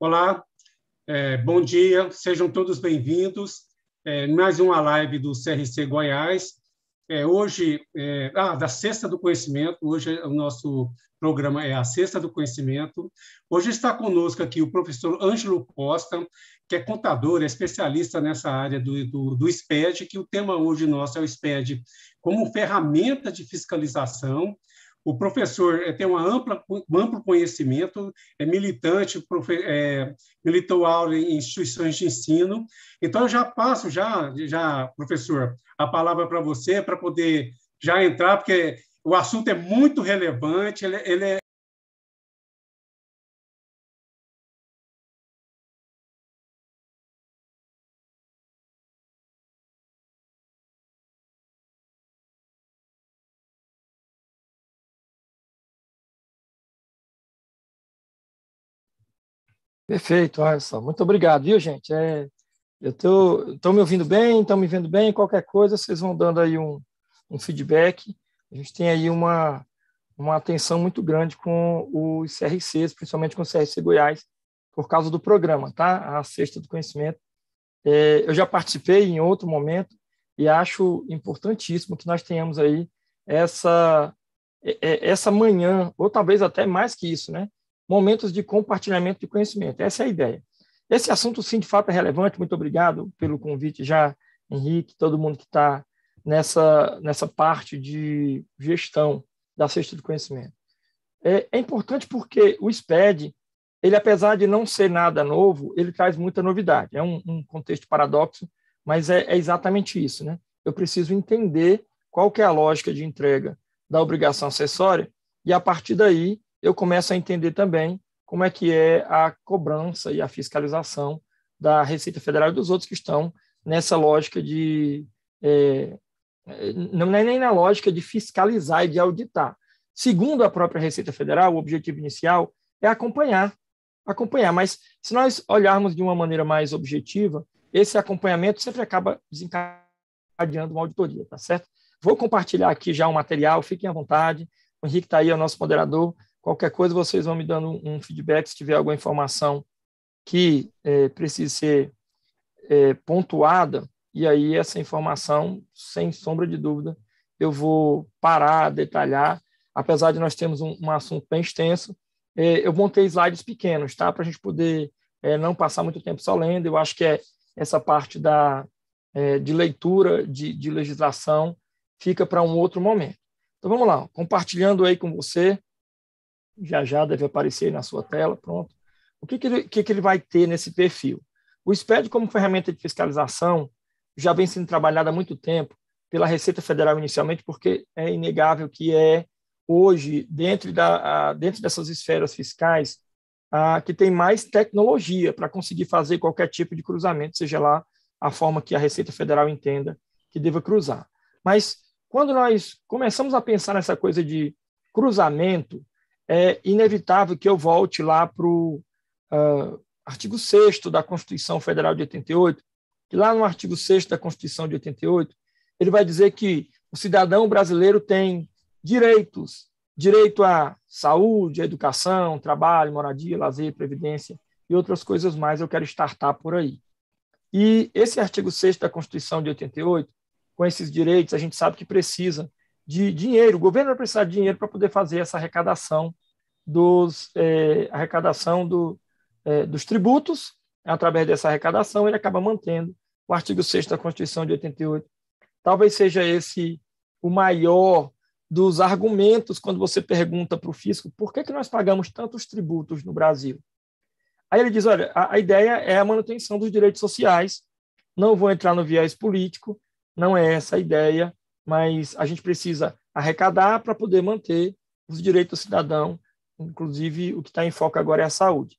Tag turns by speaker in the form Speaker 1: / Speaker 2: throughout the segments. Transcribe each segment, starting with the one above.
Speaker 1: Olá, é, bom dia, sejam todos bem-vindos. É, mais uma live do CRC Goiás. É, hoje, é, ah, da Sexta do Conhecimento, hoje o nosso programa é a Sexta do Conhecimento. Hoje está conosco aqui o professor Ângelo Costa, que é contador, é especialista nessa área do, do, do SPED, que o tema hoje nosso é o SPED como ferramenta de fiscalização o professor eh, tem uma ampla, um amplo conhecimento, é militante, profe, é, militou aula em instituições de ensino. Então, eu já passo, já, já professor, a palavra para você, para poder já entrar, porque
Speaker 2: o assunto é muito relevante, ele, é, ele é Perfeito, Alisson. Muito obrigado, viu, gente? É, eu tô, tô me ouvindo bem, estão me vendo bem. Qualquer coisa, vocês vão dando aí um, um feedback. A gente tem aí uma, uma atenção muito grande com os CRCs, principalmente com o CRC Goiás, por causa do programa, tá? A Sexta do Conhecimento. É, eu já participei em outro momento e acho importantíssimo que nós tenhamos aí essa, é, é, essa manhã, ou talvez até mais que isso, né? momentos de compartilhamento de conhecimento. Essa é a ideia. Esse assunto, sim, de fato é relevante. Muito obrigado pelo convite já, Henrique, todo mundo que está nessa, nessa parte de gestão da cesta de conhecimento. É, é, importante porque o SPED, ele, apesar de não ser nada novo, ele traz muita novidade. É um, um contexto paradoxo, mas é, é exatamente isso. Né? Eu preciso entender qual que é a lógica de entrega da obrigação acessória e, a partir daí, eu começo a entender também como é que é a cobrança e a fiscalização da Receita Federal e dos outros que estão nessa lógica de é, é, não é nem na lógica de fiscalizar e de auditar. Segundo a própria Receita Federal, o objetivo inicial é acompanhar, acompanhar. Mas se nós olharmos de uma maneira mais objetiva, esse acompanhamento sempre acaba desencadeando uma auditoria, tá certo? Vou compartilhar aqui já o um material, fiquem à vontade. O Henrique está aí, é o nosso moderador. Qualquer coisa, vocês vão me dando um feedback se tiver alguma informação que é, precise ser é, pontuada, e aí essa informação, sem sombra de dúvida, eu vou parar, detalhar. Apesar de nós termos um, um assunto bem extenso, é, eu montei slides pequenos, tá? Para a gente poder é, não passar muito tempo só lendo. Eu acho que é essa parte da, é, de leitura de, de legislação fica para um outro momento. Então vamos lá, compartilhando aí com você já já deve aparecer na sua tela, pronto. O que, que, ele, que, que ele vai ter nesse perfil? O SPED, como ferramenta de fiscalização, já vem sendo trabalhada há muito tempo pela Receita Federal inicialmente, porque é inegável que é hoje, dentro, da, dentro dessas esferas fiscais, a, que tem mais tecnologia para conseguir fazer qualquer tipo de cruzamento, seja lá a forma que a Receita Federal entenda que deva cruzar. Mas quando nós começamos a pensar nessa coisa de cruzamento, é inevitável que eu volte lá para o uh, ah, artigo 6 da Constituição Federal de 88, que lá no artigo 6 da Constituição de 88, ele vai dizer que o cidadão brasileiro tem direitos, direito à saúde, à educação, trabalho, moradia, lazer, previdência e outras coisas mais, eu quero startar por aí. E esse artigo 6 da Constituição de 88, com esses direitos, a gente sabe que precisa de dinheiro. O governo vai precisar de dinheiro para poder fazer essa arrecadação dos é, arrecadação do, é, dos tributos. Através dessa arrecadação, ele acaba mantendo o artigo 6 da Constituição de 88. Talvez seja esse o maior dos argumentos quando você pergunta para o fisco por que, que nós pagamos tantos tributos no Brasil. Aí ele diz: olha, a, a ideia é a manutenção dos direitos sociais, não vou entrar no viés político, não é essa a ideia mas a gente precisa arrecadar para poder manter os direitos do cidadão, inclusive o que está em foco agora é a saúde.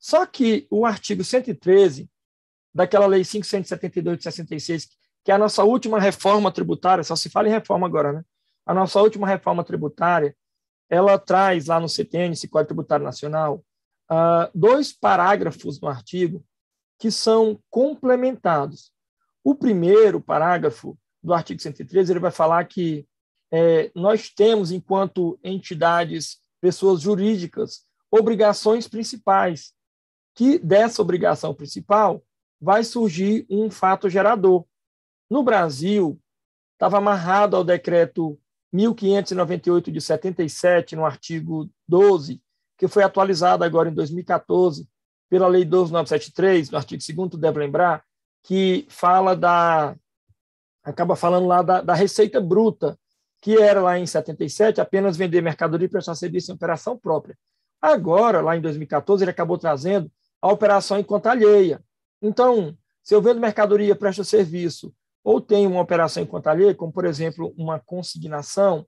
Speaker 2: Só que o artigo 113 daquela lei 572 de 66, que é a nossa última reforma tributária, só se fala em reforma agora, né? A nossa última reforma tributária, ela traz lá no CTN, esse Código Tributário Nacional, ah, dois parágrafos no artigo que são complementados. O primeiro parágrafo do artigo 113, ele vai falar que é, nós temos, enquanto entidades, pessoas jurídicas, obrigações principais, que dessa obrigação principal vai surgir um fato gerador. No Brasil, estava amarrado ao decreto 1598 de 77, no artigo 12, que foi atualizado agora em 2014 pela Lei 12973, no artigo 2 deve lembrar, que fala da acaba falando lá da, da receita bruta, que era lá em 77 apenas vender mercadoria e prestar serviço em operação própria. Agora, lá em 2014, ele acabou trazendo a operação em conta alheia. Então, se eu vendo mercadoria, presto serviço, ou tenho uma operação em conta alheia, como, por exemplo, uma consignação,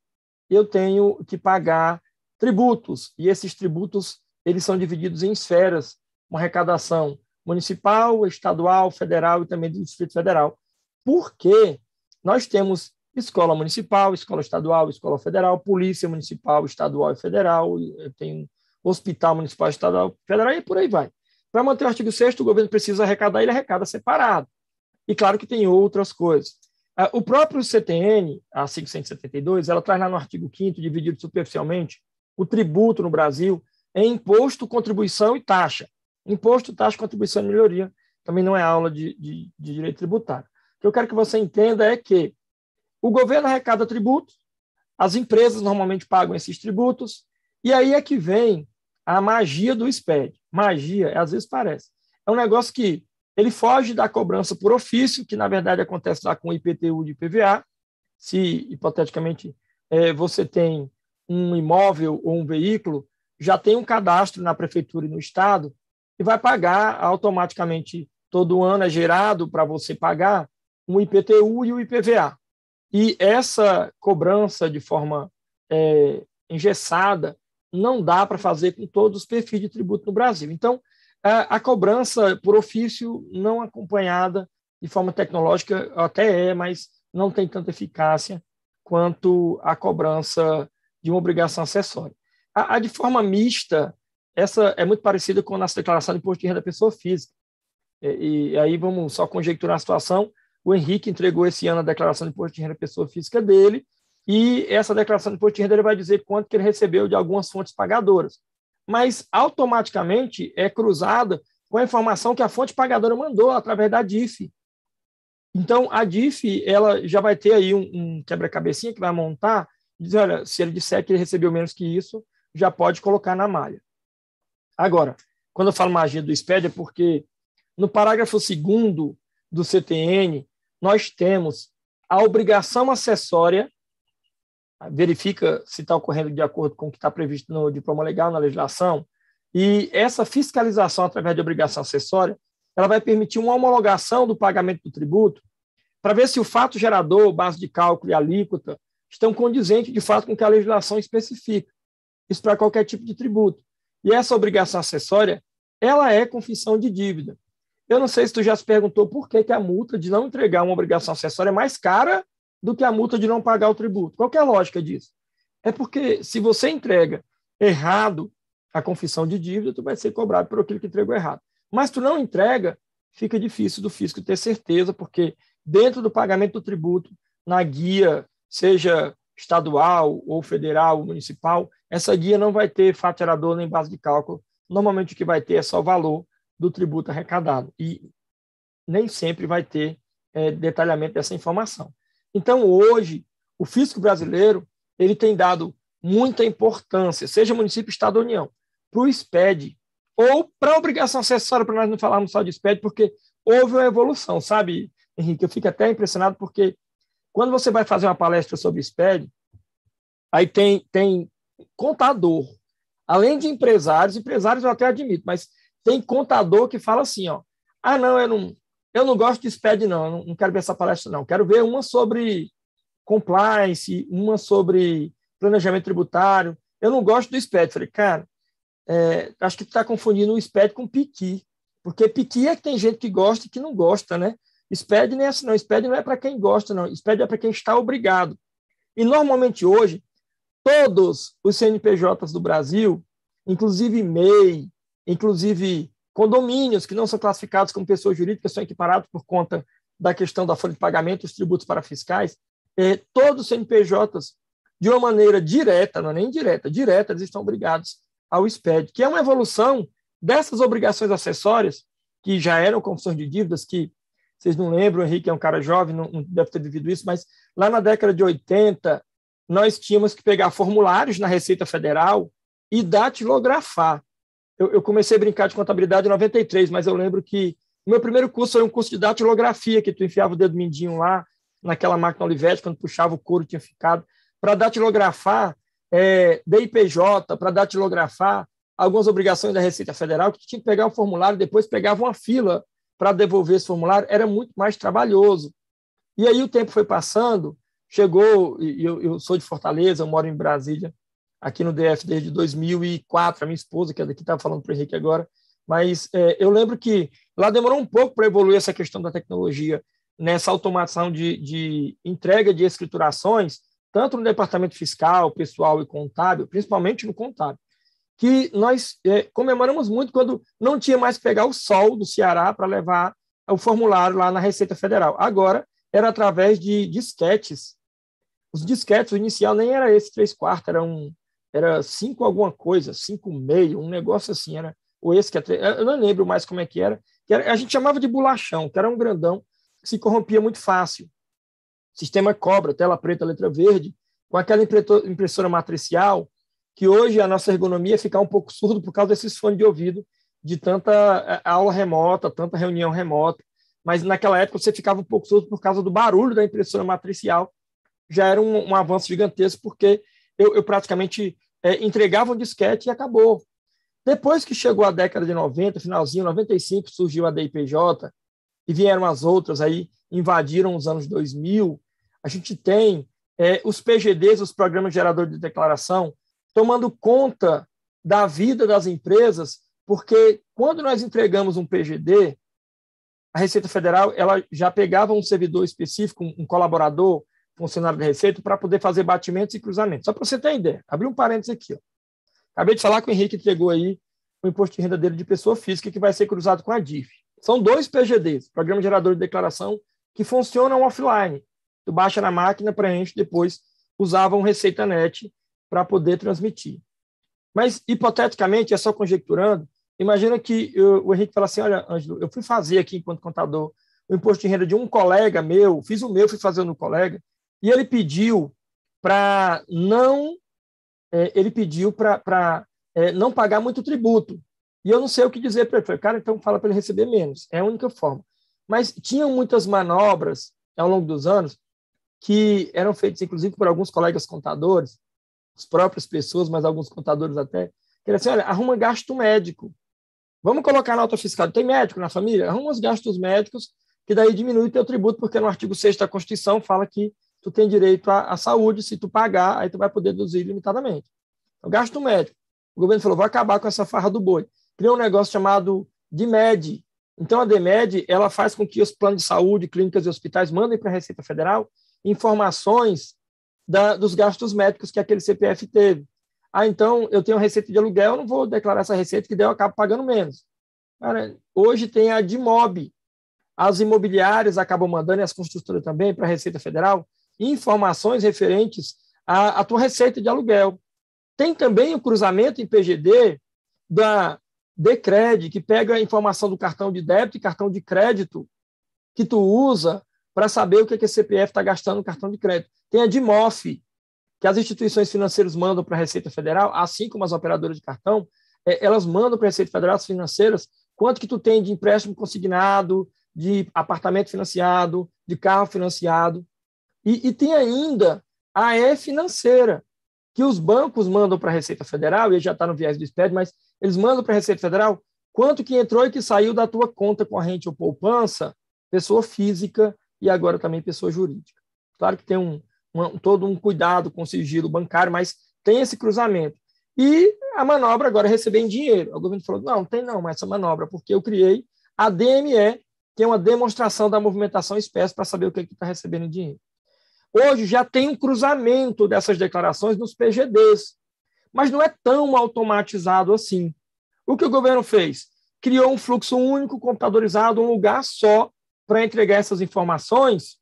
Speaker 2: eu tenho que pagar tributos, e esses tributos eles são divididos em esferas, uma arrecadação municipal, estadual, federal e também do Distrito Federal. Por que nós temos escola municipal, escola estadual, escola federal, polícia municipal, estadual e federal, eh, tem hospital municipal, estadual, federal e por aí vai. Para manter o artigo 6 o governo precisa arrecadar, ele arrecada separado. E claro que tem outras coisas. Ah, o próprio CTN, a 572, ela traz lá no artigo 5 dividido superficialmente, o tributo no Brasil é imposto, contribuição e taxa. Imposto, taxa, contribuição e melhoria. Também não é aula de, de, de direito tributário que eu quero que você entenda é que o governo arrecada tributos, as empresas normalmente pagam esses tributos, e aí é que vem a magia do SPED. Magia, é, às vezes parece. É um negócio que ele foge da cobrança por ofício, que na verdade acontece lá com o IPTU de IPVA. Se, hipoteticamente, é, você tem um imóvel ou um veículo, já tem um cadastro na prefeitura e no estado e vai pagar automaticamente todo ano, é gerado para você pagar um IPTU e o um IPVA. E essa cobrança de forma é, engessada não dá para fazer com todos os perfis de tributo no Brasil. Então, a, a, cobrança por ofício não acompanhada de forma tecnológica até é, mas não tem tanta eficácia quanto a cobrança de uma obrigação acessória. A, a de forma mista, essa é muito parecida com a nossa declaração de imposto de renda pessoa física. E, e aí vamos só conjecturar a situação. O Henrique entregou esse ano a declaração de imposto de renda pessoa física dele, e essa declaração de imposto de renda ele vai dizer quanto que ele recebeu de algumas fontes pagadoras. Mas automaticamente é cruzada com a informação que a fonte pagadora mandou através da DIF. Então, a DIF ela já vai ter aí um, um quebra-cabecinha que vai montar, e diz, olha, se ele disser que ele recebeu menos que isso, já pode colocar na malha. Agora, quando eu falo magia do SPED, é porque no parágrafo 2 do CTN, nós temos a obrigação acessória, verifica se está ocorrendo de acordo com o que está previsto no diploma legal, na legislação, e essa fiscalização através de obrigação acessória, ela vai permitir uma homologação do pagamento do tributo para ver se o fato gerador, base de cálculo e alíquota estão condizentes de fato com o que a legislação especifica. Isso para qualquer tipo de tributo. E essa obrigação acessória, ela é confissão de dívida. Eu não sei se tu já se perguntou por que, que a multa de não entregar uma obrigação acessória é mais cara do que a multa de não pagar o tributo. Qual é a lógica disso? É porque se você entrega errado a confissão de dívida, tu vai ser cobrado por aquilo que entregou errado. Mas tu não entrega, fica difícil do fisco ter certeza, porque dentro do pagamento do tributo, na guia, seja estadual ou federal ou municipal, essa guia não vai ter faturador nem base de cálculo. Normalmente o que vai ter é só valor do tributo arrecadado. E nem sempre vai ter é, detalhamento dessa informação. Então, hoje, o fisco brasileiro ele tem dado muita importância, seja município, estado ou união, para o SPED ou para a obrigação acessória, para nós não falarmos só de SPED, porque houve uma evolução, sabe, Henrique? Eu fico até impressionado porque quando você vai fazer uma palestra sobre SPED, aí tem, tem contador, além de empresários, empresários eu até admito, mas tem contador que fala assim, ó, ah, não, eu não, eu não gosto de SPED, não, eu não quero ver essa palestra, não. Quero ver uma sobre compliance, uma sobre planejamento tributário. Eu não gosto do SPED. Falei, cara, é, acho que tu está confundindo o SPED com PIQUI, porque PIQUI é que tem gente que gosta e que não gosta, né? SPED não é assim, não. SPED não é para quem gosta, não. SPED é para quem está obrigado. E, normalmente, hoje, todos os CNPJs do Brasil, inclusive MEI, inclusive condomínios que não são classificados como pessoas jurídicas são equiparados por conta da questão da folha de pagamento, os tributos para fiscais, é todos os CNPJs, de uma maneira direta, não é nem indireta, direta, eles estão obrigados ao SPED, que é uma evolução dessas obrigações acessórias, que já eram confissões de dívidas, que vocês não lembram, o Henrique é um cara jovem, não, não deve ter vivido isso, mas lá na década de 80, nós tínhamos que pegar formulários na Receita Federal e datilografar eu, eu, comecei a brincar de contabilidade em 93, mas eu lembro que o meu primeiro curso foi um curso de datilografia, que tu enfiava o dedo mindinho lá naquela máquina Olivetti, quando puxava o couro tinha ficado, para datilografar é, DIPJ, para datilografar algumas obrigações da Receita Federal, que tu tinha que pegar um formulário, depois pegava uma fila para devolver esse formulário, era muito mais trabalhoso. E aí o tempo foi passando, chegou, eu, eu sou de Fortaleza, eu moro em Brasília aqui no DF desde 2004. A minha esposa, que é daqui, estava tá falando para o Henrique agora. Mas é, eu lembro que lá demorou um pouco para evoluir essa questão da tecnologia nessa automação de, de entrega de escriturações, tanto no departamento fiscal, pessoal e contábil, principalmente no contábil que nós é, comemoramos muito quando não tinha mais que pegar o sol do Ceará para levar o formulário lá na Receita Federal. Agora, era através de disquetes. Os disquetes, o inicial nem era esse 3 quartos, era um, era cinco alguma coisa, cinco meio, um negócio assim, era ou esse que até, eu não lembro mais como é que era, que era, a gente chamava de bolachão, que era um grandão que se corrompia muito fácil. Sistema cobra, tela preta, letra verde, com aquela impressora matricial, que hoje a nossa ergonomia é ficar um pouco surdo por causa desses fones de ouvido, de tanta é, aula remota, tanta reunião remota, mas naquela época você ficava um pouco surdo por causa do barulho da impressora matricial, já era um, um avanço gigantesco, porque eu, eu praticamente é, entregava um disquete e acabou. Depois que chegou a década de 90, finalzinho, 95, surgiu a DIPJ, e vieram as outras aí, invadiram os anos 2000. A gente tem é, os PGDs, os Programas Geradores de Declaração, tomando conta da vida das empresas, porque quando nós entregamos um PGD, a Receita Federal ela já pegava um servidor específico, um colaborador, funcionário da Receita para poder fazer batimentos e cruzamentos. Só para você ter uma ideia, abri um parênteses aqui. Ó. Acabei de falar que o Henrique entregou aí o imposto de renda dele de pessoa física, que vai ser cruzado com a DIF. São dois PGDs, Programa Gerador de Declaração, que funcionam offline. Tu baixa na máquina, preenche, depois usavam Receita Net para poder transmitir. Mas, hipoteticamente, é só conjecturando, imagina que eu, o Henrique fala assim, olha, Ângelo, eu fui fazer aqui, enquanto contador, o imposto de renda de um colega meu, fiz o meu, fui fazer no colega, e ele pediu para não é, ele pediu para é, não pagar muito tributo. E eu não sei o que dizer para ele. Falei, cara, então fala para ele receber menos. É a única forma. Mas tinham muitas manobras ao longo dos anos que eram feitas, inclusive, por alguns colegas contadores, as próprias pessoas, mas alguns contadores até, que era assim, olha, arruma gasto médico. Vamos colocar na nota fiscal. Tem médico na família? Arruma os gastos médicos, que daí diminui o teu tributo, porque no artigo 6 da Constituição fala que tu tem direito à, à, saúde, se tu pagar, aí tu vai poder deduzir ilimitadamente. o então, gasto médico. O governo falou, vou acabar com essa farra do boi. Criou um negócio chamado DMED. Então, a DMED, ela faz com que os planos de saúde, clínicas e hospitais mandem para a Receita Federal informações da, dos gastos médicos que aquele CPF teve. Ah, então eu tenho receita de aluguel, eu não vou declarar essa receita, que daí eu acabo pagando menos. Cara, hoje tem a de As imobiliárias acabam mandando, e as construtoras também, para a Receita Federal, informações referentes à, à tua receita de aluguel. Tem também o cruzamento em PGD da Decred, que pega a informação do cartão de débito e cartão de crédito que tu usa para saber o que, é que a CPF está gastando no cartão de crédito. Tem a DIMOF, que as instituições financeiras mandam para a Receita Federal, assim como as operadoras de cartão, é, elas mandam para a Receita Federal, as financeiras, quanto que tu tem de empréstimo consignado, de apartamento financiado, de carro financiado. E, e tem ainda a E financeira, que os bancos mandam para a Receita Federal, e já está no viés do SPED, mas eles mandam para a Receita Federal quanto que entrou e que saiu da tua conta corrente ou poupança, pessoa física e agora também pessoa jurídica. Claro que tem um, um todo um cuidado com o sigilo bancário, mas tem esse cruzamento. E a manobra agora é receber em dinheiro. O governo falou, não, não tem não essa manobra, porque eu criei a DME, que é uma demonstração da movimentação espécie para saber o que é está recebendo em dinheiro. Hoje já tem um cruzamento dessas declarações nos PGDs, mas não é tão automatizado assim. O que o governo fez? Criou um fluxo único, computadorizado, um lugar só para entregar essas informações,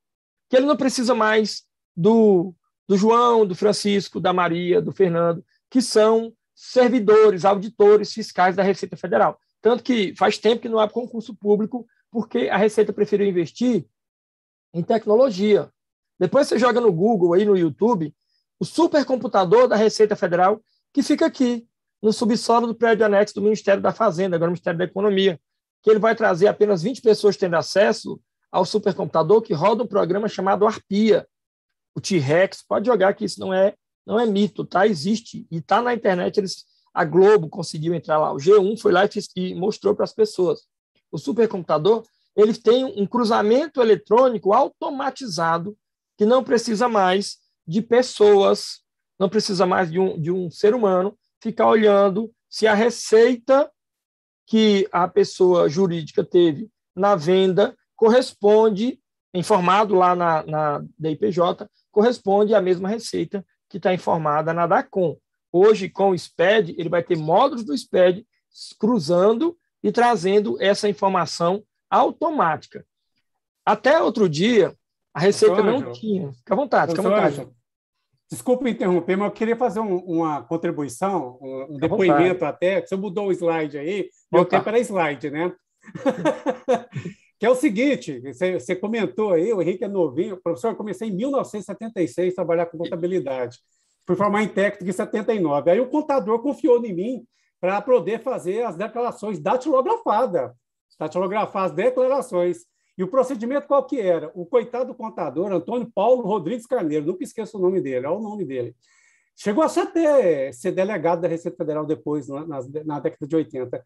Speaker 2: que ele não precisa mais do, do João, do Francisco, da Maria, do Fernando, que são servidores, auditores fiscais da Receita Federal. Tanto que faz tempo que não há concurso público, porque a Receita preferiu investir em tecnologia. Depois você joga no Google, aí no YouTube, o supercomputador da Receita Federal, que fica aqui, no subsolo do prédio anexo do Ministério da Fazenda, agora Ministério da Economia, que ele vai trazer apenas 20 pessoas tendo acesso ao supercomputador que roda um programa chamado Arpia, o T-Rex. Pode jogar que isso não é, não é mito, tá? Existe. E tá na internet, eles, a Globo conseguiu entrar lá, o G1 foi lá e, fez, e mostrou para as pessoas. O supercomputador, ele tem um cruzamento eletrônico automatizado que não precisa mais de pessoas, não precisa mais de um, de um ser humano ficar olhando se a receita que a pessoa jurídica teve na venda corresponde, informado lá na, na DIPJ, corresponde à mesma receita que está informada na DACOM. Hoje, com o SPED, ele vai ter módulos do SPED cruzando e trazendo essa informação automática. Até outro dia, a receita não tinha. Fica à vontade, fica à vontade. Angelo. Desculpa interromper, mas eu queria
Speaker 1: fazer um, uma contribuição, um depoimento até. Você mudou o slide aí, meu Opa. tempo era slide, né? que é o seguinte: você, você, comentou aí, o Henrique é novinho. Professor, eu comecei em 1976 a trabalhar com contabilidade. Fui formar em técnico em 79. Aí o contador confiou em mim para poder fazer as declarações datilografadas. datilografar as declarações. E o procedimento qual que era? O coitado contador, Antônio Paulo Rodrigues Carneiro, nunca esqueço o nome dele, é o nome dele. Chegou a ser até ser delegado da Receita Federal depois, na, na, na década de 80.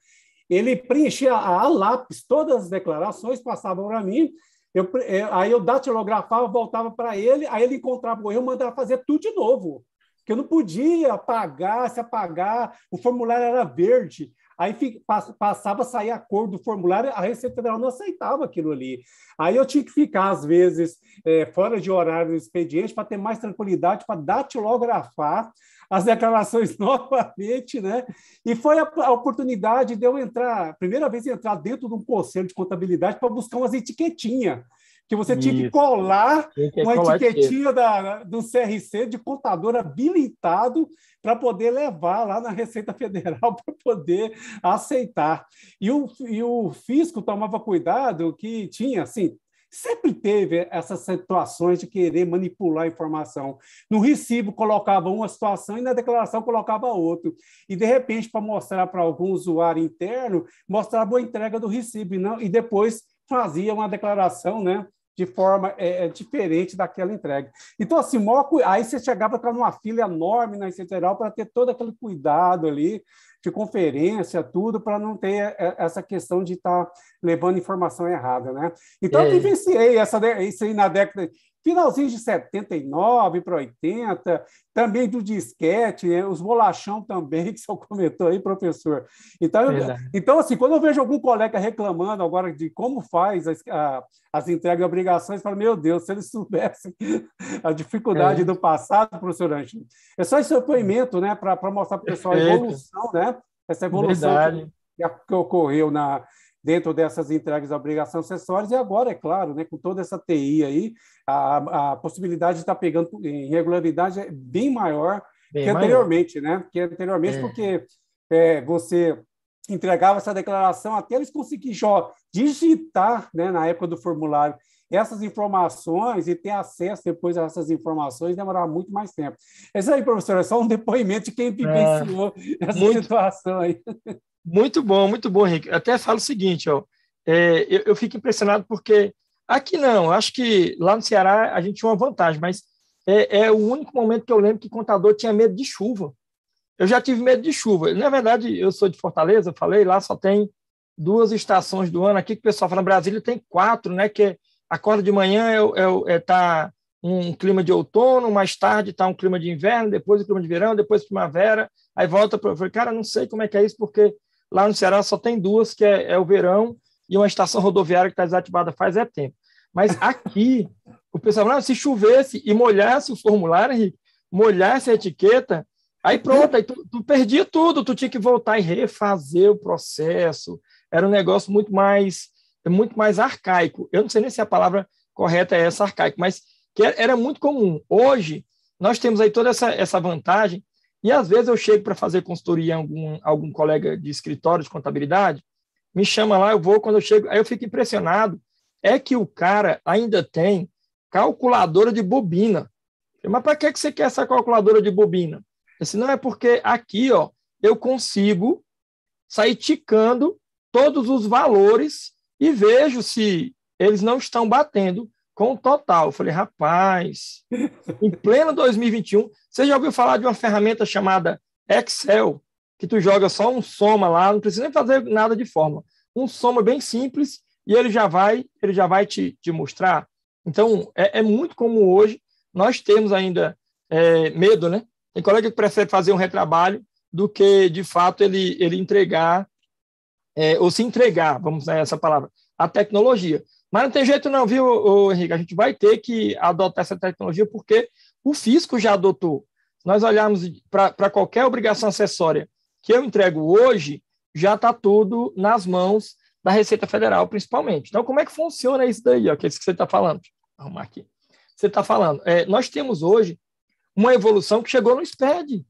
Speaker 1: Ele preenchia a, a lápis todas as declarações, passava para mim, eu, é, aí eu datilografava, voltava para ele, aí ele encontrava o erro, mandava fazer tudo de novo. Porque eu não podia apagar, se apagar, o formulário era verde. Aí passava a sair a cor do formulário, a Receita Federal não aceitava aquilo ali. Aí eu tinha que ficar, às vezes, é, fora de horário do expediente para ter mais tranquilidade, para datilografar as declarações novamente, né? E foi a, a oportunidade de eu entrar, primeira vez entrar dentro de um conselho de contabilidade para buscar umas etiquetinhas que você tinha Isso. que colar tinha que uma colar etiquetinha da, do CRC de contador habilitado para poder levar lá na Receita Federal para poder aceitar. E o, e o fisco tomava cuidado que tinha, assim, sempre teve essas situações de querer manipular a informação. No recibo colocava uma situação e na declaração colocava outra. E, de repente, para mostrar para algum usuário interno, mostrava a entrega do recibo e, não, e depois fazia uma declaração, né? de forma é, é diferente daquela entrega. Então, assim, maior, aí você chegava para uma fila enorme na Central para ter todo aquele cuidado ali de conferência, tudo, para não ter é, essa questão de estar tá levando informação errada, né? Então, é. eu vivenciei essa, isso aí na década finalzinho de 79 para 80, também do disquete, né? os bolachão também, que você comentou aí, professor. Então, eu, então, assim, quando eu vejo algum colega reclamando agora de como faz as, a, as entregas e obrigações, eu falo, meu Deus, se eles soubessem a dificuldade é. do passado, professor Ângelo. É só esse depoimento, né, para mostrar para o pessoal a evolução, né? Essa evolução que, que, ocorreu na, dentro dessas entregas de obrigação acessórias, e agora, é claro, né, com toda essa TI aí, a, a possibilidade de estar tá pegando irregularidade é bem maior bem que anteriormente, maior. né? Que anteriormente, é. porque é, você entregava essa declaração até eles conseguirem digitar, né, na época do formulário, essas informações e ter acesso depois a essas informações demorava muito mais tempo. É isso aí, professor, é só um
Speaker 2: depoimento de quem é. vivenciou é, essa muito, situação aí. Muito bom, muito bom, Henrique. até falo o seguinte, ó, é, eu, eu, fico impressionado porque aqui não, acho que lá no Ceará a gente tinha uma vantagem, mas é, é, o único momento que eu lembro que contador tinha medo de chuva. Eu já tive medo de chuva. Na verdade, eu sou de Fortaleza, eu falei, lá só tem duas estações do ano. Aqui que o pessoal fala, Brasília tem quatro, né? Que acorda de manhã é, é, é, tá um clima de outono, mais tarde está um clima de inverno, depois o clima de verão, depois primavera, aí volta para. Cara, não sei como é que é isso, porque Lá no Ceará só tem duas, que é, é o verão e uma estação rodoviária que está desativada faz é tempo. Mas aqui, o pessoal fala, ah, se chovesse e molhasse o formulário, Henrique, molhasse a etiqueta, aí pronto, aí tu, tu perdia tudo, tu tinha que voltar e refazer o processo. Era um negócio muito mais, muito mais arcaico. Eu não sei nem se a palavra correta é essa, arcaico, mas que era muito comum. Hoje, nós temos aí toda essa, essa vantagem e às vezes eu chego para fazer consultoria algum algum colega de escritório de contabilidade, me chama lá, eu vou quando eu chego, aí eu fico impressionado, é que o cara ainda tem calculadora de bobina. Mas para que que você quer essa calculadora de bobina? Se não é porque aqui, ó, eu consigo sair ticando todos os valores e vejo se eles não estão batendo com o total. Eu falei, rapaz, em pleno 2021, você já ouviu falar de uma ferramenta chamada Excel, que tu joga só um soma lá, não precisa nem fazer nada de forma. Um soma bem simples e ele já vai, ele já vai te, te mostrar. Então, é, é muito comum hoje, nós temos ainda é, medo, né? Tem colega que prefere fazer um retrabalho do que, de fato, ele, ele entregar, é, ou se entregar, vamos usar essa palavra, a tecnologia. Mas não tem jeito não, viu, Henrique? A gente vai ter que adotar essa tecnologia porque o fisco já adotou. Se nós olharmos para qualquer obrigação acessória que eu entrego hoje, já está tudo nas mãos da Receita Federal, principalmente. Então, como é que funciona isso daí, ó, que é isso que você está falando? arrumar aqui. Você está falando. É, nós temos hoje uma evolução que chegou no SPED.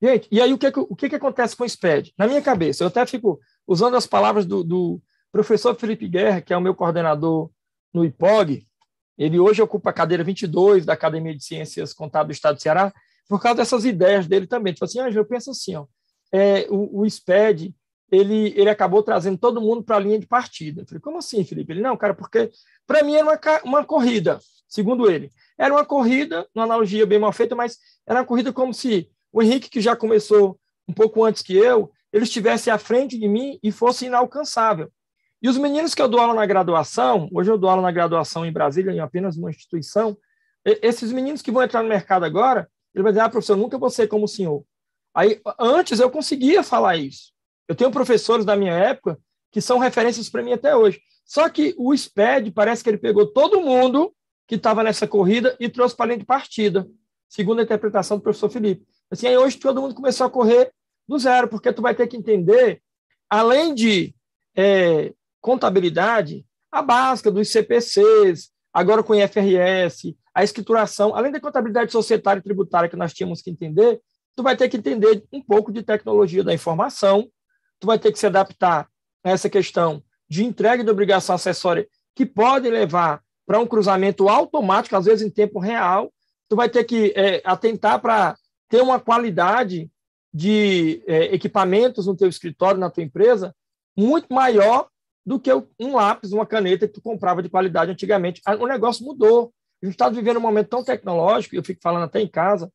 Speaker 2: Gente, e aí o que, o que, que acontece com o SPED? Na minha cabeça, eu até fico usando as palavras do, do professor Felipe Guerra, que é o meu coordenador no IPOG, ele hoje ocupa a cadeira 22 da Academia de Ciências Contábeis do Estado do Ceará, por causa dessas ideias dele também. Tipo assim, ah, eu penso assim, ó, é, o, o SPED, ele, ele acabou trazendo todo mundo para a linha de partida. Eu falei, como assim, Felipe? Ele, não, cara, porque para mim era uma, uma corrida, segundo ele. Era uma corrida, uma analogia bem mal feita, mas era uma corrida como se o Henrique, que já começou um pouco antes que eu, ele estivesse à frente de mim e fosse inalcançável. E os meninos que eu dou aula na graduação, hoje eu dou aula na graduação em Brasília, em apenas uma instituição, esses meninos que vão entrar no mercado agora, ele vai dizer, ah, professor, nunca vou ser como o senhor. Aí, antes eu conseguia falar isso. Eu tenho professores da minha época que são referências para mim até hoje. Só que o SPED parece que ele pegou todo mundo que estava nessa corrida e trouxe para além de partida, segundo a interpretação do professor Felipe. Assim, aí hoje todo mundo começou a correr do zero, porque tu vai ter que entender, além de é, contabilidade, a básica dos CPCs, agora com o IFRS, a escrituração, além da contabilidade societária e tributária que nós tínhamos que entender, tu vai ter que entender um pouco de tecnologia da informação, tu vai ter que se adaptar a essa questão de entrega de obrigação acessória que pode levar para um cruzamento automático, às vezes em tempo real, tu vai ter que é, atentar para ter uma qualidade de é, equipamentos no teu escritório, na tua empresa, muito maior do que um lápis, uma caneta que tu comprava de qualidade antigamente. Ah, o negócio mudou. A gente está vivendo um momento tão tecnológico, eu fico falando até em casa,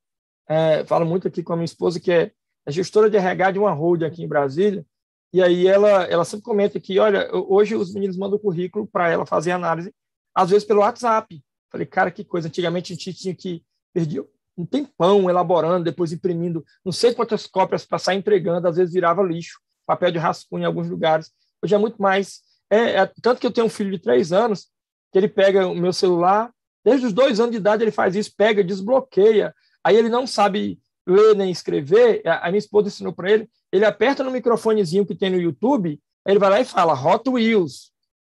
Speaker 2: é, falo muito aqui com a minha esposa, que é, gestora de RH de uma holding aqui em Brasília, e aí ela, ela sempre comenta que, olha, hoje os meninos mandam currículo para ela fazer análise, às vezes pelo WhatsApp. Falei, cara, que coisa, antigamente a gente tinha que perder um tempão elaborando, depois imprimindo não sei quantas cópias para sair entregando, às vezes virava lixo, papel de rascunho em alguns lugares. Hoje é muito mais. É, é, tanto que eu tenho um filho de três anos, que ele pega o meu celular, desde os dois anos de idade ele faz isso, pega, desbloqueia. Aí ele não sabe ler nem escrever, a, minha esposa ensinou para ele, ele aperta no microfonezinho que tem no YouTube, ele vai lá e fala Hot Wheels,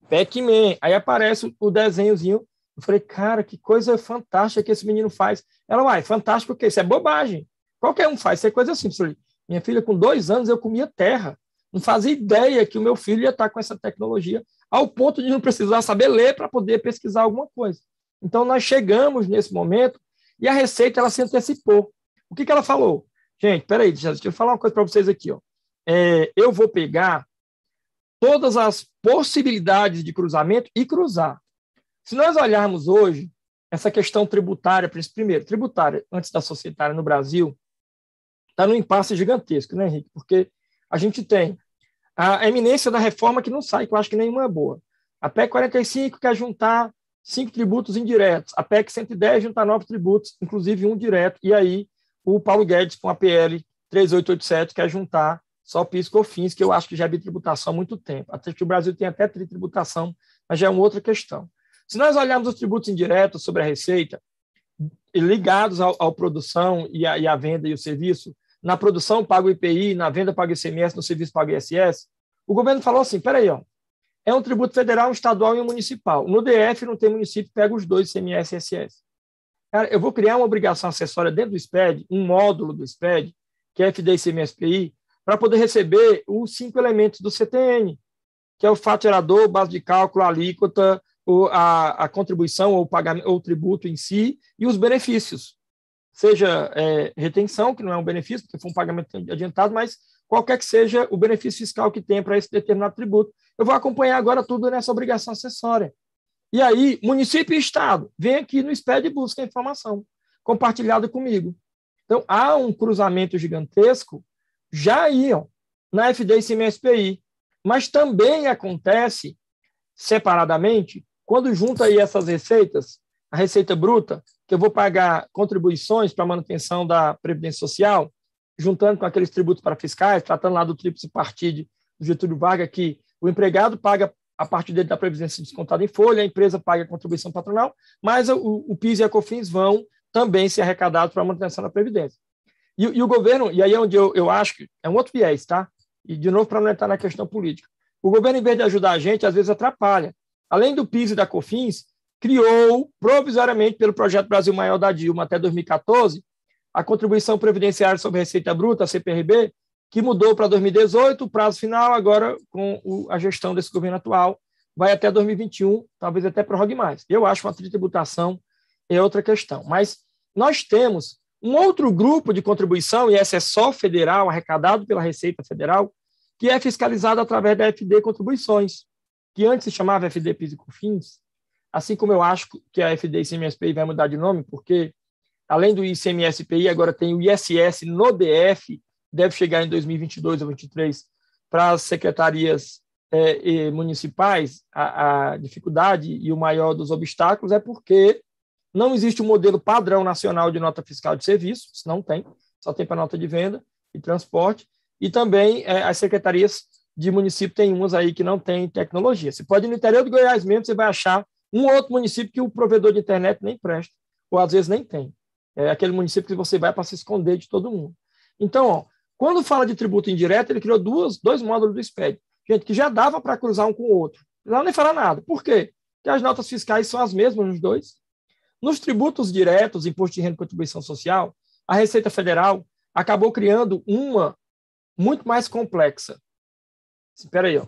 Speaker 2: Pac-Man. Aí aparece o desenhozinho. Eu falei, cara, que coisa fantástica que esse menino faz. Ela, uai, fantástico o quê? Isso é bobagem. Qualquer um faz, isso é coisa simples. Minha filha, com dois anos, eu comia terra. Não fazia ideia que o meu filho ia estar com essa tecnologia, ao ponto de não precisar saber ler para poder pesquisar alguma coisa. Então, nós chegamos nesse momento e a Receita ela se antecipou. O que, que ela falou? Gente, peraí, deixa, eu falar uma coisa para vocês aqui. Ó. É, eu vou pegar todas as possibilidades de cruzamento e cruzar. Se nós olharmos hoje essa questão tributária, primeiro, tributária antes da societária no Brasil, está num impasse gigantesco, né, Henrique? Porque a gente tem a eminência da reforma que não sai, que eu acho que nenhuma é boa. A PEC 45 quer juntar cinco tributos indiretos, a PEC 110 juntar nove tributos, inclusive um direto, e aí o Paulo Guedes com a PL 3887 quer juntar só PIS e COFINS, que eu acho que já é bitributação há muito tempo. Até que o Brasil tem até tritributação, mas já é uma outra questão. Se nós olharmos os tributos indiretos sobre a receita, ligados ao, ao produção e à, e à venda e ao serviço, na produção paga o IPI, na venda paga o ICMS, no serviço paga o ISS. O governo falou assim: peraí, ó, é um tributo federal, um estadual e um municipal. No DF não tem município, pega os dois, ICMS e ISS. Cara, eu vou criar uma obrigação acessória dentro do SPED, um módulo do SPED, que é FD, ICMS, para poder receber os cinco elementos do CTN, que é o fato gerador, base de cálculo, alíquota, a, a contribuição ou, pagamento, ou tributo em si e os benefícios seja é, retenção, que não é um benefício, porque foi um pagamento adiantado, mas qualquer que seja o benefício fiscal que tem para esse determinado tributo. Eu vou acompanhar agora tudo nessa obrigação acessória. E aí, município e Estado, vem aqui no SPED e busca a informação compartilhada comigo. Então, há um cruzamento gigantesco já aí, ó, na FDIC e MSPI. Mas também acontece, separadamente, quando junta aí essas receitas, a receita bruta, que eu vou pagar contribuições para a manutenção da Previdência Social, juntando com aqueles tributos para fiscais, tratando lá do tríplice partido do Getúlio Vargas, que o empregado paga a parte dele da Previdência descontada em folha, a empresa paga a contribuição patronal, mas o, o PIS e a COFINS vão também ser arrecadados para a manutenção da Previdência. E, e, o governo, e aí é onde eu, eu acho que é um outro viés, tá? E de novo, para não entrar na questão política. O governo, em vez de ajudar a gente, às vezes atrapalha. Além do PIS e da COFINS, criou provisoriamente pelo Projeto Brasil Maior da Dilma até 2014 a contribuição previdenciária sobre receita bruta, a CPRB, que mudou para 2018, o prazo final agora com a gestão desse governo atual vai até 2021, talvez até prorrogue mais. Eu acho que tributação é outra questão, mas nós temos um outro grupo de contribuição, e essa é só federal, arrecadado pela Receita Federal, que é fiscalizado através da FD Contribuições, que antes se chamava FD PIS e COFINS, Assim como eu acho que a FD ICMSPI vai mudar de nome, porque além do ICMSPI, agora tem o ISS no DF, deve chegar em 2022 ou 2023 para as secretarias é, municipais. A, a dificuldade e o maior dos obstáculos é porque não existe um modelo padrão nacional de nota fiscal de serviços, não tem, só tem para nota de venda e transporte. E também é, as secretarias de município tem umas aí que não tem tecnologia. Você pode ir no interior do Goiás mesmo, você vai achar um outro município que o provedor de internet nem presta, ou às vezes nem tem. É aquele município que você vai para se esconder de todo mundo. Então, ó, quando fala de tributo indireto, ele criou duas, dois módulos do SPED. Gente, que já dava para cruzar um com o outro. Não nem falar nada. Por quê? Porque as notas fiscais são as mesmas nos dois. Nos tributos diretos, imposto de renda e contribuição social, a Receita Federal acabou criando uma muito mais complexa. Espera aí, ó.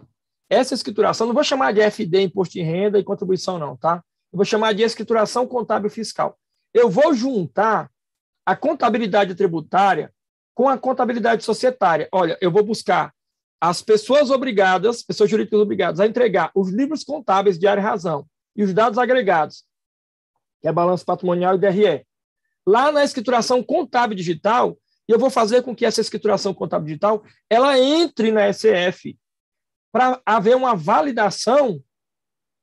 Speaker 2: Essa escrituração, não vou chamar de FD, imposto de renda e contribuição, não, tá? Eu vou chamar de escrituração contábil fiscal. Eu vou juntar a contabilidade tributária com a contabilidade societária. Olha, eu vou buscar as pessoas obrigadas, pessoas jurídicas obrigadas, a entregar os livros contábeis de área e razão e os dados agregados, que é balanço patrimonial e DRE. Lá na escrituração contábil digital, eu vou fazer com que essa escrituração contábil digital ela entre na SF para haver uma validação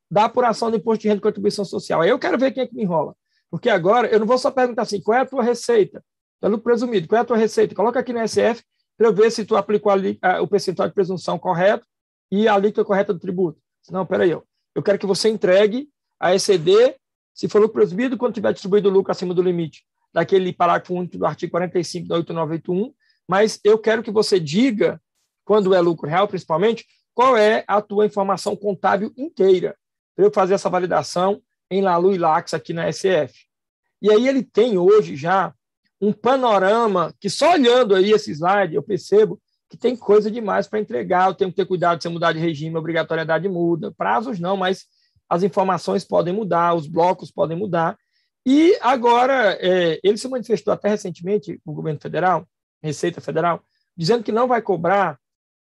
Speaker 2: da apuração do imposto de renda e contribuição social. Aí eu quero ver quem é que me enrola. Porque agora eu não vou só perguntar assim, qual é a tua receita? Pelo tá presumido, qual é a tua receita? Coloca aqui no SF para eu ver se tu aplicou ali a, ah, o percentual de presunção correto e a alíquota correta do tributo. Não, peraí, eu, eu quero que você entregue a ECD, se for lucro presumido, quando tiver distribuído lucro acima do limite daquele parágrafo único do artigo 45 da 8981, mas eu quero que você diga, quando é lucro real principalmente, qual é a tua informação contábil inteira, para eu fazer essa validação em Lalu e Lax aqui na SF. E aí ele tem hoje já um panorama que só olhando aí esse slide eu percebo que tem coisa demais para entregar, eu tenho que ter cuidado de você mudar de regime, obrigatoriedade muda, prazos não, mas as informações podem mudar, os blocos podem mudar. E agora, é, ele se manifestou até recentemente, o governo federal, Receita Federal, dizendo que não vai cobrar,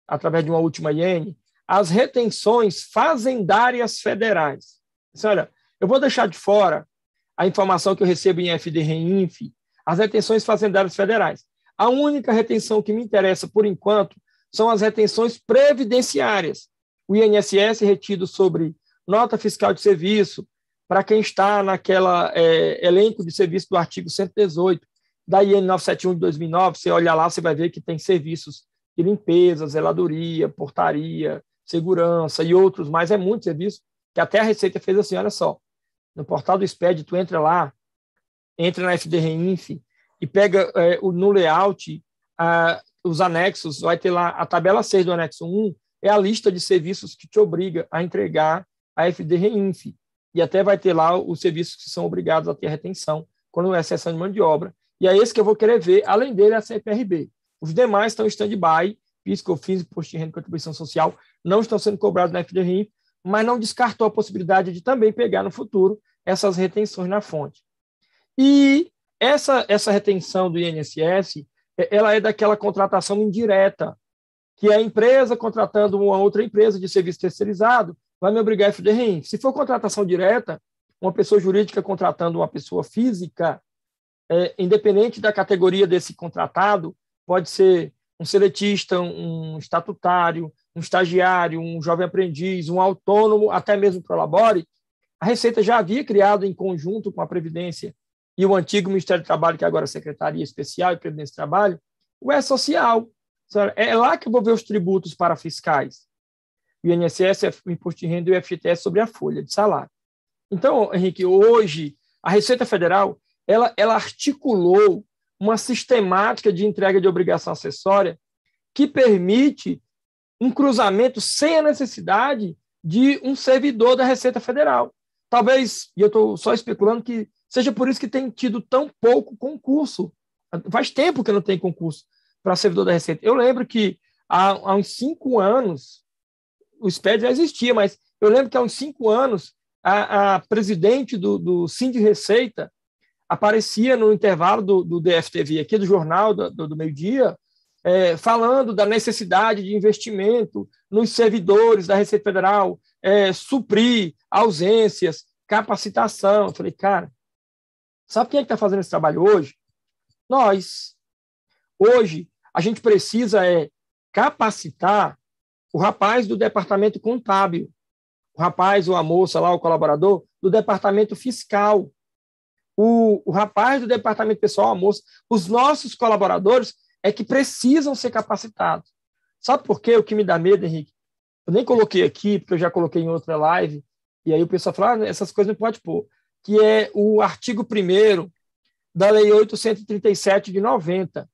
Speaker 2: através de uma última Iene as retenções fazendárias federais. Assim, olha, eu vou deixar de fora a informação que eu recebo em FD as retenções fazendárias federais. A única retenção que me interessa por enquanto são as retenções previdenciárias. O INSS retido sobre nota fiscal de serviço, para quem está naquela é, elenco de serviço do artigo 118 da IN 971 de 2009, você olha lá, você vai ver que tem serviços de limpeza, zeladoria, portaria, segurança e outros mais, é muito serviço, que até a Receita fez assim, olha só, no portal do SPED, tu entra lá, entra na FDRINF e pega é, no layout os anexos, vai ter lá a tabela 6 do anexo 1, é a lista de serviços que te obriga a entregar a FDRINF. E até vai ter lá os serviços que são obrigados a ter retenção, quando é exceção de mão de obra. E é esse que eu vou querer ver, além dele, a CPRB. Os demais estão em stand-by, PIS, COFINS, Imposto de Renda e Contribuição Social, não estão sendo cobrados na FDRI, mas não descartou a possibilidade de também pegar no futuro essas retenções na fonte. E essa, essa retenção do INSS, é, ela é daquela contratação indireta, que é a empresa contratando uma outra empresa de serviço terceirizado vai me obrigar a FDRI. Se for contratação direta, uma pessoa jurídica contratando uma pessoa física, é, independente da categoria desse contratado, pode ser um seletista, um estatutário, um estagiário, um jovem aprendiz, um autônomo, até mesmo prolabore, a Receita já havia criado em conjunto com a Previdência e o antigo Ministério do Trabalho, que agora é Secretaria Especial e Previdência do Trabalho, o E-Social. É lá que eu vou ver os tributos para fiscais. O INSS, o Imposto de Renda e o FGTS sobre a folha de salário. Então, Henrique, hoje a Receita Federal ela, ela articulou uma sistemática de entrega de obrigação acessória que permite um cruzamento sem a necessidade de um servidor da Receita Federal. Talvez, e eu estou só especulando, que seja por isso que tem tido tão pouco concurso. Faz tempo que não tem concurso para servidor da Receita. Eu lembro que há, há uns cinco anos, o SPED já existia, mas eu lembro que há uns cinco anos, a, a presidente do, do Cindy Receita aparecia no intervalo do, do DFTV aqui, do jornal do, do meio-dia, é, falando da necessidade de investimento nos servidores da Receita Federal, é, suprir ausências, capacitação. Eu falei, cara, sabe quem é que está fazendo esse trabalho hoje? Nós. Hoje, a gente precisa é, capacitar o rapaz do departamento contábil, o rapaz ou a moça lá, o colaborador, do departamento fiscal, o, o rapaz do departamento pessoal, a moça, os nossos colaboradores é que precisam ser capacitados. Sabe por quê? O que me dá medo, Henrique? Eu nem coloquei aqui, porque eu já coloquei em outra live, e aí o pessoal fala, ah, essas coisas não pode pôr, que é o artigo 1 da Lei 837 de 90,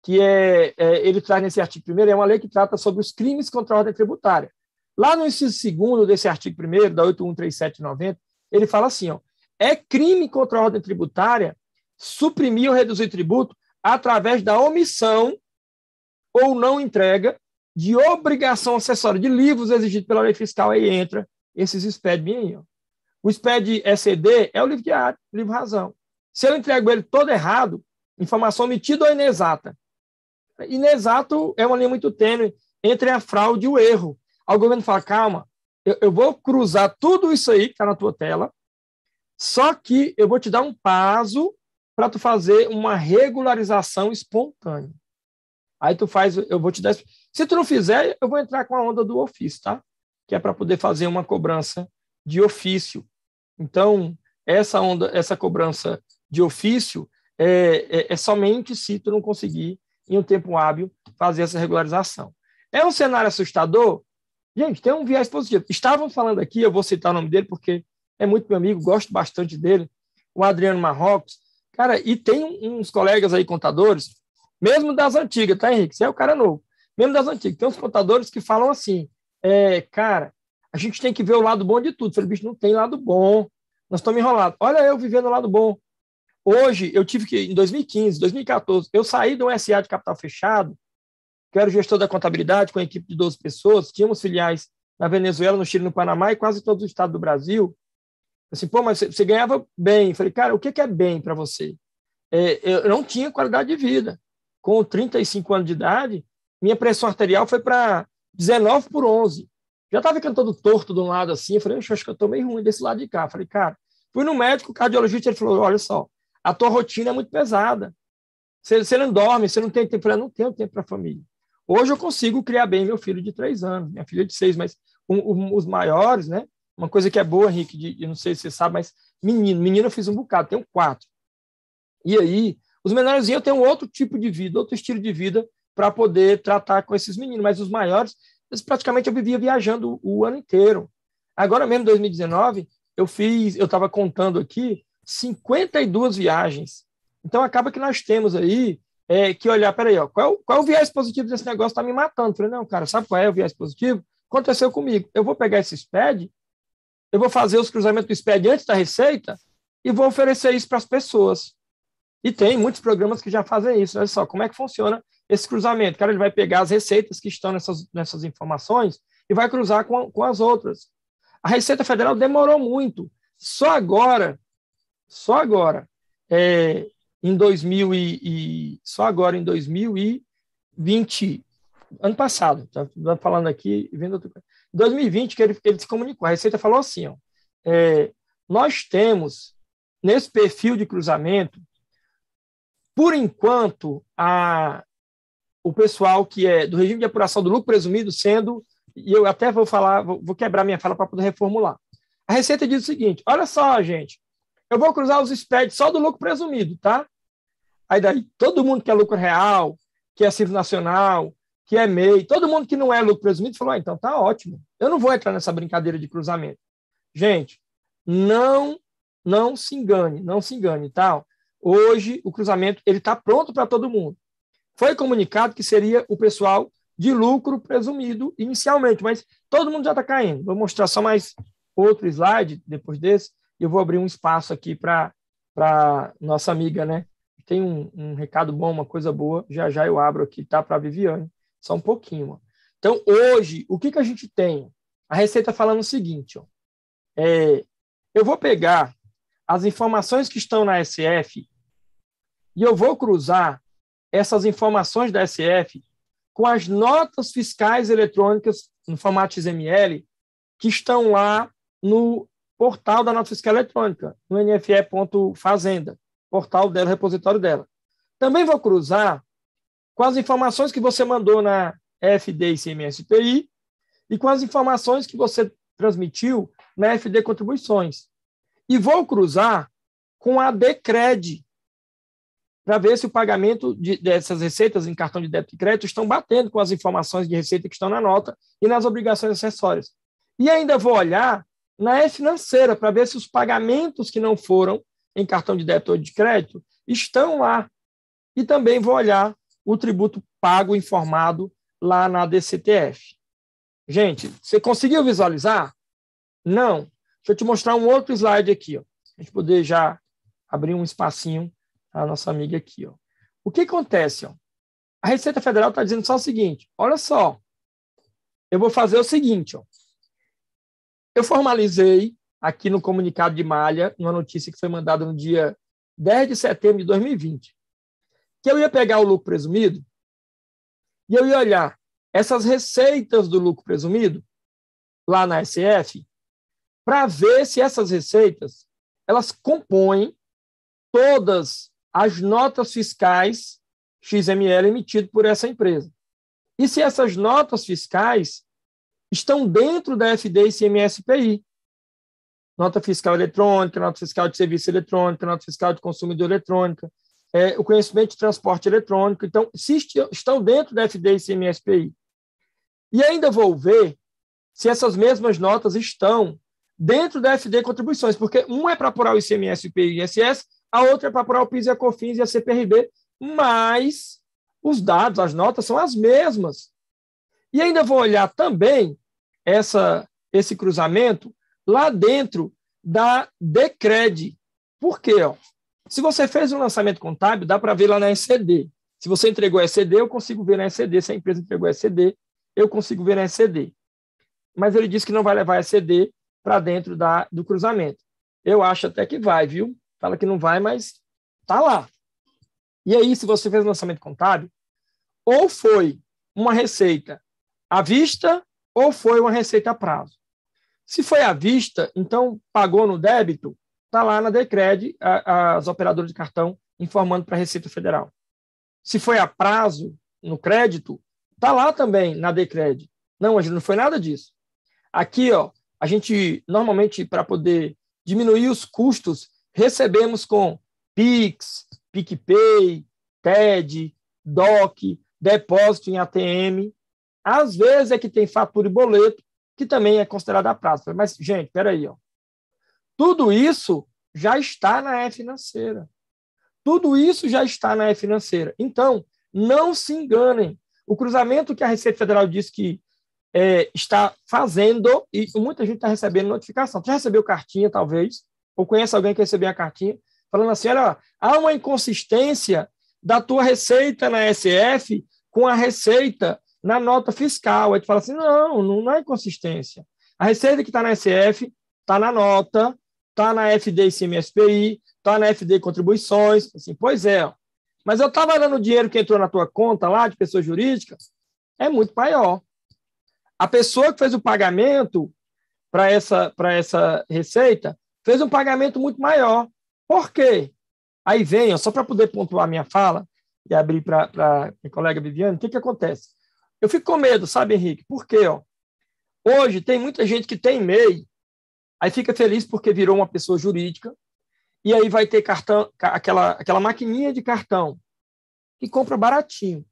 Speaker 2: que é, é, ele traz nesse artigo 1 é uma lei que trata sobre os crimes contra a ordem tributária. Lá no inciso 2 desse artigo 1 da 8137 90, ele fala assim, ó, é crime contra a ordem tributária suprimir ou reduzir tributo através da omissão ou não entrega de obrigação acessória de livros exigidos pela lei fiscal, aí entra esses SPED aí. Ó. O SPED ECD é o livro diário, livro razão. Se eu entrego ele todo errado, informação omitida ou inexata. Inexato é uma linha muito tênue entre a fraude e o erro. Aí o governo fala, calma, eu, eu vou cruzar tudo isso aí que está na tua tela, só que eu vou te dar um passo para tu fazer uma regularização espontânea. Aí tu faz, eu vou te dar. Se tu não fizer, eu vou entrar com a onda do ofício, tá? Que é para poder fazer uma cobrança de ofício. Então, essa onda, essa cobrança de ofício é, é, é somente se tu não conseguir, em um tempo hábil, fazer essa regularização. É um cenário assustador? Gente, tem um viés positivo. Estavam falando aqui, eu vou citar o nome dele porque é muito meu amigo, gosto bastante dele, o Adriano Marrocos. Cara, e tem uns colegas aí, contadores, mesmo das antigas, tá, Henrique? Você é o cara novo. Mesmo das antigas. Tem uns contadores que falam assim, é, cara, a gente tem que ver o lado bom de tudo. Eu falei, bicho, não tem lado bom. Nós estamos enrolados. Olha eu vivendo o lado bom. Hoje, eu tive que, em 2015, 2014, eu saí do SA de capital fechado, que eu era gestor da contabilidade, com a equipe de 12 pessoas, tínhamos filiais na Venezuela, no Chile, no Panamá e quase todos os estados do Brasil. Assim, pô, mas você ganhava bem. Eu falei, cara, o que é bem para você? É, eu não tinha qualidade de vida. Com 35 anos de idade, minha pressão arterial foi para 19 por 11. Já estava cantando torto de um lado assim. Eu falei, eu acho que eu estou meio ruim desse lado de cá. Eu falei, cara, fui no médico, cardiologista, ele falou: olha só, a tua rotina é muito pesada. Você, você não dorme, você não tem tempo. Eu não tenho tempo para a família. Hoje eu consigo criar bem meu filho de três anos, minha filha de seis, mas um, um, os maiores, né? Uma coisa que é boa, Henrique, de, não sei se você sabe, mas menino, menino eu fiz um bocado, tenho quatro. E aí, os menores têm um outro tipo de vida, outro estilo de vida para poder tratar com esses meninos, mas os maiores, eles, praticamente eu vivia viajando o, o ano inteiro. Agora mesmo, 2019, eu fiz, eu estava contando aqui, 52 viagens. Então acaba que nós temos aí é, que olhar, peraí, ó, qual, qual é o viés positivo desse negócio? Está me matando. Eu falei, não, cara, sabe qual é o viés positivo? Aconteceu comigo. Eu vou pegar esses sped eu vou fazer os cruzamentos do expediente antes da receita e vou oferecer isso para as pessoas. E tem muitos programas que já fazem isso. Olha só, como é que funciona esse cruzamento? O cara ele vai pegar as receitas que estão nessas, nessas informações e vai cruzar com, com as outras. A Receita Federal demorou muito. Só agora, só agora, é, em 2000 e, e, só agora em 2020, ano passado, Estou tá, falando aqui, vendo outra coisa. Em 2020, que ele, ele se comunicou, a Receita falou assim, ó, é, nós temos, nesse perfil de cruzamento, por enquanto, a, o pessoal que é do regime de apuração do lucro presumido sendo, e eu até vou falar, vou, vou quebrar minha fala para poder reformular. A Receita diz o seguinte: olha só, gente, eu vou cruzar os SPEDs só do lucro presumido, tá? Aí daí, todo mundo que é lucro real, que é ciclo nacional, que é MEI, todo mundo que não é lucro presumido falou: ah, então tá ótimo. Eu não vou entrar nessa brincadeira de cruzamento. Gente, não não se engane, não se engane, tá? Hoje o cruzamento ele está pronto para todo mundo. Foi comunicado que seria o pessoal de lucro presumido inicialmente, mas todo mundo já está caindo. Vou mostrar só mais outro slide depois desse e eu vou abrir um espaço aqui para nossa amiga, né? Tem um, um recado bom, uma coisa boa. Já já eu abro aqui, tá? Para Viviane só um pouquinho. Então, hoje, o que, que a gente tem? A receita falando o seguinte: ó, é, eu vou pegar as informações que estão na SF e eu vou cruzar essas informações da SF com as notas fiscais eletrônicas no formato XML que estão lá no portal da nota fiscal eletrônica, no nfe.fazenda, portal dela, repositório dela. Também vou cruzar com as informações que você mandou na FD e CMSPI e com as informações que você transmitiu na FD Contribuições. E vou cruzar com a Decred para ver se o pagamento de, dessas receitas em cartão de débito e crédito estão batendo com as informações de receita que estão na nota e nas obrigações acessórias. E ainda vou olhar na e-financeira para ver se os pagamentos que não foram em cartão de débito ou de crédito estão lá. E também vou olhar o tributo pago informado lá na DCTF. Gente, você conseguiu visualizar? Não. Deixa eu te mostrar um outro slide aqui. Ó. A gente poder já abrir um espacinho para a nossa amiga aqui. Ó. O que acontece? Ó? A Receita Federal está dizendo só o seguinte: olha só, eu vou fazer o seguinte. Ó. Eu formalizei aqui no comunicado de malha, numa notícia que foi mandada no dia 10 de setembro de 2020 que eu ia pegar o lucro presumido e eu ia olhar essas receitas do lucro presumido lá na SF para ver se essas receitas elas compõem todas as notas fiscais XML emitido por essa empresa. E se essas notas fiscais estão dentro da FD e CMSPI. Nota fiscal eletrônica, nota fiscal de serviço eletrônico, nota fiscal de consumidor eletrônica, é, o conhecimento de transporte eletrônico. Então, se estão dentro da FD e CMSPI. E ainda vou ver se essas mesmas notas estão dentro da FD contribuições, porque uma é para apurar o ICMS, e o ISS, a outra é para apurar o PIS e a COFINS e a CPRB, mas os dados, as notas são as mesmas. E ainda vou olhar também essa, esse cruzamento lá dentro da DECRED. Por quê? Ó? Se você fez um lançamento contábil, dá para ver lá na SCD. Se você entregou SCD, eu consigo ver na SCD. Se a empresa entregou SCD, eu consigo ver na SCD. Mas ele disse que não vai levar SCD para dentro da, do cruzamento. Eu acho até que vai, viu? Fala que não vai, mas tá lá. E aí, se você fez um lançamento contábil, ou foi uma receita à vista ou foi uma receita a prazo. Se foi à vista, então pagou no débito, está lá na Decred a, as operadoras de cartão informando para a Receita Federal. Se foi a prazo no crédito, está lá também na Decred. Não, a gente não foi nada disso. Aqui, ó, a gente normalmente para poder diminuir os custos, recebemos com Pix, PicPay, TED, DOC, depósito em ATM. Às vezes é que tem fatura e boleto, que também é considerada a prazo. Mas, gente, peraí, ó. Tudo isso já está na e-financeira. Tudo isso já está na e-financeira. Então, não se enganem. O cruzamento que a Receita Federal diz que é, está fazendo, e muita gente está recebendo notificação. Já recebeu cartinha, talvez, ou conhece alguém que recebeu a cartinha, falando assim: olha, há uma inconsistência da tua receita na SF com a receita na nota fiscal. Aí tu fala assim: não, não, não há é inconsistência. A receita que está na SF está na nota está na FD ICMSPI, está na FD Contribuições. Assim, pois é, mas eu estava dando o dinheiro que entrou na tua conta lá, de pessoa jurídica, é muito maior. A pessoa que fez o pagamento para essa, essa receita fez um pagamento muito maior. Por quê? Aí vem, ó, só para poder pontuar minha fala e abrir para minha colega Viviane, o que, que acontece? Eu fico com medo, sabe, Henrique? Por quê? Ó? Hoje tem muita gente que tem MEI Aí fica feliz porque virou uma pessoa jurídica, e aí vai ter cartão, aquela, aquela maquininha de cartão, que compra baratinho.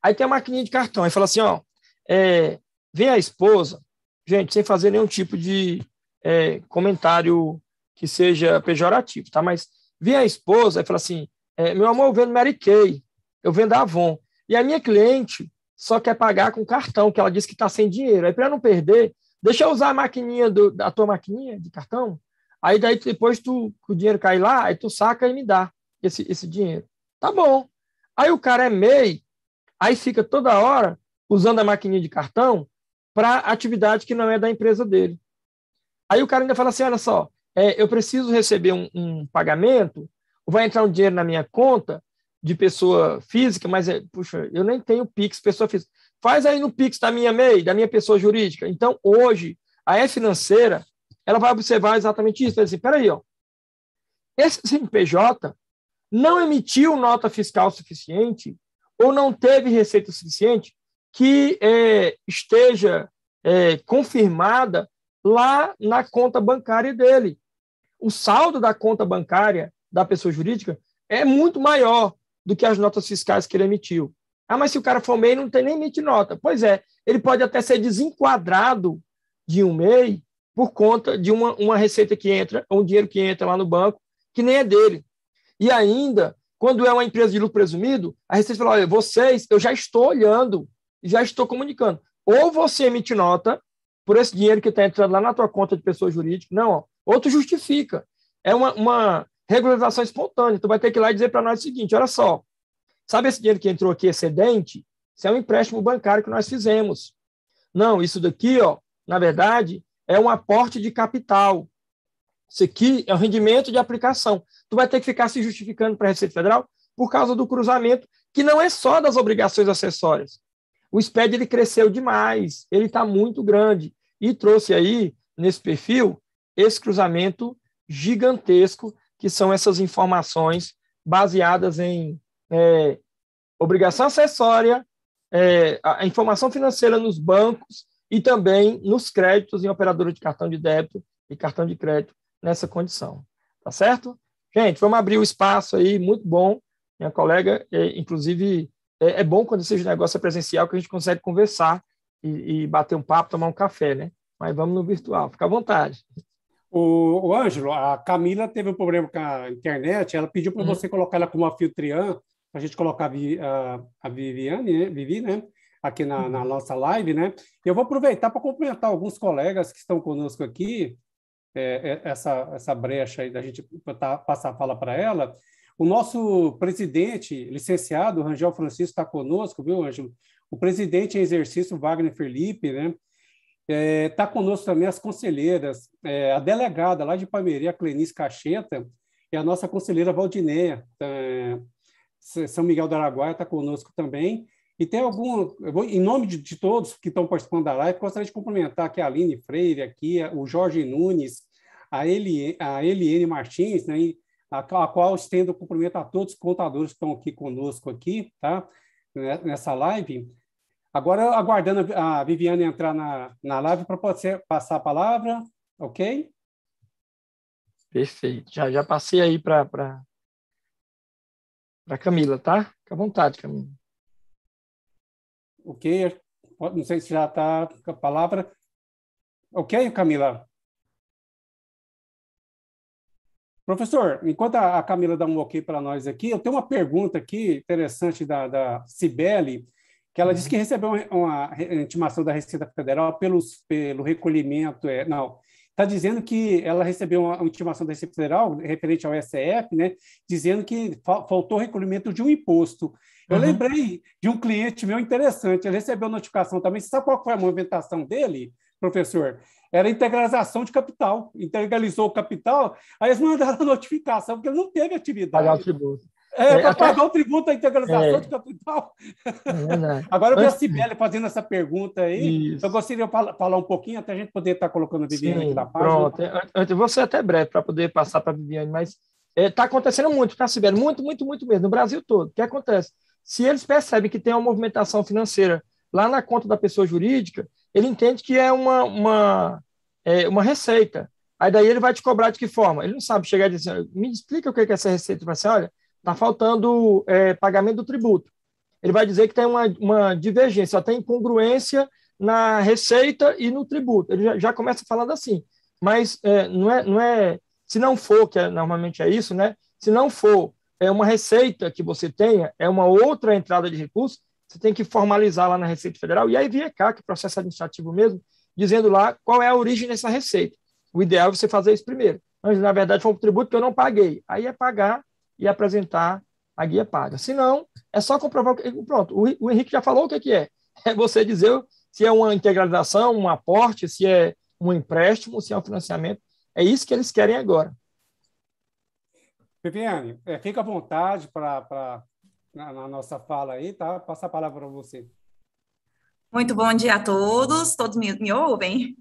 Speaker 2: Aí tem a maquininha de cartão, aí fala assim, ó, é, vem a esposa, gente, sem fazer nenhum tipo de é, comentário que seja pejorativo, tá? Mas vem a esposa e fala assim, é, meu amor, eu vendo Mary Kay, eu vendo Avon, e a minha cliente só quer pagar com cartão, que ela disse que está sem dinheiro. Aí para não perder, Deixa eu usar a maquininha do, tua maquininha de cartão. Aí daí depois tu, o dinheiro cai lá, aí tu saca e me dá esse, esse dinheiro. Tá bom. Aí o cara é MEI, aí fica toda hora usando a maquininha de cartão para atividade que não é da empresa dele. Aí o cara ainda fala assim: olha só, é, eu preciso receber um, um, pagamento, vai entrar um dinheiro na minha conta de pessoa física, mas, é, puxa, eu nem tenho PIX, pessoa física. Faz aí no Pix da minha MEI, da minha pessoa jurídica. Então, hoje, a E-Financeira, ela vai observar exatamente isso. Vai dizer, peraí, ó, esse CNPJ não emitiu nota fiscal suficiente ou não teve receita suficiente que é, esteja é, confirmada lá na conta bancária dele. O saldo da conta bancária da pessoa jurídica é muito maior do que as notas fiscais que ele emitiu. Ah, mas se o cara for MEI, não tem nem limite nota. Pois é, ele pode até ser desenquadrado de um MEI por conta de uma, uma receita que entra, ou um dinheiro que entra lá no banco, que nem é dele. E ainda, quando é uma empresa de lucro presumido, a Receita fala: olha, vocês, eu já estou olhando, já estou comunicando. Ou você emite nota por esse dinheiro que está entrando lá na tua conta de pessoa jurídica, não, ó, ou tu justifica. É uma, uma regularização espontânea. Tu vai ter que ir lá e dizer para nós o seguinte: olha só, Sabe esse dinheiro que entrou aqui excedente? Isso é um empréstimo bancário que nós fizemos. Não, isso daqui, ó, na verdade, é um aporte de capital. Isso aqui é um rendimento de aplicação. Tu vai ter que ficar se justificando para a Receita Federal por causa do cruzamento, que não é só das obrigações acessórias. O SPED ele cresceu demais, ele está muito grande e trouxe aí nesse perfil esse cruzamento gigantesco que são essas informações baseadas em é, obrigação acessória, é, a informação financeira nos bancos e também nos créditos em operadora de cartão de débito e cartão de crédito nessa condição. Tá certo? Gente, vamos abrir o espaço aí, muito bom. Minha colega, é, inclusive, é, é, bom quando esse negócio é presencial que a gente consegue conversar e, e, bater um papo, tomar um café, né? Mas vamos no virtual, fica à vontade. O, o Ângelo, a Camila teve um problema com a internet, ela
Speaker 1: pediu para uhum. você colocar ela como anfitriã, a gente colocar a, a Viviane, né? Vivi, né? aqui na, na, uhum. nossa live, né? Eu vou aproveitar para cumprimentar alguns colegas que estão conosco aqui, é, é essa, essa brecha aí da gente passar a fala para ela. O nosso presidente, licenciado Rangel Francisco, está conosco, viu, Ângelo? O presidente em exercício, Wagner Felipe, né? Está é, tá conosco também as conselheiras, é, a delegada lá de a Clenice Cacheta, e a nossa conselheira Valdineia, tá, são Miguel do Araguaia está conosco também. E tem algum, em nome de, de, todos que estão participando da live, gostaria de cumprimentar aqui a Aline Freire, aqui o Jorge Nunes, a, Eli, a Eliene Martins, né, a, a qual estendo o cumprimento a todos os contadores que estão aqui conosco aqui, tá? Né, nessa live. Agora, aguardando a Viviane entrar na, na live para passar a palavra,
Speaker 2: ok? Perfeito. Já, já passei aí para para Camila, tá? Fica à vontade, Camila.
Speaker 1: Ok, não sei se já está a palavra. Ok, Camila? Professor, enquanto a Camila dá um ok para nós aqui, eu tenho uma pergunta aqui interessante da, da Cibele, que ela uhum. disse que recebeu uma, uma, intimação da Receita Federal pelos, pelo recolhimento, é, não, está dizendo que ela recebeu uma intimação da Receita Federal referente ao SEF, né, dizendo que faltou recolhimento de um imposto. Eu uhum. lembrei de um cliente meu interessante, ele recebeu notificação também. Você sabe qual foi a movimentação dele, professor? Era integralização de capital. Integralizou o capital, aí eles mandaram a notificação, porque ele não teve atividade. Pagar tributo. É, para é, pagar o tributo à integralização é. do
Speaker 2: capital. É Agora eu vi a Sibeli
Speaker 1: fazendo essa pergunta aí. Isso. Eu gostaria de falar um pouquinho, até a gente poder estar tá colocando a Viviane Sim, aqui na página.
Speaker 2: Pronto, eu vou ser até breve para poder passar para a Viviane, mas está é, tá acontecendo muito, a tá, Sibeli? Muito, muito, muito mesmo, no Brasil todo. O que acontece? Se eles percebem que tem uma movimentação financeira lá na conta da pessoa jurídica, ele entende que é uma, uma, é, uma receita. Aí daí ele vai te cobrar de que forma? Ele não sabe chegar e dizer, assim, me explica o que é essa receita. Ele vai olha, está faltando é, pagamento do tributo. Ele vai dizer que tem uma, uma divergência, tem incongruência na receita e no tributo. Ele já, já começa falando assim. Mas é, não, é, não é, se não for, que é, normalmente é isso, né? Se não for é uma receita que você tenha, é uma outra entrada de recurso você tem que formalizar lá na Receita Federal e aí vem cá, que é processo administrativo mesmo, dizendo lá qual é a origem dessa receita. O ideal é você fazer isso primeiro. Mas, na verdade, foi um tributo que eu não paguei. Aí é pagar e apresentar a guia paga. Se não, é só comprovar. Que, pronto, o Henrique já falou o que, que é. É você dizer se é uma integralização, um aporte, se é um empréstimo, se é um financiamento. É isso que eles querem agora. Viviane,
Speaker 1: é, fica à vontade para na, na, nossa fala aí, tá? Passa a palavra para você.
Speaker 3: Muito bom dia a todos. Todos me, me ouvem?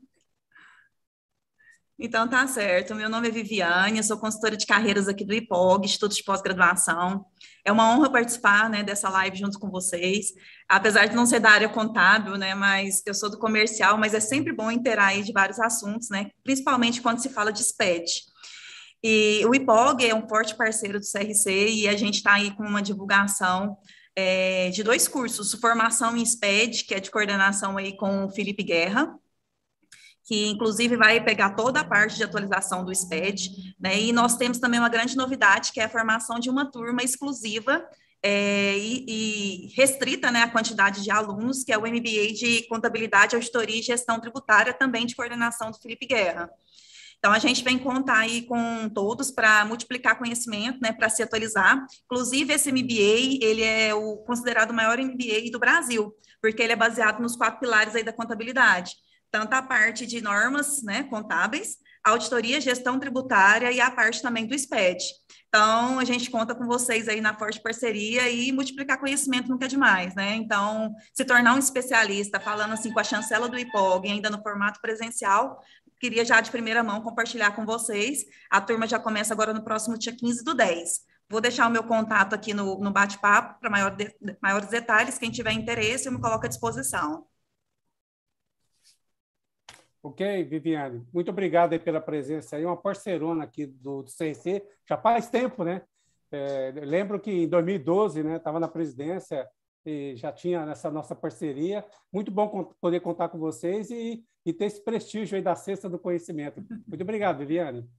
Speaker 3: Então tá certo. Meu nome é Viviane, sou consultora de carreiras aqui do IPOG, Instituto de Pós-Graduação. É uma honra participar né, dessa live junto com vocês. Apesar de não ser da área contábil, né, mas eu sou do comercial, mas é sempre bom interar de vários assuntos, né, principalmente quando se fala de SPED. E o IPOG é um forte parceiro do CRC e a gente está aí com uma divulgação é, de dois cursos, formação em SPED, que é de coordenação aí com o Felipe Guerra, que inclusive vai pegar toda a parte de atualização do SPED, né? E nós temos também uma grande novidade, que é a formação de uma turma exclusiva é, e, e, restrita né, a quantidade de alunos, que é o MBA de Contabilidade, Auditoria e Gestão Tributária, também de coordenação do Felipe Guerra. Então, a gente vem contar aí com todos para multiplicar conhecimento, né, para se atualizar. Inclusive, esse MBA, ele é o considerado o maior MBA do Brasil, porque ele é baseado nos quatro pilares aí da contabilidade tanto a parte de normas né, contábeis, auditoria, gestão tributária e a parte também do SPED. Então, a gente conta com vocês aí na forte parceria e multiplicar conhecimento nunca é demais, né? Então, se tornar um especialista, falando assim com a chancela do IPOG, ainda no formato presencial, queria já de primeira mão compartilhar com vocês. A turma já começa agora no próximo dia 15 do 10. Vou deixar o meu contato aqui no, no bate-papo para maior de, maiores detalhes. Quem tiver interesse, eu me coloco à disposição.
Speaker 1: Ok, Viviane? Muito obrigado pela presença aí, uma parcerona aqui do, do CRC, já faz tempo, né? É, lembro que em 2012, né, estava na presidência e já tinha essa nossa parceria. Muito bom poder contar com vocês e, e ter esse prestígio aí da Cesta do Conhecimento. Muito obrigado, Viviane.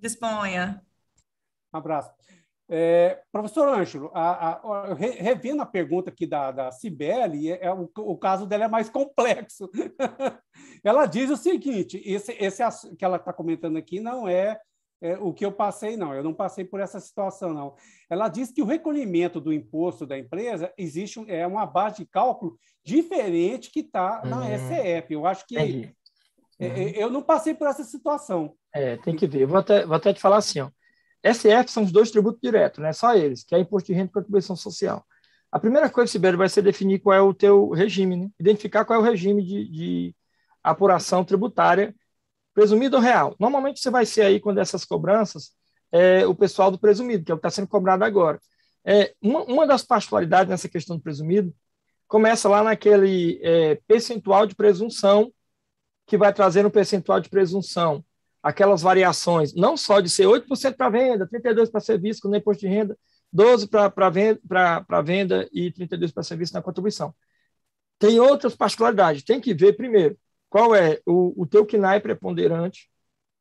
Speaker 1: Disponha. Um abraço. É, professor Ângelo, a, a, a, revendo a pergunta aqui da, da Cibele, é, é o, o, caso dela é mais complexo. ela diz o seguinte: esse, esse que ela está comentando aqui não é, é, o que eu passei, não, eu não passei por essa situação, não. Ela diz que o recolhimento do imposto da empresa existe é uma base de cálculo
Speaker 2: diferente que está na uhum. SEF. Eu acho que. É, é, uhum. Eu não passei por essa situação. É, tem que ver. Vou até, vou até te falar assim, ó. SF são os dois tributos diretos, né? só eles, que é imposto de renda e contribuição social. A primeira coisa, Sibério, vai ser definir qual é o teu regime, né? identificar qual é o regime de, de apuração tributária, presumido ou real. Normalmente você vai ser aí, quando essas cobranças, é, o pessoal do presumido, que é o que está sendo cobrado agora. É, uma, uma, das particularidades nessa questão do presumido começa lá naquele é, percentual de presunção, que vai trazer um percentual de presunção aquelas variações, não só de ser 8% para venda, 32% para serviço, com imposto de renda, 12% para venda, venda e 32% para serviço na contribuição. Tem outras particularidades. Tem que ver, primeiro, qual é o, o teu KNAI preponderante,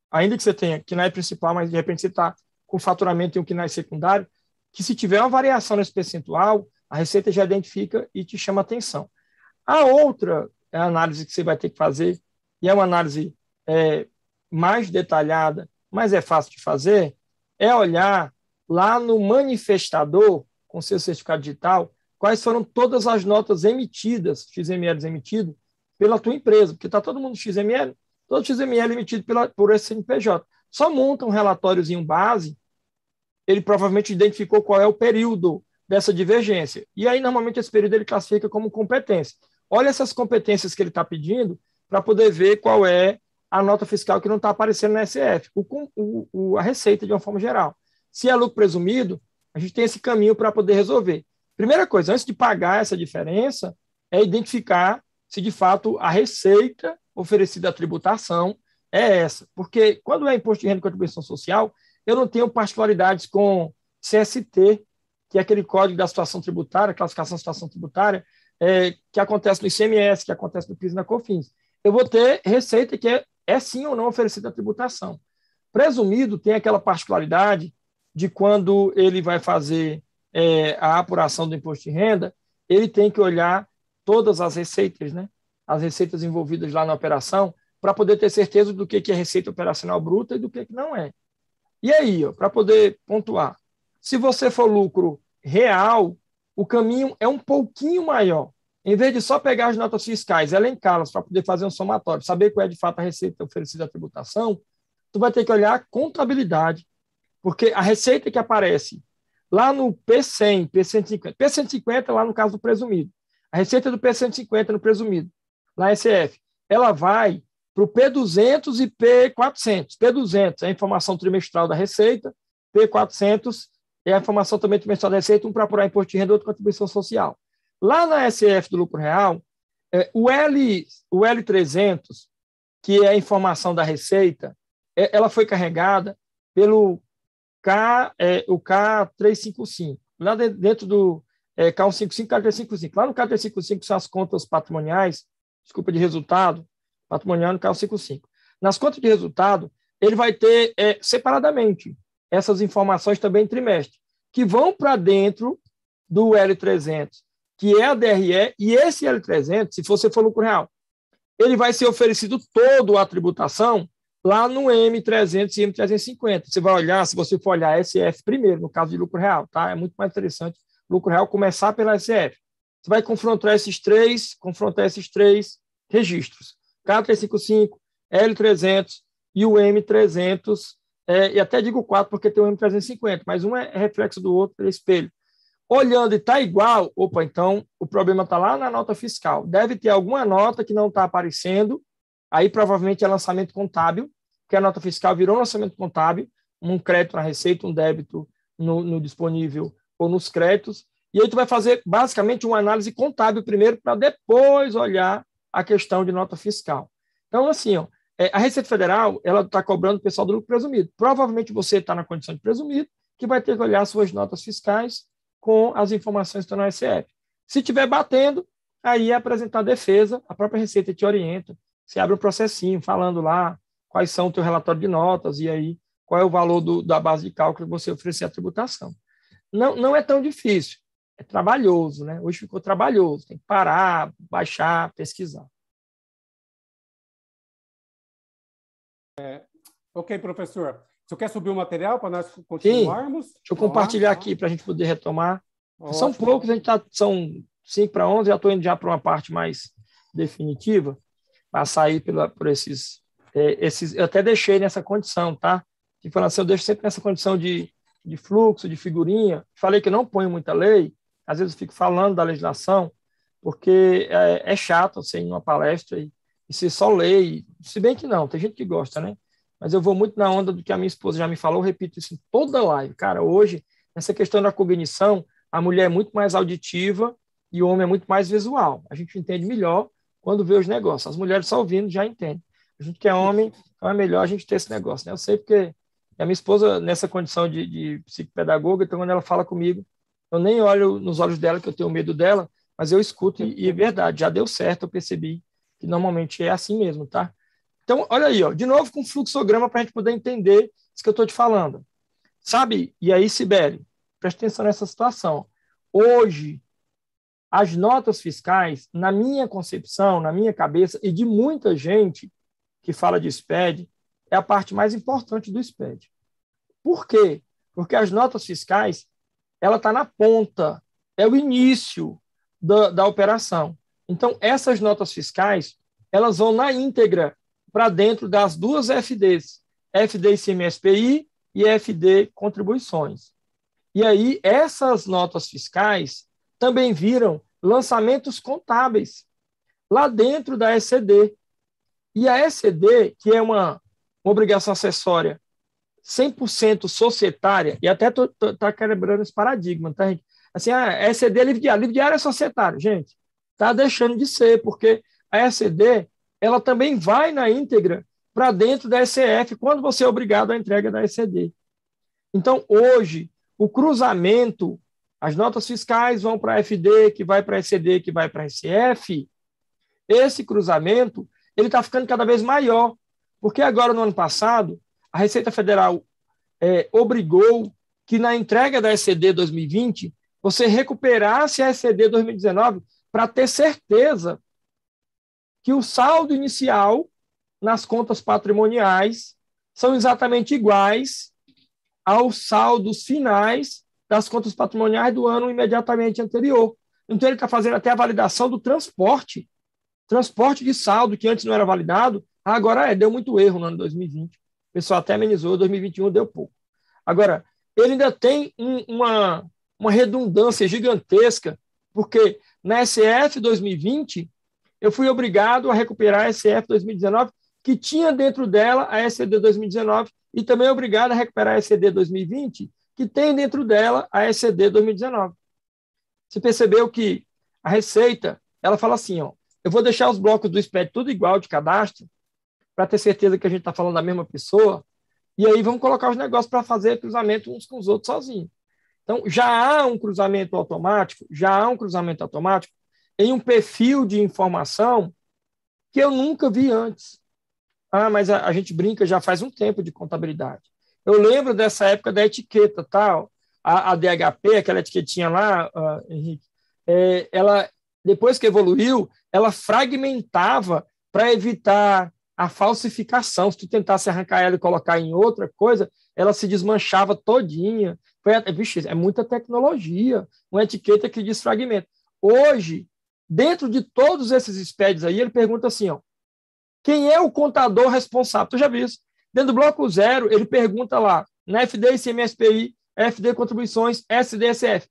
Speaker 2: ainda que você tenha KNAI principal, mas de repente você está com faturamento e um KNAI secundário, que se tiver uma variação nesse percentual, a Receita já identifica e te chama atenção. A outra é análise que você vai ter que fazer, e é uma análise é, mais detalhada, mas é fácil de fazer, é olhar lá no manifestador, com seu certificado digital, quais foram todas as notas emitidas, XMLs emitido, pela tua empresa, porque está todo mundo XML, todo XML emitido pela, por esse CNPJ. Só monta um relatóriozinho base, ele provavelmente identificou qual é o período dessa divergência. E aí, normalmente, esse período ele classifica como competência. Olha essas competências que ele está pedindo para poder ver qual é a nota fiscal que não está aparecendo na SF, o, o, o, a receita de uma forma geral. Se é lucro presumido, a gente tem esse caminho para poder resolver. Primeira coisa, antes de pagar essa diferença, é identificar se de fato a receita oferecida à tributação é essa. Porque quando é imposto de renda e contribuição social, eu não tenho particularidades com CST, que é aquele código da situação tributária, classificação da situação tributária, é, que acontece no ICMS, que acontece no PIS e na COFINS. Eu vou ter receita que é é sim ou não oferecida a tributação. Presumido tem aquela particularidade de quando ele vai fazer é, a apuração do imposto de renda, ele tem que olhar todas as receitas, né? as receitas envolvidas lá na operação, para poder ter certeza do que, que é receita operacional bruta e do que, que não é. E aí, para poder pontuar, se você for lucro real, o caminho é um pouquinho maior, em vez de só pegar as notas fiscais, elencá-las para poder fazer um somatório, saber qual é de fato a receita oferecida à tributação, tu vai ter que olhar a contabilidade, porque a receita que aparece lá no P100, P150, P150 lá no caso do presumido, a receita do P150 no presumido, na SF, ela vai para o P200 e P400. P200 é a informação trimestral da receita, P400 é a informação também trimestral da receita, um para apurar imposto de renda, outro contribuição social. Lá na SF do lucro real, é, o, L, o L300, que é a informação da receita, é, ela foi carregada pelo K, é, o K355. Lá de, dentro do é, K155, K355. Lá no K355 são as contas patrimoniais, desculpa, de resultado, patrimonial no K155. Nas contas de resultado, ele vai ter é, separadamente essas informações também trimestre, que vão para dentro do L300 que é a DRE, e esse L300, se você for lucro real, ele vai ser oferecido todo a tributação lá no M300 e M350. Você vai olhar, se você for olhar a SF primeiro, no caso de lucro real, tá? É muito mais interessante lucro real começar pela SF. Você vai confrontar esses três, confrontar esses três registros. K355, L300 e o M300, é, e até digo 4 porque tem o M350, mas um é reflexo do outro, é espelho olhando e está igual, opa, então o problema está lá na nota fiscal. Deve ter alguma nota que não está aparecendo, aí provavelmente é lançamento contábil, porque a nota fiscal virou lançamento contábil, um crédito na receita, um débito no, no disponível ou nos créditos, e aí tu vai fazer basicamente uma análise contábil primeiro para depois olhar a questão de nota fiscal. Então, assim, ó, é, a Receita Federal ela está cobrando o pessoal do lucro presumido. Provavelmente você está na condição de presumido, que vai ter que olhar suas notas fiscais com as informações que estão na ICF. Se estiver batendo, aí é apresentar a defesa, a própria Receita te orienta, você abre um processinho falando lá quais são o teu relatório de notas e aí qual é o valor do, da base de cálculo que você oferecer a tributação. Não, não é tão difícil, é trabalhoso, né? Hoje ficou trabalhoso, tem que parar, baixar, pesquisar.
Speaker 1: É, ok, professor. Você quer subir o material para nós continuarmos? Sim. Deixa eu compartilhar
Speaker 2: aqui para a gente poder retomar. Ótimo. São poucos, a gente tá, são 5 para 11, já estou indo já para uma parte mais definitiva, para sair pela, por esses, é, esses... Eu até deixei nessa condição, tá? De falar assim, eu deixo sempre nessa condição de, de fluxo, de figurinha. Falei que não ponho muita lei, às vezes eu fico falando da legislação, porque é, é chato você assim, ir numa palestra e, e se só lei, se bem que não, tem gente que gosta, né? mas eu vou muito na onda do que a minha esposa já me falou, repito isso em toda live. Cara, hoje, nessa questão da cognição, a mulher é muito mais auditiva e o homem é muito mais visual. A gente entende melhor quando vê os negócios. As mulheres só ouvindo já entendem. A gente que é homem, então é melhor a gente ter esse negócio. Né? Eu sei porque a minha esposa, nessa condição de, de psicopedagoga, então quando ela fala comigo, eu nem olho nos olhos dela, que eu tenho medo dela, mas eu escuto e, e é verdade, já deu certo, eu percebi que normalmente é assim mesmo, tá? Então, olha aí, ó, de novo com fluxograma para a gente poder entender isso que eu estou te falando. Sabe? E aí, Sibeli, preste atenção nessa situação. Hoje, as notas fiscais, na minha concepção, na minha cabeça e de muita gente que fala de SPED, é a parte mais importante do SPED. Por quê? Porque as notas fiscais, ela está na ponta, é o início da, da operação. Então, essas notas fiscais, elas vão na íntegra para dentro das duas FDs, FD icms e FD Contribuições. E aí, essas notas fiscais também viram lançamentos contábeis lá dentro da SCD. E a SCD, que é uma, uma obrigação acessória 100% societária, e até está quebrando esse paradigma, tá, gente? Assim, a SCD é livre diário. Livre diário é societário, gente. Está deixando de ser, porque a SCD ela também vai na íntegra para dentro da ECF quando você é obrigado à entrega da ECD. Então, hoje, o cruzamento, as notas fiscais vão para a FD, que vai para a ECD, que vai para a ECF, esse cruzamento ele está ficando cada vez maior, porque agora, no ano passado, a Receita Federal é, obrigou que na entrega da ECD 2020, você recuperasse a ECD 2019 para ter certeza que o saldo inicial nas contas patrimoniais são exatamente iguais aos saldos finais das contas patrimoniais do ano imediatamente anterior. Então, ele está fazendo até a validação do transporte. Transporte de saldo, que antes não era validado, agora é, deu muito erro no ano 2020. O pessoal até amenizou, 2021 deu pouco. Agora, ele ainda tem um, uma, uma redundância gigantesca, porque na SF 2020, eu fui obrigado a recuperar a SF 2019, que tinha dentro dela a SED 2019, e também obrigado a recuperar a SED 2020, que tem dentro dela a SED 2019. Você percebeu que a receita, ela fala assim, ó, eu vou deixar os blocos do SPED tudo igual de cadastro, para ter certeza que a gente está falando da mesma pessoa, e aí vamos colocar os negócios para fazer cruzamento uns com os outros sozinhos. Então, já há um cruzamento automático, já há um cruzamento automático em um perfil de informação que eu nunca vi antes. Ah, mas a, a gente brinca já faz um tempo de contabilidade. Eu lembro dessa época da etiqueta tal, a, a DHP, aquela etiquetinha lá, uh, Henrique, é, ela depois que evoluiu, ela fragmentava para evitar a falsificação. Se tu tentasse arrancar ela e colocar em outra coisa, ela se desmanchava todinha. Foi, vixe, é muita tecnologia, uma etiqueta que desfragmenta. Hoje, dentro de todos esses SPEDs aí, ele pergunta assim, ó, quem é o contador responsável? Tu já viu isso? Dentro do bloco zero, ele pergunta lá, na FD e CMSPI, FD Contribuições, SDSF,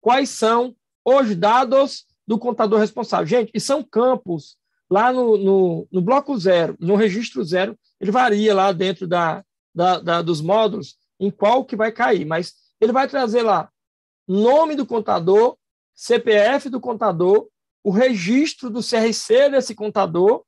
Speaker 2: quais são os dados do contador responsável? Gente, e são campos lá no, no, no bloco zero, no registro zero, ele varia lá dentro da, da, da, dos módulos em qual que vai cair, mas ele vai trazer lá nome do contador, CPF do contador, o registro do CRC desse contador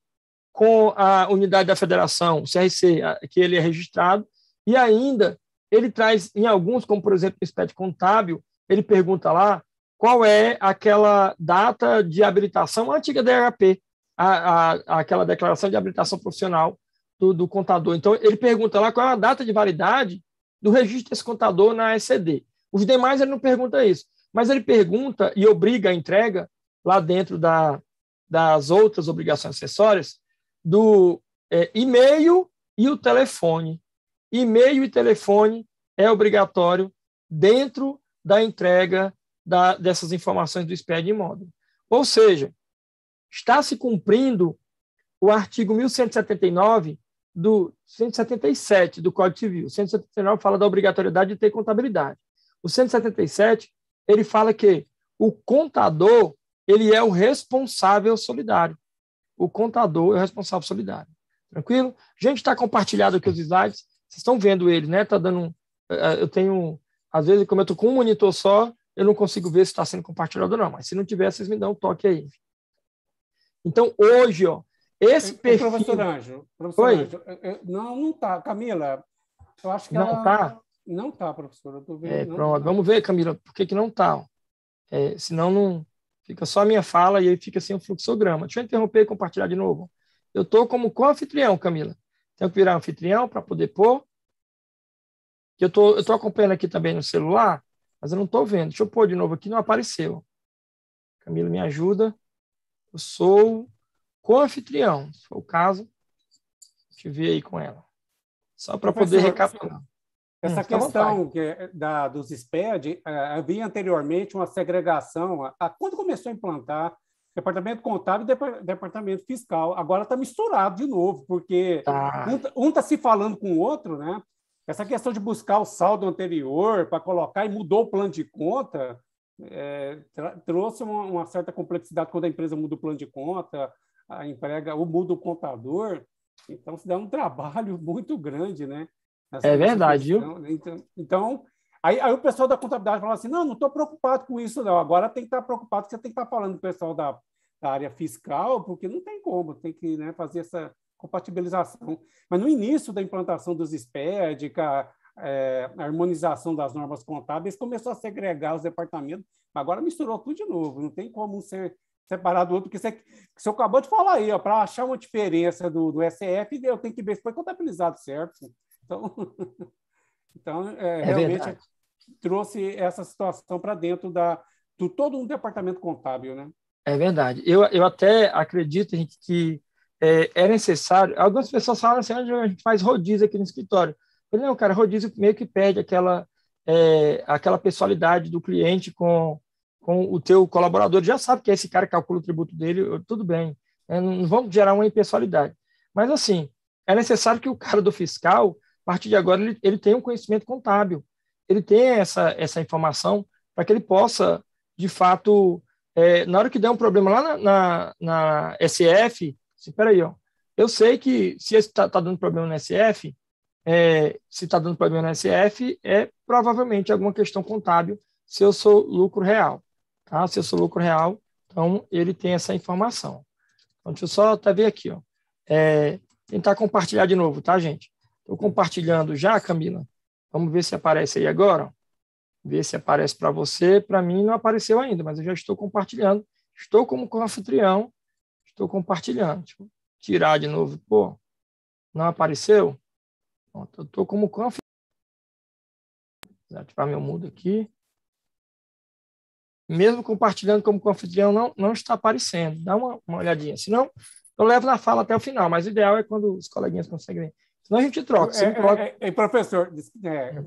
Speaker 2: com a unidade da federação, o CRC, que ele é registrado, e ainda ele traz em alguns, como por exemplo o SPED contábil, ele pergunta lá qual é aquela data de habilitação antiga da ERP, a, a, aquela declaração de habilitação profissional do, do, contador. Então, ele pergunta lá qual é a data de validade do registro desse contador na SCD. Os demais ele não pergunta isso, mas ele pergunta e obriga a entrega lá dentro da, das outras obrigações acessórias, do é, e-mail e o telefone. E-mail e telefone é obrigatório dentro da entrega da, dessas informações do SPED imóvel. Ou seja, está se cumprindo o artigo 1179 do 177 do Código Civil. O 179 fala da obrigatoriedade de ter contabilidade. O 177, ele fala que o contador ele é o responsável solidário. O contador é o responsável solidário. Tranquilo? Gente, está compartilhado aqui os slides. Vocês estão vendo ele, né? Tá dando um, é, é, eu tenho, às vezes, como eu estou com um monitor só, eu não consigo ver se está sendo compartilhado ou não. Mas se não tiver, vocês me dão um toque aí. Então, hoje, ó, esse perfil... Professor Anjo, professor Oi? Anjo,
Speaker 1: não, não está. Camila, eu acho que não ela... Tá? Não está, professor. Eu tô vendo, é, pronto. Tá.
Speaker 2: Vamos ver, Camila, por que, que não está? É, senão não... Fica só a minha fala e aí fica sem assim, o um fluxograma. Deixa eu interromper e compartilhar de novo. Eu estou como co-anfitrião, Camila. Tenho que virar anfitrião para poder pôr. Eu tô, estou tô acompanhando aqui também no celular, mas eu não estou vendo. Deixa eu pôr de novo aqui, não apareceu. Camila, me ajuda. Eu sou co-anfitrião, se for o caso. eu ver aí com ela. Só para poder recapitular. Hum, Essa questão que,
Speaker 1: eh, da, dos SPED, eh, havia anteriormente uma segregação. A, a, quando começou a implantar departamento contábil e departamento fiscal, agora está misturado de novo, porque tá. um está um tá se falando com o outro, né? Essa questão de buscar o saldo anterior para colocar e mudou o plano de conta é, trouxe uma, uma, certa complexidade quando a empresa muda o plano de conta, a emprega ou muda o contador. Então, se dá um trabalho muito grande, né? É verdade, viu? Né? Então, então aí, aí, o pessoal da contabilidade fala assim: não, não estou preocupado com isso, não. Agora tem que estar tá preocupado, você tem que estar tá falando com o pessoal da, da área fiscal, porque não tem como, tem que né, fazer essa compatibilização. Mas no início da implantação dos SPED, é, a harmonização das normas contábeis, começou a segregar os departamentos, agora misturou tudo de novo, não tem como ser separado do outro, porque você, você acabou de falar aí, para achar uma diferença do, do SF, eu tenho que ver se foi contabilizado certo. Então, então é, é realmente verdade. trouxe essa situação para dentro da, do todo um departamento contábil, né?
Speaker 2: É verdade. Eu, eu até acredito, gente, que é, é necessário. Algumas pessoas falam assim: ah, a gente faz rodízio aqui no escritório. Eu, não, cara, rodízio meio que perde aquela, é, aquela personalidade do cliente com, com o teu colaborador. Já sabe que é esse cara que calcula o tributo dele, eu, tudo bem. É, não, não vamos gerar uma impessoalidade. Mas, assim, é necessário que o cara do fiscal a partir de agora ele, ele tem um conhecimento contábil, ele tem essa, essa informação para que ele possa, de fato, é, na hora que der um problema lá na, na, na SF, espera aí, ó, eu sei que se está tá dando problema na SF, é, se está dando problema na SF, é provavelmente alguma questão contábil se eu sou lucro real. Tá? Se eu sou lucro real, então ele tem essa informação. Então, deixa eu só até ver aqui. Ó. É, tentar compartilhar de novo, tá, gente? Estou compartilhando já, Camila. Vamos ver se aparece aí agora. Ver se aparece para você. Para mim não apareceu ainda, mas eu já estou compartilhando. Estou como anfitrião. Estou compartilhando. Deixa eu tirar de novo. Pô, não apareceu? Pronto, eu estou como anfitrião. ativar meu mudo aqui. Mesmo compartilhando como anfitrião, não, não está aparecendo. Dá uma, uma olhadinha. Senão, eu levo na fala até o final, mas o ideal é quando os coleguinhas conseguem Senão a gente troca. É, troca... É, é, é, professor, é, fica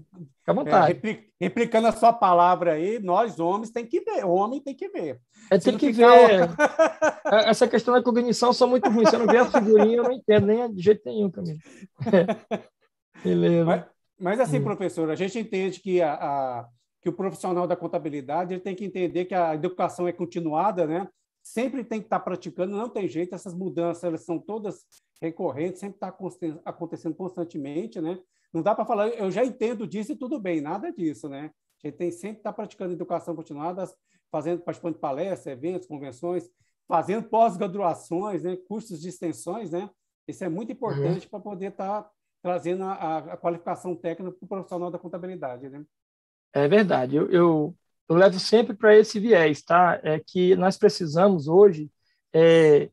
Speaker 2: à é, vontade.
Speaker 1: replicando a sua palavra aí,
Speaker 2: nós homens tem que ver, homem tem que ver. É, tem que ver. Essa questão da cognição são muito ruins. Se eu não ver a figurinha, eu não entendo nem de jeito nenhum, Camilo. Beleza. Mas,
Speaker 1: mas assim, hum. professor, a gente entende que a, a, que o profissional da contabilidade ele tem que entender que a educação é continuada, né? Sempre tem que estar praticando, não tem jeito, essas mudanças elas são todas recorrente, sempre está acontecendo constantemente, né? Não dá para falar, eu já entendo disso e tudo bem, nada disso, né? A gente tem sempre está praticando educação continuada, fazendo, participando de palestras, eventos, convenções, fazendo pós-graduações, né? cursos de extensões, né? Isso é muito importante uhum. É. para poder estar tá trazendo a, a, qualificação técnica para o profissional da contabilidade, né?
Speaker 2: É verdade. Eu, eu, eu levo sempre para esse viés, tá? É que nós precisamos hoje é,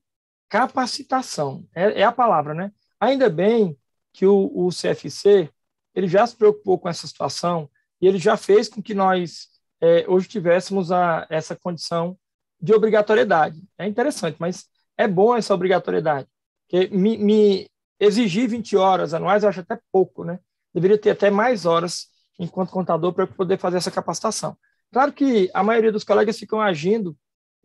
Speaker 2: capacitação. É, é a palavra, né? Ainda bem que o, o CFC ele já se preocupou com essa situação e ele já fez com que nós é, hoje tivéssemos a, essa condição de obrigatoriedade. É interessante, mas é bom essa obrigatoriedade. Porque me, me exigir 20 horas anuais eu acho até pouco, né? Deveria ter até mais horas enquanto contador para poder fazer essa capacitação. Claro que a maioria dos colegas ficam agindo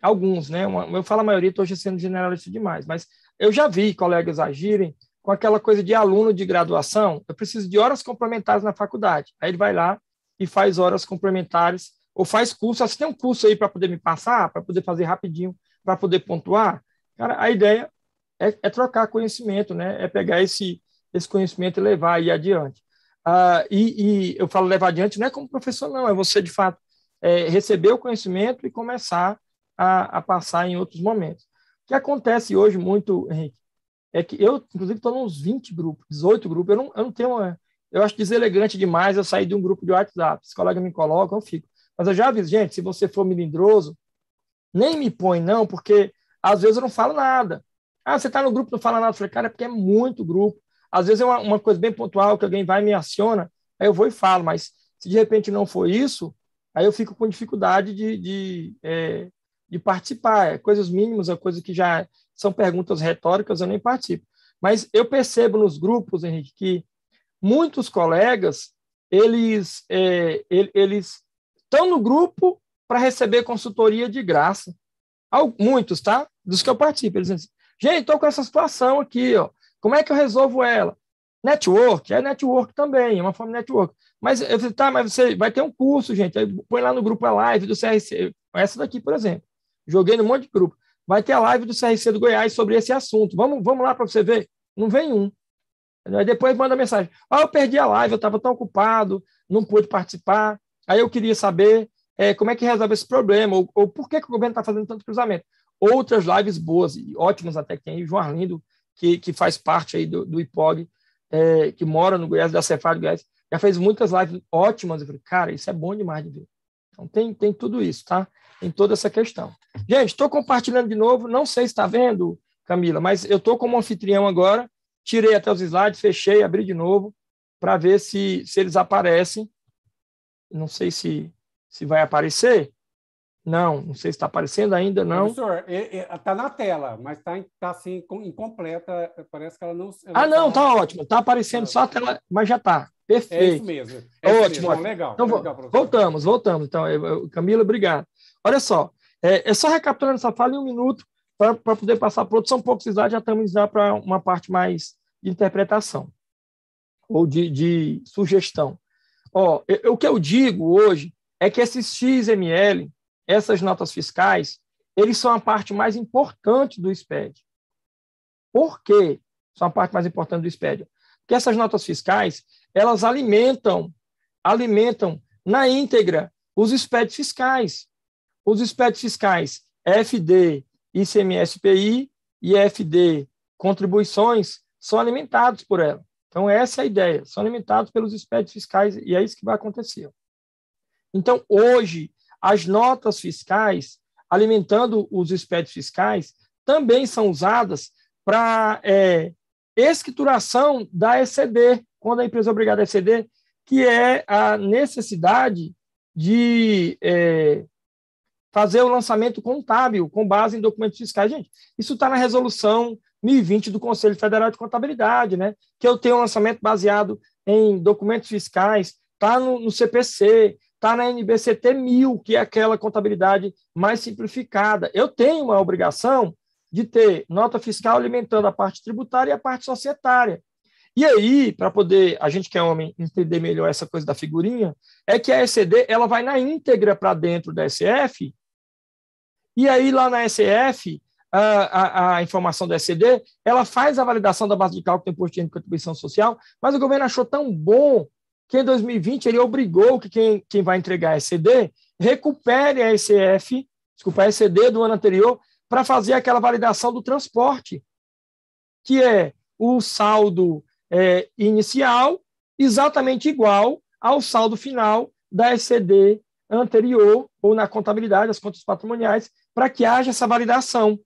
Speaker 2: alguns, né? eu falo a maioria, estou sendo generalista demais, mas eu já vi colegas agirem com aquela coisa de aluno de graduação, eu preciso de horas complementares na faculdade. Aí ele vai lá e faz horas complementares, ou faz curso, ah, assim, se tem um curso aí para poder me passar, para poder fazer rapidinho, para poder pontuar, cara, a ideia é, é, trocar conhecimento, né? É pegar esse, esse conhecimento e levar aí adiante. Ah, e, e eu falo levar adiante não é como professor, não, é você, de fato, é, receber o conhecimento e começar a, a passar em outros momentos. O que acontece hoje muito, Henrique, é que eu, inclusive, estou nos 20 grupos, 18 grupos, eu não, eu não tenho. Uma, eu acho deselegante demais eu sair de um grupo de WhatsApp. Os colegas me colocam, eu fico. Mas eu já aviso, gente, se você for melindroso, nem me põe, não, porque às vezes eu não falo nada. Ah, você está no grupo não fala nada. Eu falei, cara, é porque é muito grupo. Às vezes é uma, uma coisa bem pontual que alguém vai e me aciona, aí eu vou e falo, mas se de repente não for isso, aí eu fico com dificuldade de, de é, de participar. É coisas mínimas, a é coisa que já são perguntas retóricas, eu nem participo. Mas eu percebo nos grupos, Henrique, que muitos colegas eles é, eles estão no grupo para receber consultoria de graça. Muitos, tá? Dos que eu participo, eles dizem assim, gente, estou com essa situação aqui, ó. como é que eu resolvo ela? Network, é network também, é uma forma de network. Mas eu falei, tá, mas você vai ter um curso, gente, aí põe lá no grupo a live do CRC, essa daqui, por exemplo. Joguei no monte de grupo. Vai ter a live do CRC do Goiás sobre esse assunto. Vamos, vamos lá para você ver? Não vem um. Aí depois manda mensagem. Ah, eu perdi a live, eu estava tão ocupado, não pude participar. Aí eu queria saber é, como é que resolve esse problema, ou, ou por que, que o governo está fazendo tanto cruzamento. Outras lives boas e ótimas até que tem aí, João Arlindo, que, que faz parte aí do, do IPOG, é, que mora no Goiás, da Cefal do Goiás, já fez muitas lives ótimas. Eu falei, cara, isso é bom demais de ver. Então tem, tem tudo isso, tá? em toda essa questão. Gente, estou compartilhando de novo, não sei se está vendo, Camila, mas eu estou como anfitrião agora, tirei até os slides, fechei, abri de novo, para ver se, se eles aparecem. Não sei se, se vai aparecer. Não, não sei se está aparecendo ainda, não.
Speaker 1: Professor, está é, é, na tela, mas está tá, assim incompleta. Parece que ela não. Ela ah, não, está
Speaker 2: tá ótimo. Está aparecendo ah. só a tela, mas já está. Perfeito. É isso mesmo. É Ótimo. Legal. Então, legal voltamos, voltamos. Então, eu, Camila, obrigado. Olha só, é, é só recapitulando essa fala em um minuto para poder passar para outro. São poucos slides, já estamos já para uma parte mais de interpretação ou de, de sugestão. Ó, eu, o que eu digo hoje é que esses XML, essas notas fiscais, eles são a parte mais importante do SPED. Por quê? São a parte mais importante do SPED. Porque essas notas fiscais, elas alimentam, alimentam na íntegra os SPEDs fiscais. Os SPEDs fiscais FD, icmspi e FD, contribuições, são alimentados por ela. Então, essa é a ideia, são alimentados pelos SPEDs fiscais e é isso que vai acontecer. Então, hoje, as notas fiscais, alimentando os SPEDs fiscais, também são usadas para é, escrituração da ECD, quando a empresa é obrigada a ECD, que é a necessidade de é, fazer o lançamento contábil com base em documentos fiscais. Gente, isso está na resolução 1020 do Conselho Federal de Contabilidade, né? que eu tenho um lançamento baseado em documentos fiscais, está no, no, CPC, está na NBCT 1000, que é aquela contabilidade mais simplificada. Eu tenho uma obrigação de ter nota fiscal alimentando a parte tributária e a parte societária. E aí, para poder a gente que é homem entender melhor essa coisa da figurinha, é que a ECD ela vai na íntegra para dentro da SF, e aí lá na SF, a, a, a, informação da ECD, ela faz a validação da base de cálculo do imposto de contribuição social, mas o governo achou tão bom que em 2020 ele obrigou que quem, quem vai entregar a ECD recupere a ECF, desculpa, a ECD do ano anterior para fazer aquela validação do transporte, que é o saldo é, inicial exatamente igual ao saldo final da SCD anterior ou na contabilidade, as contas patrimoniais, para que haja essa validação.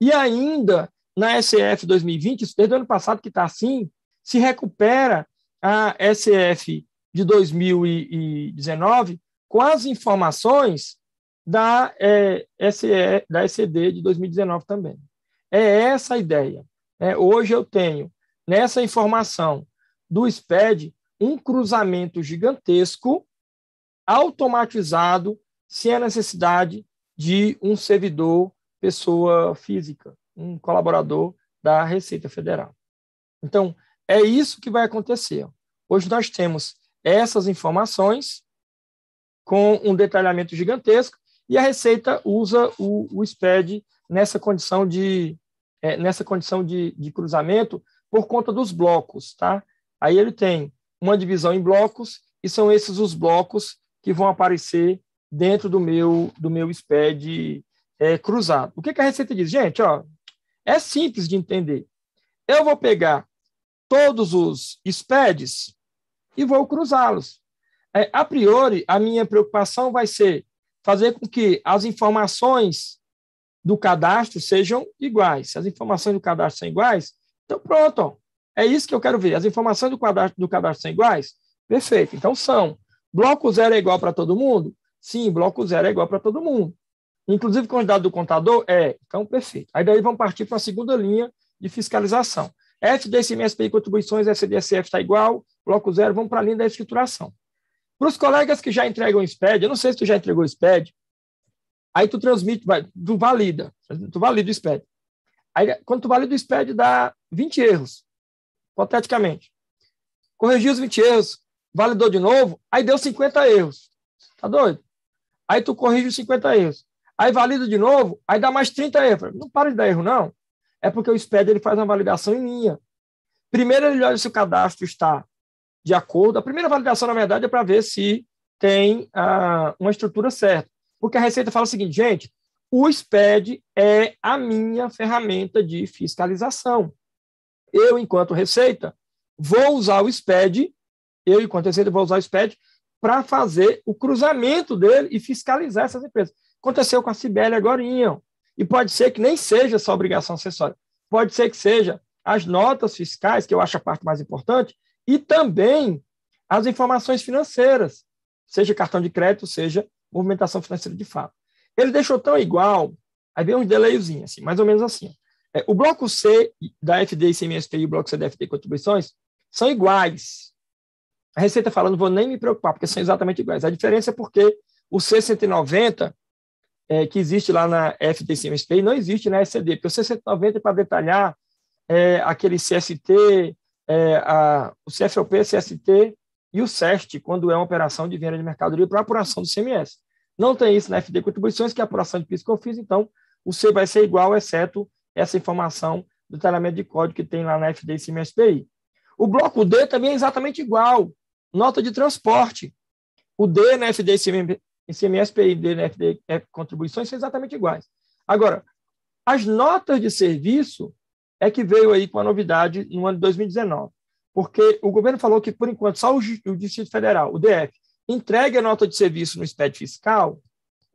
Speaker 2: E ainda na SF 2020, desde o ano passado que está assim, se recupera a SF de 2019 com as informações da, é, SE, da ECD de 2019 também. É essa a ideia. É, hoje eu tenho, nessa informação do SPED, um cruzamento gigantesco, automatizado, sem a necessidade de um servidor, pessoa física, um colaborador da Receita Federal. Então, é isso que vai acontecer. Hoje nós temos essas informações com um detalhamento gigantesco e a Receita usa o, o nessa condição de, é, nessa condição de, de cruzamento por conta dos blocos. Tá? Aí ele tem uma divisão em blocos, e são esses os blocos que vão aparecer dentro do meu, do meu SPED é, cruzado. O que, que a Receita diz? Gente, ó, é simples de entender. Eu vou pegar todos os SPEDs e vou cruzá-los. É, a priori, a minha preocupação vai ser fazer com que as informações do cadastro sejam iguais. Se as informações do cadastro são iguais, então pronto, é isso que eu quero ver. As informações do cadastro, do cadastro são iguais? Perfeito, então são. Bloco zero é igual para todo mundo? Sim, bloco zero é igual para todo mundo. Inclusive, quantidade do contador? É, então perfeito. Aí daí vamos partir para a segunda linha de fiscalização. FDC, MSPI, contribuições, SDSF está igual, bloco zero, vamos para a linha da escrituração. Para os colegas que já entregam o SPED, eu não sei se tu já entregou o SPED, aí tu transmite, vai, tu valida, tu valida o SPED. Aí, quando tu valida o SPED, dá 20 erros, hipoteticamente. Corrigiu os 20 erros, validou de novo, aí deu 50 erros. Tá doido? Aí tu corrige os 50 erros. Aí valida de novo, aí dá mais 30 erros. Não para de dar erro, não. É porque o SPED ele faz uma validação em linha. Primeiro ele olha se o cadastro está de acordo. A primeira validação, na verdade, é para ver se tem ah, uma estrutura certa. Porque a Receita fala o seguinte, gente, o SPED é a minha ferramenta de fiscalização. Eu, enquanto Receita, vou usar o SPED, eu, enquanto Receita, vou usar o SPED para fazer o cruzamento dele e fiscalizar essas empresas. Aconteceu com a Cibele agora, e pode ser que nem seja só obrigação acessória, pode ser que seja as notas fiscais, que eu acho a parte mais importante, e também as informações financeiras, seja cartão de crédito, seja movimentação financeira de fato. Ele deixou tão igual, aí vem um delayzinho, assim, mais ou menos assim. É, o bloco C da FD e e o bloco C da FD contribuições são iguais. A Receita falando, vou nem me preocupar, porque são exatamente iguais. A diferença é porque o C190, é, que existe lá na FD e não existe na SCD, porque o C190 é para detalhar é, aquele CST, é, a, o CFOP, CST e o SEST, quando é uma operação de venda de mercadoria para apuração do CMS. Não tem isso na FD Contribuições, que é a apuração de PIS que eu fiz, então o C vai ser igual, exceto essa informação do detalhamento de código que tem lá na FD e CMSPI. O bloco D também é exatamente igual, nota de transporte. O D na FD e CMSPI, D na FD é, contribuições são exatamente iguais. Agora, as notas de serviço é que veio aí com a novidade no ano de 2019. Porque o governo falou que, por enquanto, só o, Distrito Federal, o DF, entregue a nota de serviço no SPED fiscal,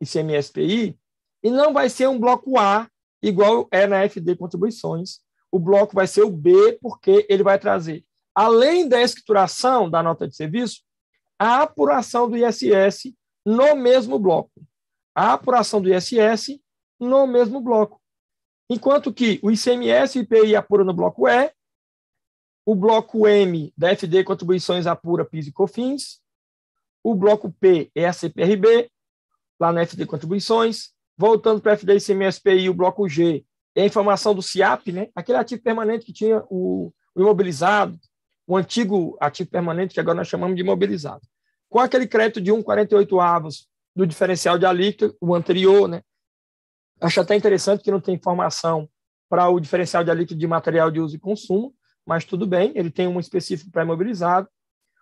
Speaker 2: ICMSPI, e não vai ser um bloco A, igual é na FD Contribuições. O bloco vai ser o B, porque ele vai trazer, além da escrituração da nota de serviço, a apuração do ISS no mesmo bloco. A apuração do ISS no mesmo bloco. Enquanto que o ICMS e IPI apura no bloco E, o bloco M da FD Contribuições apura PIS e COFINS, o bloco P é a CPRB, lá na FD Contribuições, voltando para a FD ICMS PI, o bloco G é a informação do CIAP, né? aquele ativo permanente que tinha o, o imobilizado, o antigo ativo permanente, que agora nós chamamos de imobilizado. Com aquele crédito de 1,48 avos do diferencial de alíquota, o anterior, né? Acho até interessante que não tem informação para o diferencial de alíquota de material de uso e consumo, mas tudo bem, ele tem um específico para imobilizado.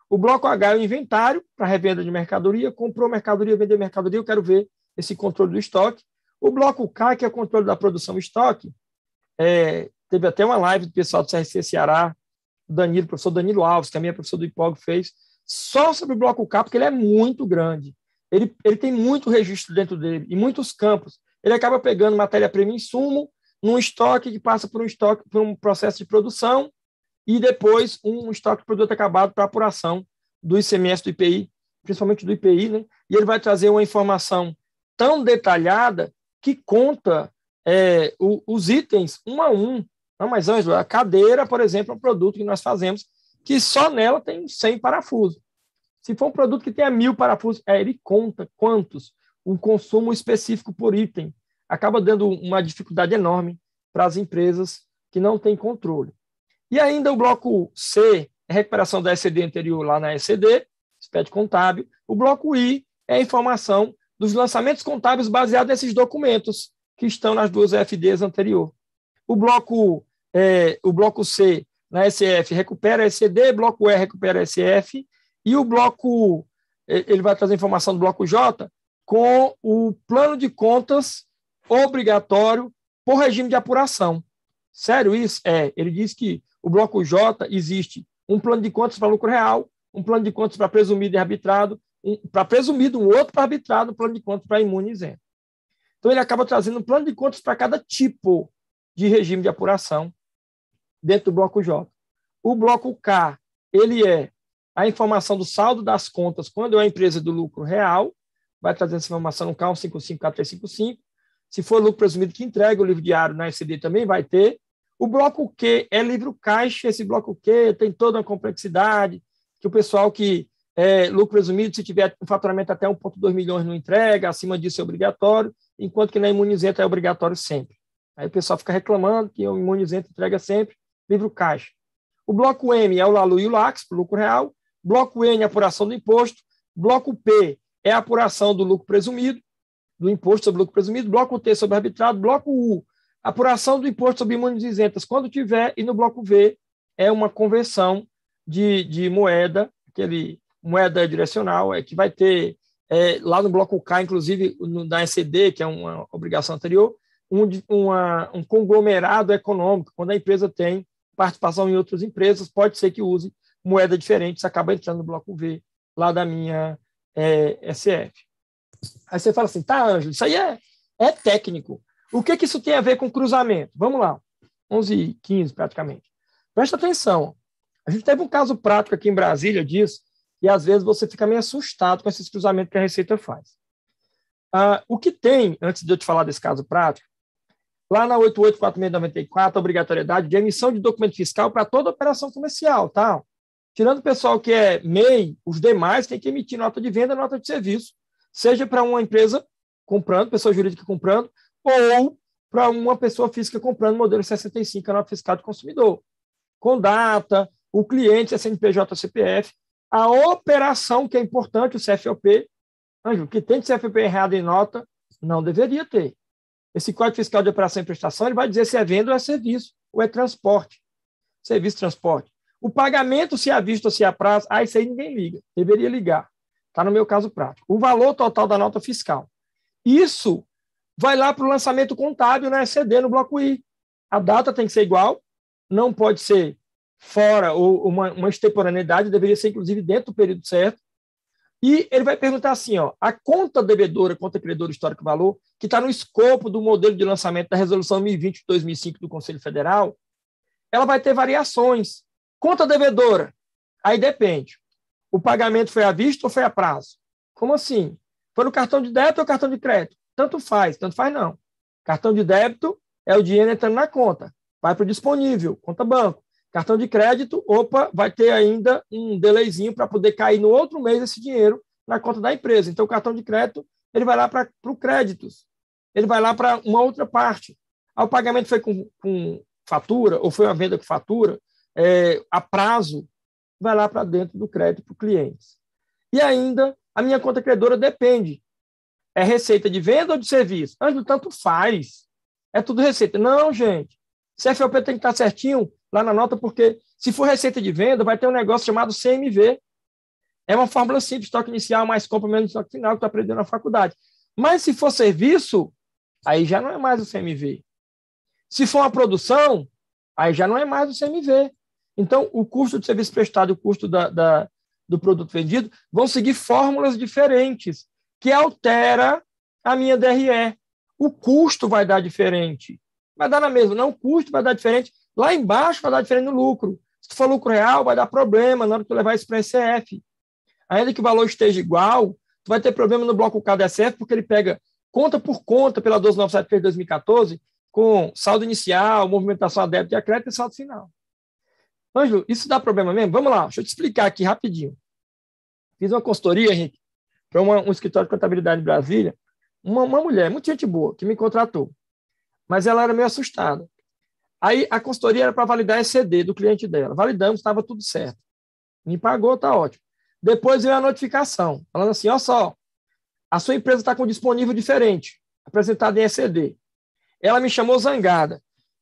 Speaker 2: O bloco H é o inventário para revenda de mercadoria, comprou mercadoria, vendeu mercadoria, eu quero ver esse controle do estoque. O bloco K, que é o controle da produção estoque, é, teve até uma live do pessoal do CRC Ceará, Danilo, professor Danilo Alves, que a minha professor do IPOG, fez, só sobre o bloco K, porque ele é muito grande. Ele, ele tem muito registro dentro dele e muitos campos ele acaba pegando matéria-prima e insumo num estoque que passa por um estoque por um processo de produção e depois um estoque de produto acabado para apuração do ICMS do IPI, principalmente do IPI, né? E ele vai trazer uma informação tão detalhada que conta é, o, os itens um a um. Não, mas, Ângelo, a cadeira, por exemplo, é um produto que nós fazemos que só nela tem 100 parafusos. Se for um produto que tenha mil parafusos, é, ele conta quantos, um consumo específico por item, acaba dando uma dificuldade enorme para as empresas que não têm controle. E ainda o bloco C, é recuperação da SED anterior lá na SED, SPED contábil. O bloco I é a informação dos lançamentos contábeis baseados nesses documentos que estão nas duas FDs anterior. O bloco, é, o bloco C na SF recupera a SED, bloco E recupera a SF, e o bloco, é, ele vai trazer informação do bloco J, com o plano de contas obrigatório por regime de apuração. Sério isso? É. Ele diz que o bloco J existe um plano de contas para lucro real, um plano de contas para presumido e arbitrado, um, para presumido, um outro para arbitrado, um plano de contas para imune e isento. Então, ele acaba trazendo um plano de contas para cada tipo de regime de apuração dentro do bloco J. O bloco K, ele é a informação do saldo das contas quando é a empresa do lucro real, vai trazendo essa informação no CAL 554355. Se for lucro presumido que entrega o livro diário na SD também vai ter. O bloco Q é livro caixa, esse bloco Q tem toda uma complexidade, que o pessoal que é lucro presumido, se tiver um faturamento até 1,2 milhões não entrega, acima disso é obrigatório, enquanto que na imunizenta é obrigatório sempre. Aí o pessoal fica reclamando que o imunizenta entrega sempre livro caixa. O bloco M é o LALU e o LAX, lucro real. Bloco N, apuração do imposto. Bloco P é a apuração do lucro presumido, do imposto sobre lucro presumido, bloco T sobre arbitrado, bloco U, apuração do imposto sobre imunidades isentas, quando tiver, e no bloco V é uma conversão de, de moeda, aquele moeda direcional, é que vai ter é, lá no bloco K, inclusive no, na ECD, que é uma obrigação anterior, um, uma, um conglomerado econômico, quando a empresa tem participação em outras empresas, pode ser que use moeda diferente, isso acaba entrando no bloco V lá da minha é, SF. É aí você fala assim, tá, Ângelo, isso aí é, é técnico. O que, que isso tem a ver com cruzamento? Vamos lá, 11 e 15 praticamente. Presta atenção. A gente teve um caso prático aqui em Brasília disso, e às vezes você fica meio assustado com esses cruzamentos que a Receita faz. Ah, o que tem, antes de eu te falar desse caso prático, lá na 884694, a obrigatoriedade de emissão de documento fiscal para toda operação comercial, tal. Tá? Tirando o pessoal que é MEI, os demais têm que emitir nota de venda, nota de serviço, seja para uma empresa comprando, pessoa jurídica comprando, ou para uma pessoa física comprando modelo 65, é a nota fiscal do consumidor. Com data, o cliente, SNPJ, CPF, a operação que é importante, o CFOP, Ângelo, que tem CFOP errado em nota, não deveria ter. Esse Código Fiscal de Operação e Prestação ele vai dizer se é venda ou é serviço, ou é transporte. Serviço transporte. O pagamento, se é à vista ou se é a prazo, aí ah, isso aí ninguém liga, deveria ligar. Está no meu caso prático. O valor total da nota fiscal. Isso vai lá para o lançamento contábil na né? SCD, no bloco I. A data tem que ser igual, não pode ser fora ou uma, uma extemporaneidade, deveria ser inclusive dentro do período certo. E ele vai perguntar assim: ó, a conta devedora, conta credora histórico valor, que está no escopo do modelo de lançamento da Resolução 1020 de 2005 do Conselho Federal, ela vai ter variações. Conta devedora. Aí depende. O pagamento foi à vista ou foi a prazo? Como assim? Foi no cartão de débito ou cartão de crédito? Tanto faz, tanto faz não. Cartão de débito é o dinheiro entrando na conta. Vai para o disponível, conta banco. Cartão de crédito, opa, vai ter ainda um delayzinho para poder cair no outro mês esse dinheiro na conta da empresa. Então, o cartão de crédito, ele vai lá para o créditos. Ele vai lá para uma outra parte. Ah, o pagamento foi com, com fatura, ou foi uma venda com fatura, é, a prazo, vai lá para dentro do crédito para o cliente. E ainda, a minha conta credora depende. É receita de venda ou de serviço? do tanto faz. É tudo receita. Não, gente. CFOP tem que estar tá certinho lá na nota, porque se for receita de venda, vai ter um negócio chamado CMV. É uma fórmula simples, estoque inicial mais compra menos estoque final, que tu aprendeu na faculdade. Mas se for serviço, aí já não é mais o CMV. Se for uma produção, aí já não é mais o CMV. Então, o custo do serviço prestado e o custo da, da, do produto vendido vão seguir fórmulas diferentes, que altera a minha DRE. O custo vai dar diferente. Vai dar na mesma, não o custo vai dar diferente. Lá embaixo vai dar diferente no lucro. Se for lucro real, vai dar problema na hora que tu levar isso para a ECF. Ainda que o valor esteja igual, tu vai ter problema no bloco KDSF, porque ele pega conta por conta pela 1297 2014, com saldo inicial, movimentação a débito e a crédito e saldo final. Ângelo, isso dá problema mesmo? Vamos lá, deixa eu te explicar aqui rapidinho. Fiz uma consultoria, Henrique, para um escritório de contabilidade em Brasília. Uma, uma mulher, muito gente boa, que me contratou. Mas ela era meio assustada. Aí a consultoria era para validar a ECD do cliente dela. Validamos, estava tudo certo. Me pagou, tá ótimo. Depois veio a notificação, falando assim: ó só, a sua empresa está com disponível diferente, apresentado em ECD. Ela me chamou zangada.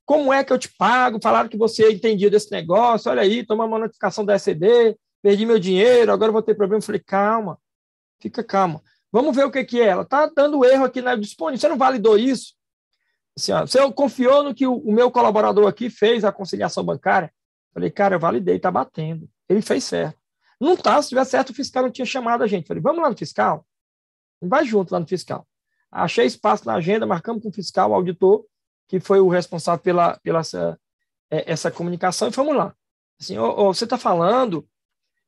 Speaker 2: Como é que eu te pago? Falaram que você entendia desse negócio, olha aí, toma uma notificação da SED, perdi meu dinheiro, agora vou ter problema. Eu falei, calma, fica calma. Vamos ver o que, que é. Ela está dando erro aqui na disponível. Você não validou isso? Assim, ó, você confiou no que o, o meu colaborador aqui fez, a conciliação bancária? falei, cara, eu validei, está batendo. Ele fez certo. Não tá, se tiver certo, o fiscal não tinha chamado a gente. falei, vamos lá no fiscal? Vai junto lá no fiscal. Achei espaço na agenda, marcamos com o fiscal, o auditor que foi o responsável pela, pela essa, é, essa comunicação, e fomos lá. Assim, oh, oh, você está falando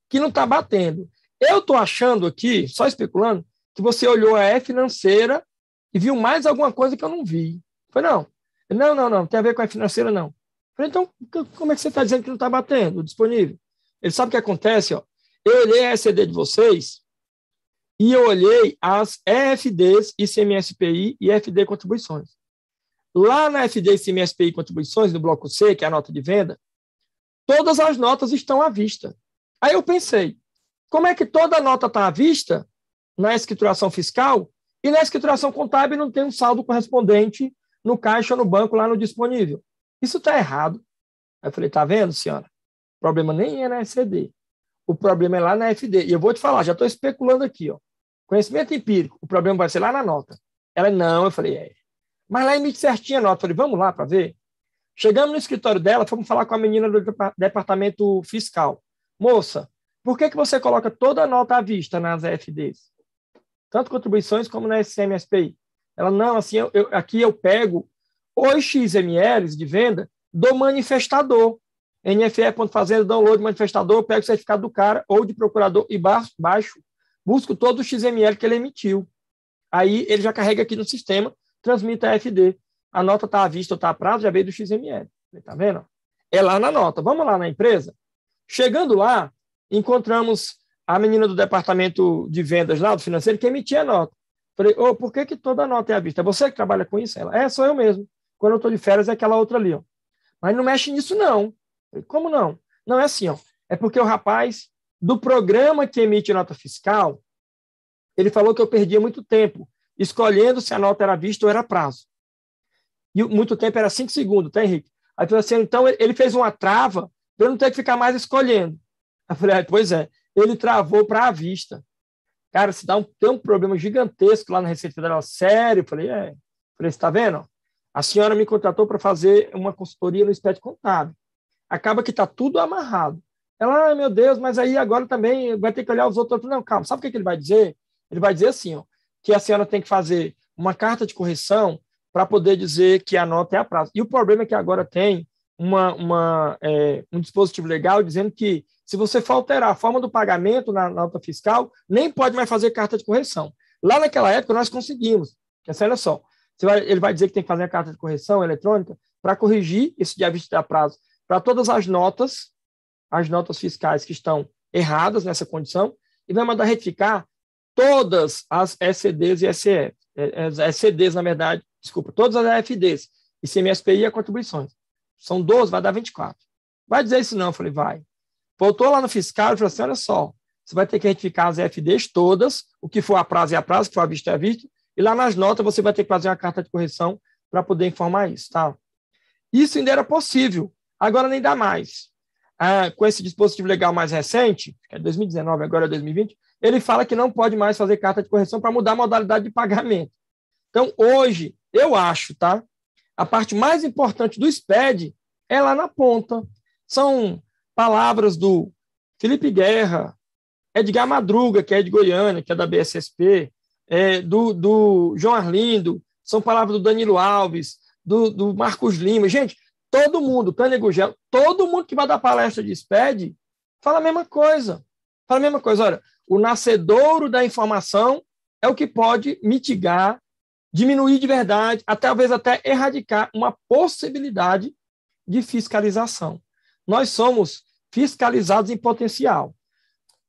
Speaker 2: que não está batendo. Eu estou achando aqui, só especulando, que você olhou a E financeira e viu mais alguma coisa que eu não vi. Foi não. Não, não, não, não tem a ver com a E financeira, não. Falei, então, como é que você está dizendo que não está batendo, disponível? Ele sabe o que acontece, ó. Eu olhei a ECD de vocês e eu olhei as EFDs, ICMSPI e FD contribuições. Lá na FD Contribuições, no bloco C, que é a nota de venda, todas as notas estão à vista. Aí eu pensei, como é que toda nota está à vista na escrituração fiscal e na escrituração contábil não tem um saldo correspondente no caixa ou no banco lá no disponível? Isso está errado. Aí eu falei, tá vendo, senhora? O problema nem é na FCD. O problema é lá na FD. E eu vou te falar, já estou especulando aqui. Ó. Conhecimento empírico, o problema vai ser lá na nota. Ela, não, eu falei, é, mas lá emite é certinha a nota. Falei, vamos lá para ver. Chegamos no escritório dela, fomos falar com a menina do departamento fiscal. Moça, por que, que você coloca toda a nota à vista nas AFDs? Tanto contribuições como na SMSPI. Ela, não, assim, eu, eu, aqui eu pego os XML de venda do manifestador. NFE, download manifestador, eu pego o certificado do cara ou de procurador e baixo, baixo busco todo o XML que ele emitiu. Aí ele já carrega aqui no sistema transmita a FD. A nota está à vista ou está a prazo, já veio do XML. Está vendo? É lá na nota. Vamos lá na empresa? Chegando lá, encontramos a menina do departamento de vendas lá, do financeiro, que emitia a nota. Falei, oh, por que, que toda nota é à vista? É você que trabalha com isso? Ela, é, sou eu mesmo. Quando eu estou de férias, é aquela outra ali, ó. Mas não mexe nisso, não. Falei, como não? Não é assim, ó. É porque o rapaz do programa que emite nota fiscal, ele falou que eu perdia muito tempo escolhendo se a nota era vista ou era prazo. E muito tempo era cinco segundos, tá, Henrique? Aí falei assim, então ele fez uma trava para eu não ter que ficar mais escolhendo. Eu falei, ah, pois é, ele travou para a vista. Cara, se dá um, tem um problema gigantesco lá na Receita Federal, sério. Eu falei, é. Eu falei, está vendo? A senhora me contratou para fazer uma consultoria no SPED contábil. Acaba que está tudo amarrado. Ela, ah, meu Deus, mas aí agora também vai ter que olhar os outros. Não, calma, sabe o que, que ele vai dizer? Ele vai dizer assim, ó, que a senhora tem que fazer uma carta de correção para poder dizer que a nota é a prazo. E o problema é que agora tem uma, uma é, um dispositivo legal dizendo que se você for alterar a forma do pagamento na nota fiscal, nem pode mais fazer carta de correção. Lá naquela época nós conseguimos. Essa olha só. Vai, ele vai dizer que tem que fazer a carta de correção eletrônica para corrigir esse dia 20 a prazo para todas as notas, as notas fiscais que estão erradas nessa condição, e vai mandar retificar todas as ECDs e SE, ECDs, é, é, na verdade, desculpa, todas as AFDs, ICMSP e a contribuições. São 12, vai dar 24. Vai dizer isso não, eu falei, vai. Voltou lá no fiscal e falou assim, olha só, você vai ter que retificar as FDs todas, o que for a prazo é a prazo, o que for a vista é a vista, e lá nas notas você vai ter que fazer uma carta de correção para poder informar isso, tá? Isso ainda era possível, agora nem dá mais. Ah, com esse dispositivo legal mais recente, que é 2019, agora é 2020, ele fala que não pode mais fazer carta de correção para mudar a modalidade de pagamento. Então, hoje, eu acho, tá? A parte mais importante do SPED é lá na ponta. São palavras do Felipe Guerra, Edgar Madruga, que é de Goiânia, que é da BSSP, é, do, do João Arlindo, são palavras do Danilo Alves, do, do Marcos Lima. Gente, todo mundo, Tânia Gugel, todo mundo que vai dar palestra de SPED fala a mesma coisa. Fala a mesma coisa, olha, o nascedouro da informação é o que pode mitigar, diminuir de verdade, até, talvez até erradicar uma possibilidade de fiscalização. Nós somos fiscalizados em potencial.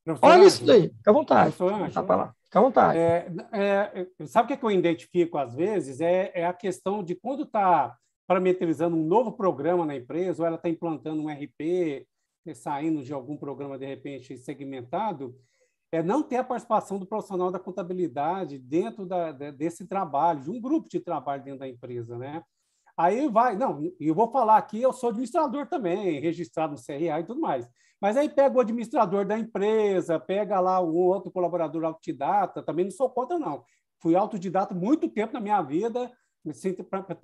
Speaker 2: Professor olha isso daí, fica à vontade. Tá lá. Fica à vontade.
Speaker 1: É, é, sabe o que, é que eu identifico às vezes? É, é a questão de quando está parametrizando um novo programa na empresa, ou ela está implantando um RP, saindo de algum programa, de repente, segmentado, é não ter a participação do profissional da contabilidade dentro da, desse trabalho, de um grupo de trabalho dentro da empresa, né? Aí vai, não, eu vou falar aqui, eu sou administrador também, registrado no CRA e tudo mais. Mas aí pega o administrador da empresa, pega lá um outro colaborador autodidata, também não sou contra, não. Fui autodidata muito tempo na minha vida,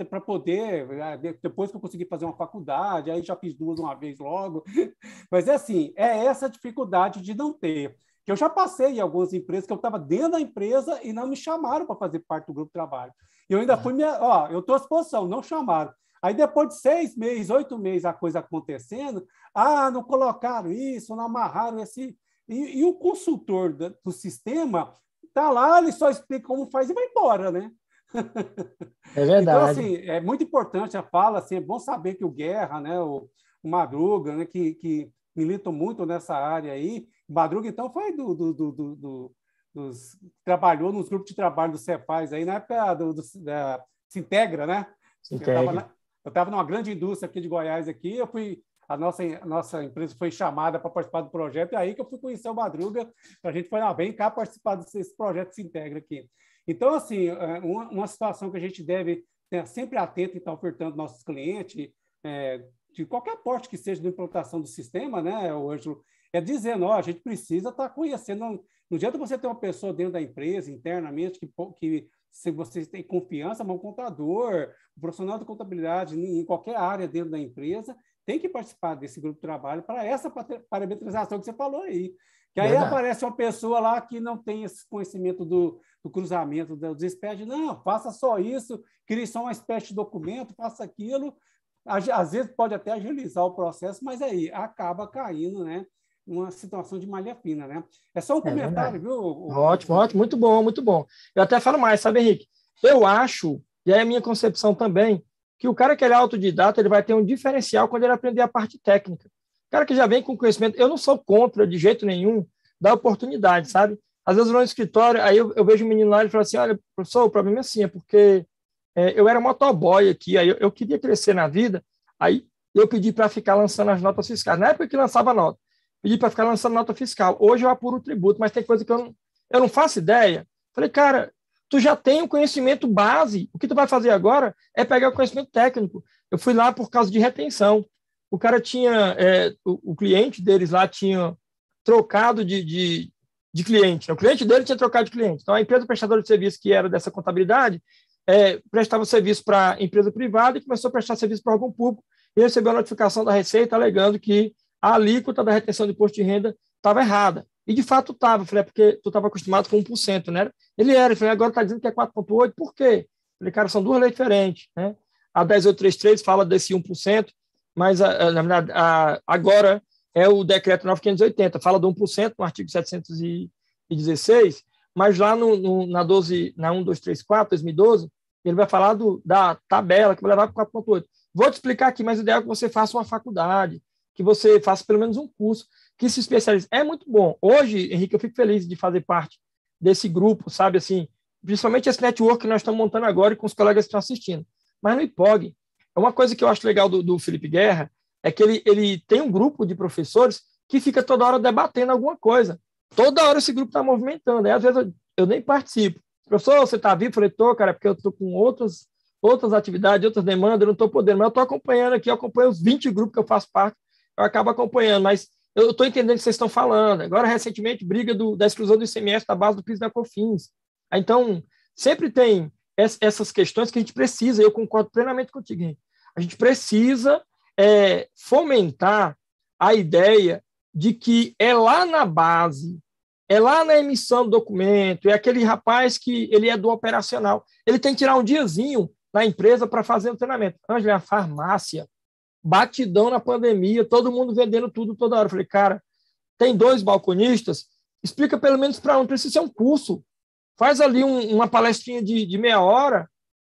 Speaker 1: para poder, né, depois que eu consegui fazer uma faculdade, aí já fiz duas uma vez logo. Mas é assim, é essa dificuldade de não ter. Que eu já passei em algumas empresas que eu estava dentro da empresa e não me chamaram para fazer parte do grupo de trabalho. E eu ainda fui, minha, ó, eu estou à disposição, não chamaram. Aí depois de seis meses, oito meses, a coisa acontecendo, ah, não colocaram isso, não amarraram esse. E, e o consultor do, do sistema está lá, ele só explica como faz e vai embora, né? É então, verdade. Então, assim, é muito importante a fala, assim, é bom saber que o Guerra, né, o, Madruga, né, que, que militam muito nessa área aí. Madruga, então, foi do, do, do, do dos, trabalhou nos grupos de trabalho do Cefaz aí na época do, do da, se integra, né? Se integra. Eu estava numa grande indústria aqui de Goiás aqui, eu fui a nossa a nossa empresa foi chamada para participar do projeto e é aí que eu fui conhecer o Madruga, a gente foi lá bem cá participar desse projeto se integra aqui. Então, assim, é, uma, uma situação que a gente deve estar né, sempre atento e então, estar ofertando nossos clientes, é, de qualquer porte que seja da implantação do sistema, né, o Ângelo, é dizendo, ó, a gente precisa estar tá conhecendo, não, não adianta você ter uma pessoa dentro da empresa, internamente, que, que se você tem confiança, mas um contador, um profissional de contabilidade em qualquer área dentro da empresa, tem que participar desse grupo de trabalho para essa parametrização que você falou aí. Que aí Verdade. aparece uma pessoa lá que não tem esse conhecimento do, do cruzamento do espécies. Não, faça só isso, crie só uma espécie de documento, faça aquilo. Às vezes pode até agilizar o processo, mas aí acaba caindo, né? uma situação de malha fina, né?
Speaker 2: É só um é comentário, viu? Ótimo, ótimo, muito bom, muito bom. Eu até falo mais, sabe, Henrique? Eu acho, e é a minha concepção também, que o cara que ele é autodidata, ele vai ter um diferencial quando ele aprender a parte técnica cara que já vem com conhecimento. Eu não sou contra, de jeito nenhum, da oportunidade, sabe? Às vezes eu vou no escritório, aí eu, eu vejo um menino lá e fala assim, olha, professor, o problema é assim, é porque é, eu era motoboy aqui, aí eu, eu, queria crescer na vida, aí eu pedi para ficar lançando as notas fiscais. Na época que lançava nota, pedi para ficar lançando nota fiscal. Hoje eu apuro o tributo, mas tem coisa que eu não, eu não faço ideia. Falei, cara, tu já tem o um conhecimento base, o que tu vai fazer agora é pegar o conhecimento técnico. Eu fui lá por causa de retenção o cara tinha, é, o, o, cliente deles lá tinha trocado de, de, de cliente, né? o cliente dele tinha trocado de cliente. Então, a empresa prestadora de serviço que era dessa contabilidade é, prestava serviço para empresa privada e começou a prestar serviço para órgão público e recebeu a notificação da Receita alegando que a alíquota da retenção de imposto de renda estava errada. E de fato estava, falei, é porque tu estava acostumado com 1%, né? Ele era, falei, agora está dizendo que é 4,8%, por quê? Falei, cara, são duas leis diferentes, né? A 10833 fala desse 1%, mas na verdade agora é o decreto 9580, fala do 1% no artigo 716, mas lá no, no, na 12, na 1234, 2012, ele vai falar do, da tabela que vai levar para 4.8. Vou te explicar aqui, mas o ideal é que você faça uma faculdade, que você faça pelo menos um curso, que se especialize. É muito bom. Hoje, Henrique, eu fico feliz de fazer parte desse grupo, sabe assim, principalmente esse network que nós estamos montando agora e com os colegas que estão assistindo. Mas no IPOG, é uma coisa que eu acho legal do, do Felipe Guerra é que ele, ele tem um grupo de professores que fica toda hora debatendo alguma coisa. Toda hora esse grupo está movimentando. Aí, às vezes, eu, eu nem participo. Professor, você está vivo? Eu falei, tô, cara, é porque eu estou com outras, outras atividades, outras demandas, eu não estou podendo, mas eu estou acompanhando aqui, eu acompanho os 20 grupos que eu faço parte, eu acabo acompanhando, mas eu estou entendendo o que vocês estão falando. Agora, recentemente, briga do, da exclusão do ICMS da base do PIS da COFINS. Então, sempre tem essas questões que a gente precisa, eu concordo plenamente contigo, Henrique. A gente precisa é, fomentar a ideia de que é lá na base, é lá na emissão do documento, é aquele rapaz que ele é do operacional. Ele tem que tirar um diazinho na empresa para fazer o treinamento. Ângela, é a farmácia, batidão na pandemia, todo mundo vendendo tudo toda hora. Eu falei, cara, tem dois balconistas, explica pelo menos para um, precisa ser um curso. Faz ali um, uma palestrinha de, de meia hora,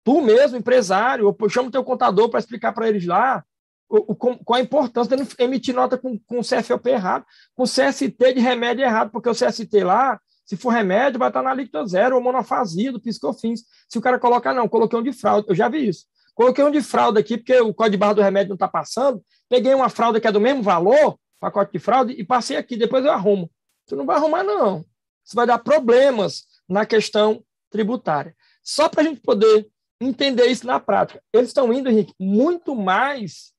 Speaker 2: tu mesmo, empresário, ou chama o teu contador para explicar para eles lá o, o, qual a importância de não emitir nota com, com CFOP errado, com CST de remédio errado, porque o CST lá, se for remédio, vai estar tá na alíquota zero, ou monofasia do piscofins. Se o cara colocar, não, coloquei um de fraude, eu já vi isso. Coloquei um de fraude aqui, porque o código de barra do remédio não está passando, peguei uma fraude que é do mesmo valor, pacote de fraude, e passei aqui, depois eu arrumo. Tu não vai arrumar, não. Isso vai dar problemas na questão tributária. Só para a gente poder entender isso na prática. Eles estão indo, Henrique, muito mais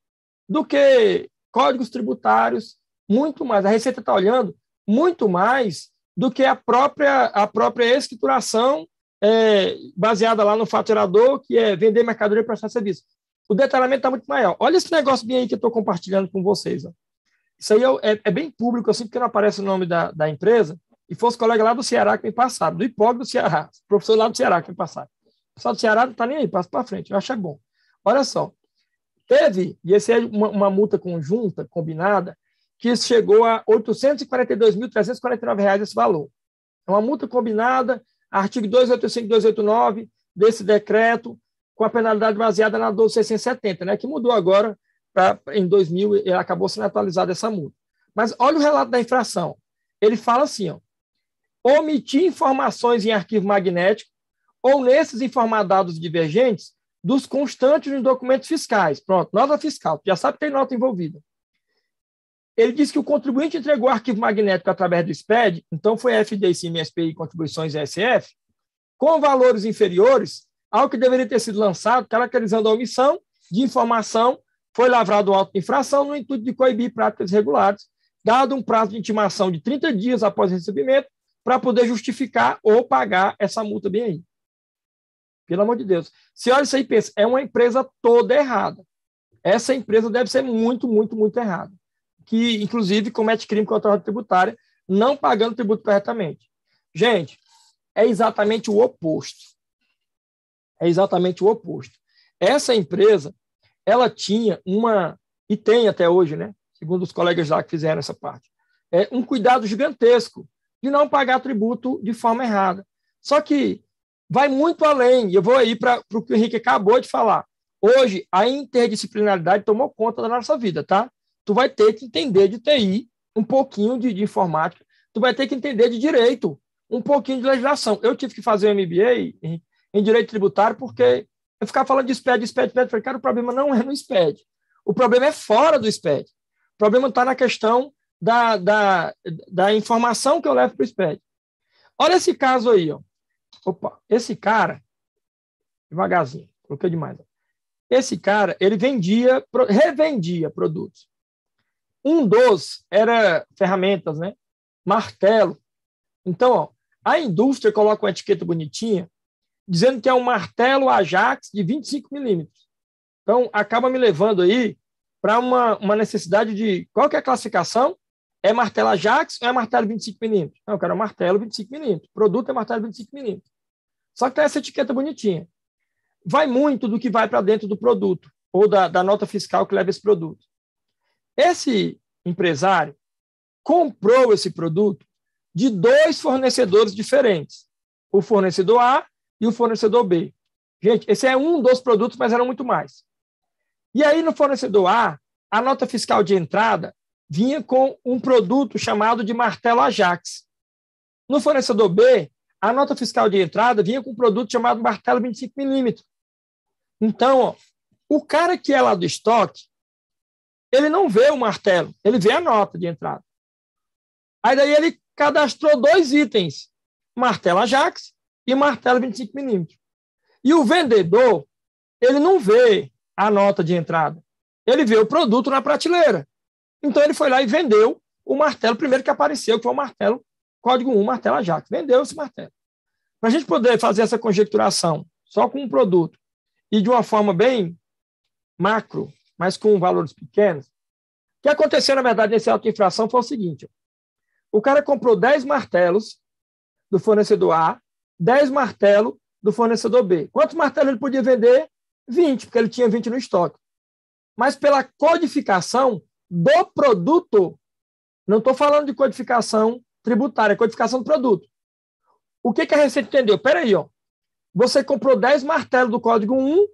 Speaker 2: do que códigos tributários, muito mais. A Receita está olhando muito mais do que a própria, a própria escrituração é, baseada lá no faturador, que é vender mercadoria e prestar serviço. O detalhamento está muito maior. Olha esse negócio bem aí que eu estou compartilhando com vocês. Ó. Isso aí é, é, é, bem público, assim, porque não aparece o nome da, da empresa, e fosse colega lá do Ceará que me passaram, do hipócrita do Ceará, professor lá do Ceará que me passaram. O do Ceará não está nem aí, passa para frente. Eu acho é bom. Olha só. Teve, e essa é uma, uma multa conjunta, combinada, que chegou a R$ 842.349,00 esse valor. É uma multa combinada, artigo 285 289 desse decreto, com a penalidade baseada na 12670, né, que mudou agora pra, em 2000, acabou sendo atualizada essa multa. Mas olha o relato da infração. Ele fala assim, ó, omitir informações em arquivo magnético ou nesses informadados divergentes dos constantes nos documentos fiscais. Pronto, nota fiscal, já sabe que tem nota envolvida. Ele diz que o contribuinte entregou arquivo magnético através do SPED, então foi FDC, MSPI, SPI, contribuições SF, com valores inferiores ao que deveria ter sido lançado, caracterizando a omissão de informação, foi lavrado o auto de infração no intuito de coibir práticas irregulares, dado um prazo de intimação de 30 dias após o recebimento, para poder justificar ou pagar essa multa bem aí. Pelo amor de Deus. Se olha isso aí e pensa, é uma empresa toda errada. Essa empresa deve ser muito, muito, muito errada. Que, inclusive, comete crime contra a ordem tributária, não pagando tributo corretamente. Gente, é exatamente o oposto. É exatamente o oposto. Essa empresa, ela tinha uma, e tem até hoje, né? Segundo os colegas lá que fizeram essa parte, é um cuidado gigantesco de não pagar tributo de forma errada. Só que vai muito além. Eu vou aí para o que o Henrique acabou de falar. Hoje, a interdisciplinaridade tomou conta da nossa vida, tá? Tu vai ter que entender de TI, um pouquinho de, de informática, tu vai ter que entender de direito, um pouquinho de legislação. Eu tive que fazer um MBA em, em direito tributário porque eu ficava falando de SPED, SPED, SPED. Falei, cara, o problema não é no SPED. O problema é fora do SPED. O problema está na questão da, da, da informação que eu levo para o SPED. Olha esse caso aí, ó. Opa, esse cara, devagarzinho, coloquei demais. Esse cara, ele vendia, revendia produtos. Um dos era ferramentas, né? Martelo. Então, ó, a indústria coloca uma etiqueta bonitinha dizendo que é um martelo Ajax de 25 milímetros. Então, acaba me levando aí para uma, uma necessidade de. Qual que é a classificação? É martelo Ajax ou é martelo 25 milímetros? Não, eu quero um martelo 25 milímetros. Produto é martelo 25 milímetros. Só que tem tá essa etiqueta bonitinha. Vai muito do que vai para dentro do produto ou da, da nota fiscal que leva esse produto. Esse empresário comprou esse produto de dois fornecedores diferentes, o fornecedor A e o fornecedor B. Gente, esse é um dos produtos, mas eram muito mais. E aí, no fornecedor A, a nota fiscal de entrada vinha com um produto chamado de martelo Ajax. No fornecedor B, a nota fiscal de entrada vinha com um produto chamado martelo 25mm. Então, ó, o cara que é lá do estoque, ele não vê o martelo, ele vê a nota de entrada. Aí daí ele cadastrou dois itens, martelo Ajax e martelo 25mm. E o vendedor, ele não vê a nota de entrada, ele vê o produto na prateleira. Então ele foi lá e vendeu o martelo primeiro que apareceu, que foi o martelo código 1, martelo Ajax. Vendeu esse martelo. Para a gente poder fazer essa conjecturação só com um produto e de uma forma bem macro, mas com valores pequenos, o que aconteceu, na verdade, nesse auto de infração foi o seguinte. O cara comprou 10 martelos do fornecedor A, 10 martelos do fornecedor B. Quantos martelos ele podia vender? 20, porque ele tinha 20 no estoque. Mas pela codificação, do produto. Não estou falando de codificação tributária, é codificação do produto. O que, que a Receita entendeu? Espera aí, ó. Você comprou 10 martelos do código 1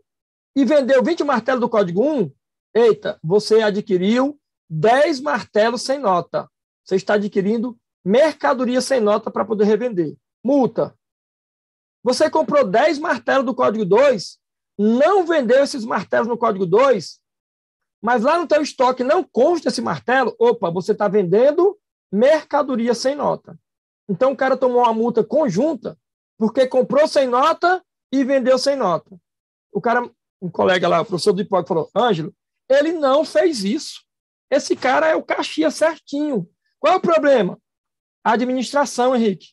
Speaker 2: e vendeu 20 martelos do código 1. Eita, você adquiriu 10 martelos sem nota. Você está adquirindo mercadoria sem nota para poder revender. Multa. Você comprou 10 martelos do código 2, não vendeu esses martelos no código 2, mas lá no teu estoque não consta esse martelo, opa, você está vendendo mercadoria sem nota. Então o cara tomou uma multa conjunta porque comprou sem nota e vendeu sem nota. O cara, um colega lá, o professor do Hipólito, falou, Ângelo, ele não fez isso. Esse cara é o caixinha certinho. Qual é o problema? A administração, Henrique.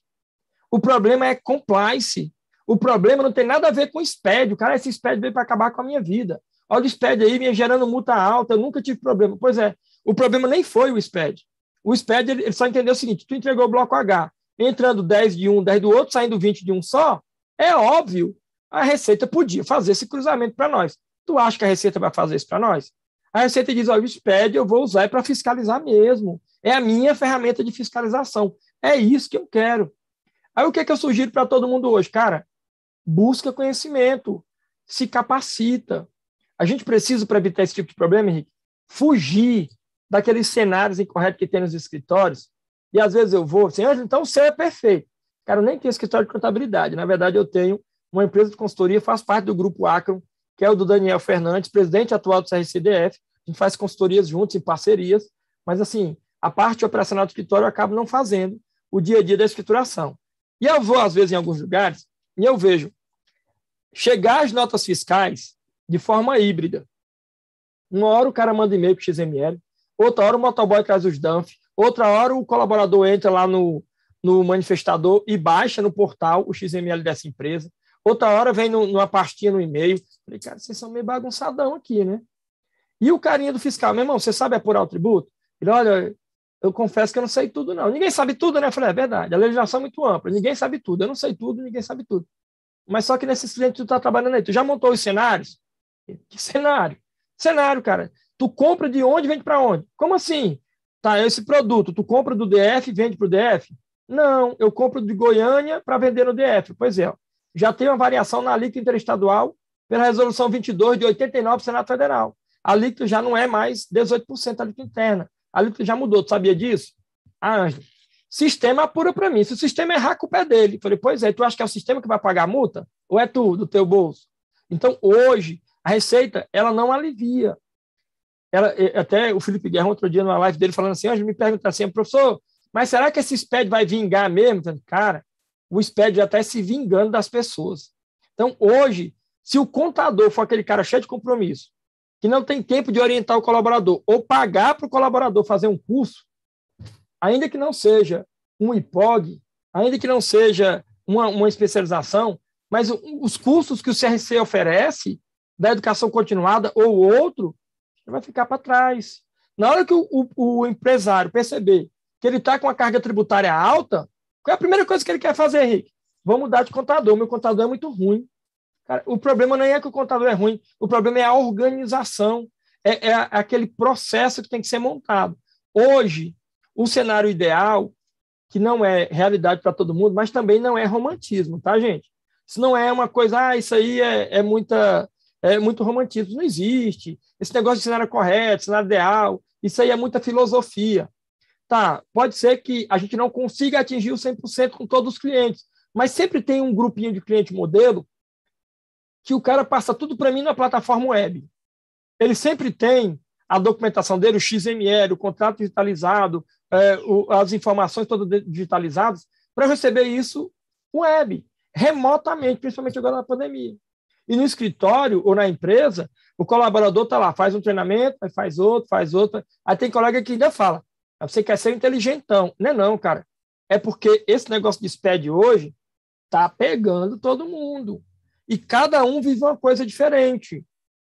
Speaker 2: O problema é compliance. O problema não tem nada a ver com SPED. O cara, esse SPED veio para acabar com a minha vida. Olha o SPED aí me gerando multa alta, eu nunca tive problema. Pois é, o problema nem foi o SPED. O SPED ele só entendeu o seguinte: tu entregou o bloco H, entrando 10 de um, 10 do outro, saindo 20 de um só, é óbvio, a Receita podia fazer esse cruzamento para nós. Tu acha que a Receita vai fazer isso para nós? A Receita diz: olha, o SPED eu vou usar é para fiscalizar mesmo. É a minha ferramenta de fiscalização. É isso que eu quero. Aí o que, é que eu sugiro para todo mundo hoje? Cara, busca conhecimento, se capacita, a gente precisa, para evitar esse tipo de problema, Henrique, fugir daqueles cenários incorretos que tem nos escritórios. E às vezes eu vou, assim, Ângelo, então você é perfeito. Cara, eu nem tenho escritório de contabilidade. Na verdade, eu tenho uma empresa de consultoria, faz parte do grupo Acron, que é o do Daniel Fernandes, presidente atual do CRCDF. A gente faz consultorias juntos, em parcerias, mas assim, a parte operacional do escritório eu acabo não fazendo o dia a dia da escrituração. E eu vou, às vezes, em alguns lugares, e eu vejo chegar as notas fiscais de forma híbrida. Uma hora o cara manda e-mail para o XML, outra hora o motoboy traz os dump, outra hora o colaborador entra lá no, no manifestador e baixa no portal o XML dessa empresa, outra hora vem no, numa pastinha no e-mail. Falei, cara, vocês são meio bagunçadão aqui, né? E o carinha do fiscal, meu irmão, você sabe apurar o tributo? Ele, olha, eu confesso que eu não sei tudo, não. Ninguém sabe tudo, né? Eu falei, é verdade, a legislação é muito ampla, ninguém sabe tudo. Eu não sei tudo, ninguém sabe tudo. Mas só que nesse cliente tu tá trabalhando aí, tu já montou os cenários? Que cenário? Cenário, cara. Tu compra de onde, vende para onde? Como assim? Tá, esse produto, tu compra do DF, vende para o DF? Não, eu compro de Goiânia para vender no DF. Pois é, já tem uma variação na alíquota interestadual pela resolução 22 de 89 do Senado Federal. A alíquota já não é mais 18% a alíquota interna. A alíquota já mudou, tu sabia disso? Ah, Ângela, sistema apura para mim. Se o sistema errar, com o pé dele. falei, pois é, tu acha que é o sistema que vai pagar a multa? Ou é tu, do teu bolso? Então, hoje, a receita, ela não alivia. Ela, até o Felipe Guerra, outro dia, numa live dele, falando assim, hoje me pergunta assim, professor, mas será que esse SPED vai vingar mesmo? Cara, o SPED já está se vingando das pessoas. Então, hoje, se o contador for aquele cara cheio de compromisso, que não tem tempo de orientar o colaborador, ou pagar para o colaborador fazer um curso, ainda que não seja um IPOG, ainda que não seja uma, uma especialização, mas os cursos que o CRC oferece, da educação continuada ou outro, vai ficar para trás. Na hora que o, o, o empresário perceber que ele está com a carga tributária alta, qual é a primeira coisa que ele quer fazer, Henrique? Vamos mudar de contador, meu contador é muito ruim. Cara, o problema não é que o contador é ruim, o problema é a organização, é, é aquele processo que tem que ser montado. Hoje, o cenário ideal, que não é realidade para todo mundo, mas também não é romantismo, tá, gente? Isso não é uma coisa, ah, isso aí é, é muita é, muito romantismo. Não existe. Esse negócio de cenário correto, cenário ideal, isso aí é muita filosofia. Tá, pode ser que a gente não consiga atingir o 100% com todos os clientes, mas sempre tem um grupinho de cliente modelo que o cara passa tudo para mim na plataforma web. Ele sempre tem a documentação dele, o XML, o contrato digitalizado, é, o, as informações todas digitalizadas, para receber isso web, remotamente, principalmente agora na pandemia. E no escritório ou na empresa, o colaborador está lá, faz um treinamento, faz outro, faz outro. Aí tem colega que ainda fala, ah, você quer ser inteligentão. Não é não, cara. É porque esse negócio de SPED hoje tá pegando todo mundo. E cada um vive uma coisa diferente.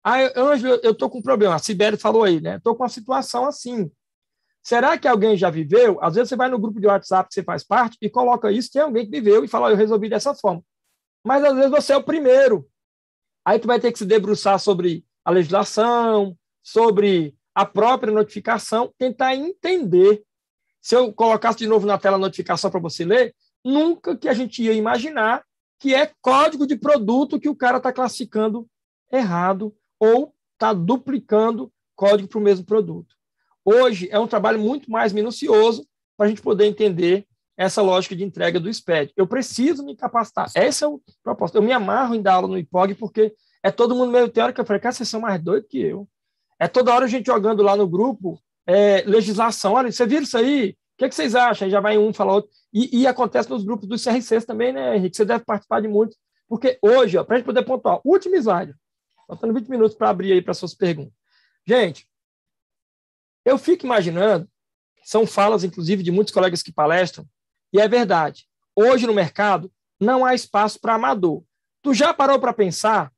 Speaker 2: Ah, Ângelo, eu tô com um problema. A Sibeli falou aí, né? Tô com uma situação assim. Será que alguém já viveu? Às vezes você vai no grupo de WhatsApp que você faz parte e coloca isso, tem alguém que viveu e fala, oh, eu resolvi dessa forma. Mas às vezes você é o primeiro. Aí tu vai ter que se debruçar sobre a legislação, sobre a própria notificação, tentar entender. Se eu colocasse de novo na tela a notificação para você ler, nunca que a gente ia imaginar que é código de produto que o cara está classificando errado ou está duplicando código para o mesmo produto. Hoje é um trabalho muito mais minucioso para a gente poder entender essa lógica de entrega do SPED. Eu preciso me capacitar. Essa é o propósito. Eu me amarro em dar aula no IPOG porque é todo mundo meio teórico. Eu falei, cara, vocês são mais doidos que eu. É toda hora a gente jogando lá no grupo é, legislação. Olha, você viu isso aí? O que, é que vocês acham? Aí já vai um, fala outro. E, e, acontece nos grupos dos CRCs também, né, Henrique? Você deve participar de muitos. Porque hoje, para a gente poder pontuar, último slide. Faltando 20 minutos para abrir aí para suas perguntas. Gente, eu fico imaginando, são falas, inclusive, de muitos colegas que palestram, e é verdade. Hoje no mercado não há espaço para amador. Tu já parou para pensar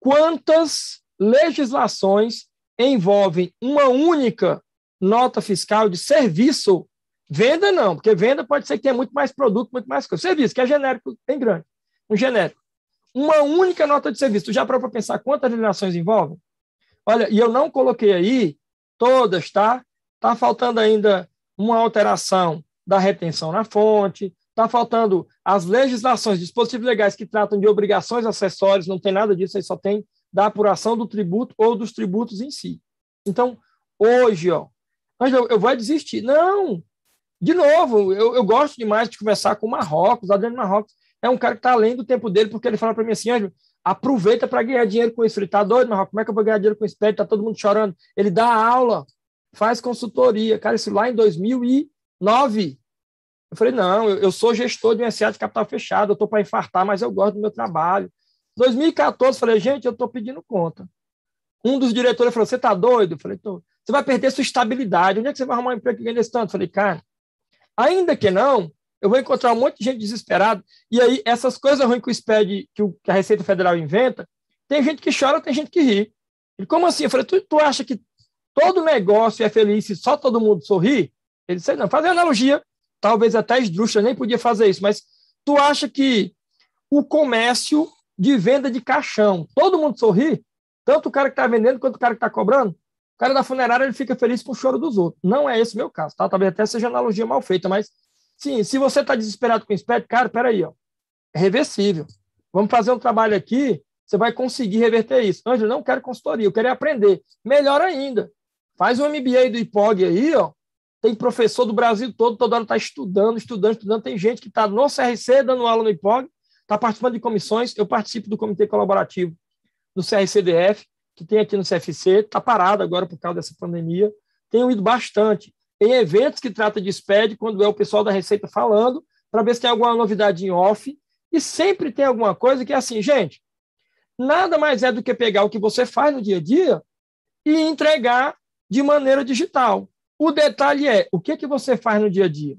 Speaker 2: quantas legislações envolvem uma única nota fiscal de serviço? Venda não, porque venda pode ser que tenha muito mais produto, muito mais coisa. Serviço, que é genérico, em grande. Um genérico. Uma única nota de serviço. Tu já parou para pensar quantas legislações envolvem? Olha, e eu não coloquei aí todas, tá? Tá faltando ainda uma alteração da retenção na fonte, está faltando as legislações, dispositivos legais que tratam de obrigações acessórias, não tem nada disso, aí só tem da apuração do tributo ou dos tributos em si. Então, hoje, ó, Angela, eu vou desistir. Não! De novo, eu, eu gosto demais de conversar com o Marrocos, Adriano Marrocos é um cara que está além do tempo dele, porque ele fala para mim assim, Ângelo, aproveita para ganhar dinheiro com isso. Ele está doido, Marrocos, como é que eu vou ganhar dinheiro com isso? Está todo mundo chorando. Ele dá aula, faz consultoria, cara, isso lá em 2000 e Nove. Eu falei, não, eu, eu sou gestor de um SA de capital fechado, eu estou para infartar, mas eu gosto do meu trabalho. 2014, falei, gente, eu estou pedindo conta. Um dos diretores falou, você está doido? Eu falei, tô. Você vai perder sua estabilidade. Onde é que você vai arrumar um emprego que ganha esse tanto? Eu falei, cara, ainda que não, eu vou encontrar um monte de gente desesperada. E aí, essas coisas ruins que o SPED, que, a Receita Federal inventa, tem gente que chora, tem gente que ri. E como assim? Eu falei, tu, tu acha que todo negócio é feliz se só todo mundo sorrir? Ele disse, não, fazer analogia, talvez até esdrúxula, nem podia fazer isso, mas tu acha que o comércio de venda de caixão, todo mundo sorri? Tanto o cara que está vendendo quanto o cara que está cobrando? O cara da funerária ele fica feliz com o choro dos outros. Não é esse o meu caso, tá? Talvez até seja analogia mal feita, mas sim, se você está desesperado com o SPED, cara, peraí, ó. É reversível. Vamos fazer um trabalho aqui, você vai conseguir reverter isso. Ângelo, não quero consultoria, eu quero é aprender. Melhor ainda, faz um MBA do IPOG aí, ó. Tem professor do Brasil todo, toda hora está estudando, estudando, estudando. Tem gente que está no CRC dando aula no IPOG, está participando de comissões. Eu participo do comitê colaborativo do CRCDF, que tem aqui no CFC, está parado agora por causa dessa pandemia. Tenho ido bastante em eventos que trata de SPED, quando é o pessoal da Receita falando, para ver se tem alguma novidade em off. E sempre tem alguma coisa que é assim, gente, nada mais é do que pegar o que você faz no dia a dia e entregar de maneira digital. O detalhe é, o que é que você faz no dia a dia?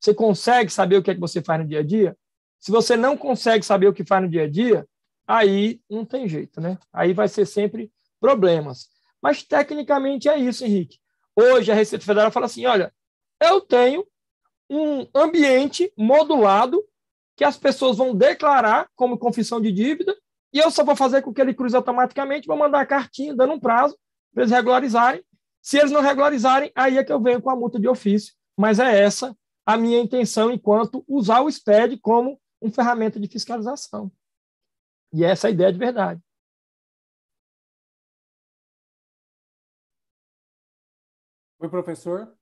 Speaker 2: Você consegue saber o que é que você faz no dia a dia? Se você não consegue saber o que faz no dia a dia, aí não tem jeito, né? Aí vai ser sempre problemas. Mas tecnicamente é isso, Henrique. Hoje a Receita Federal fala assim: olha, eu tenho um ambiente modulado que as pessoas vão declarar como confissão de dívida e eu só vou fazer com que ele cruze automaticamente, vou mandar a cartinha dando um prazo para eles regularizarem se eles não regularizarem, aí é que eu venho com a multa de ofício, mas é essa a minha intenção enquanto usar o SPED como um ferramenta de fiscalização. E é essa é a ideia de verdade. Oi, professor.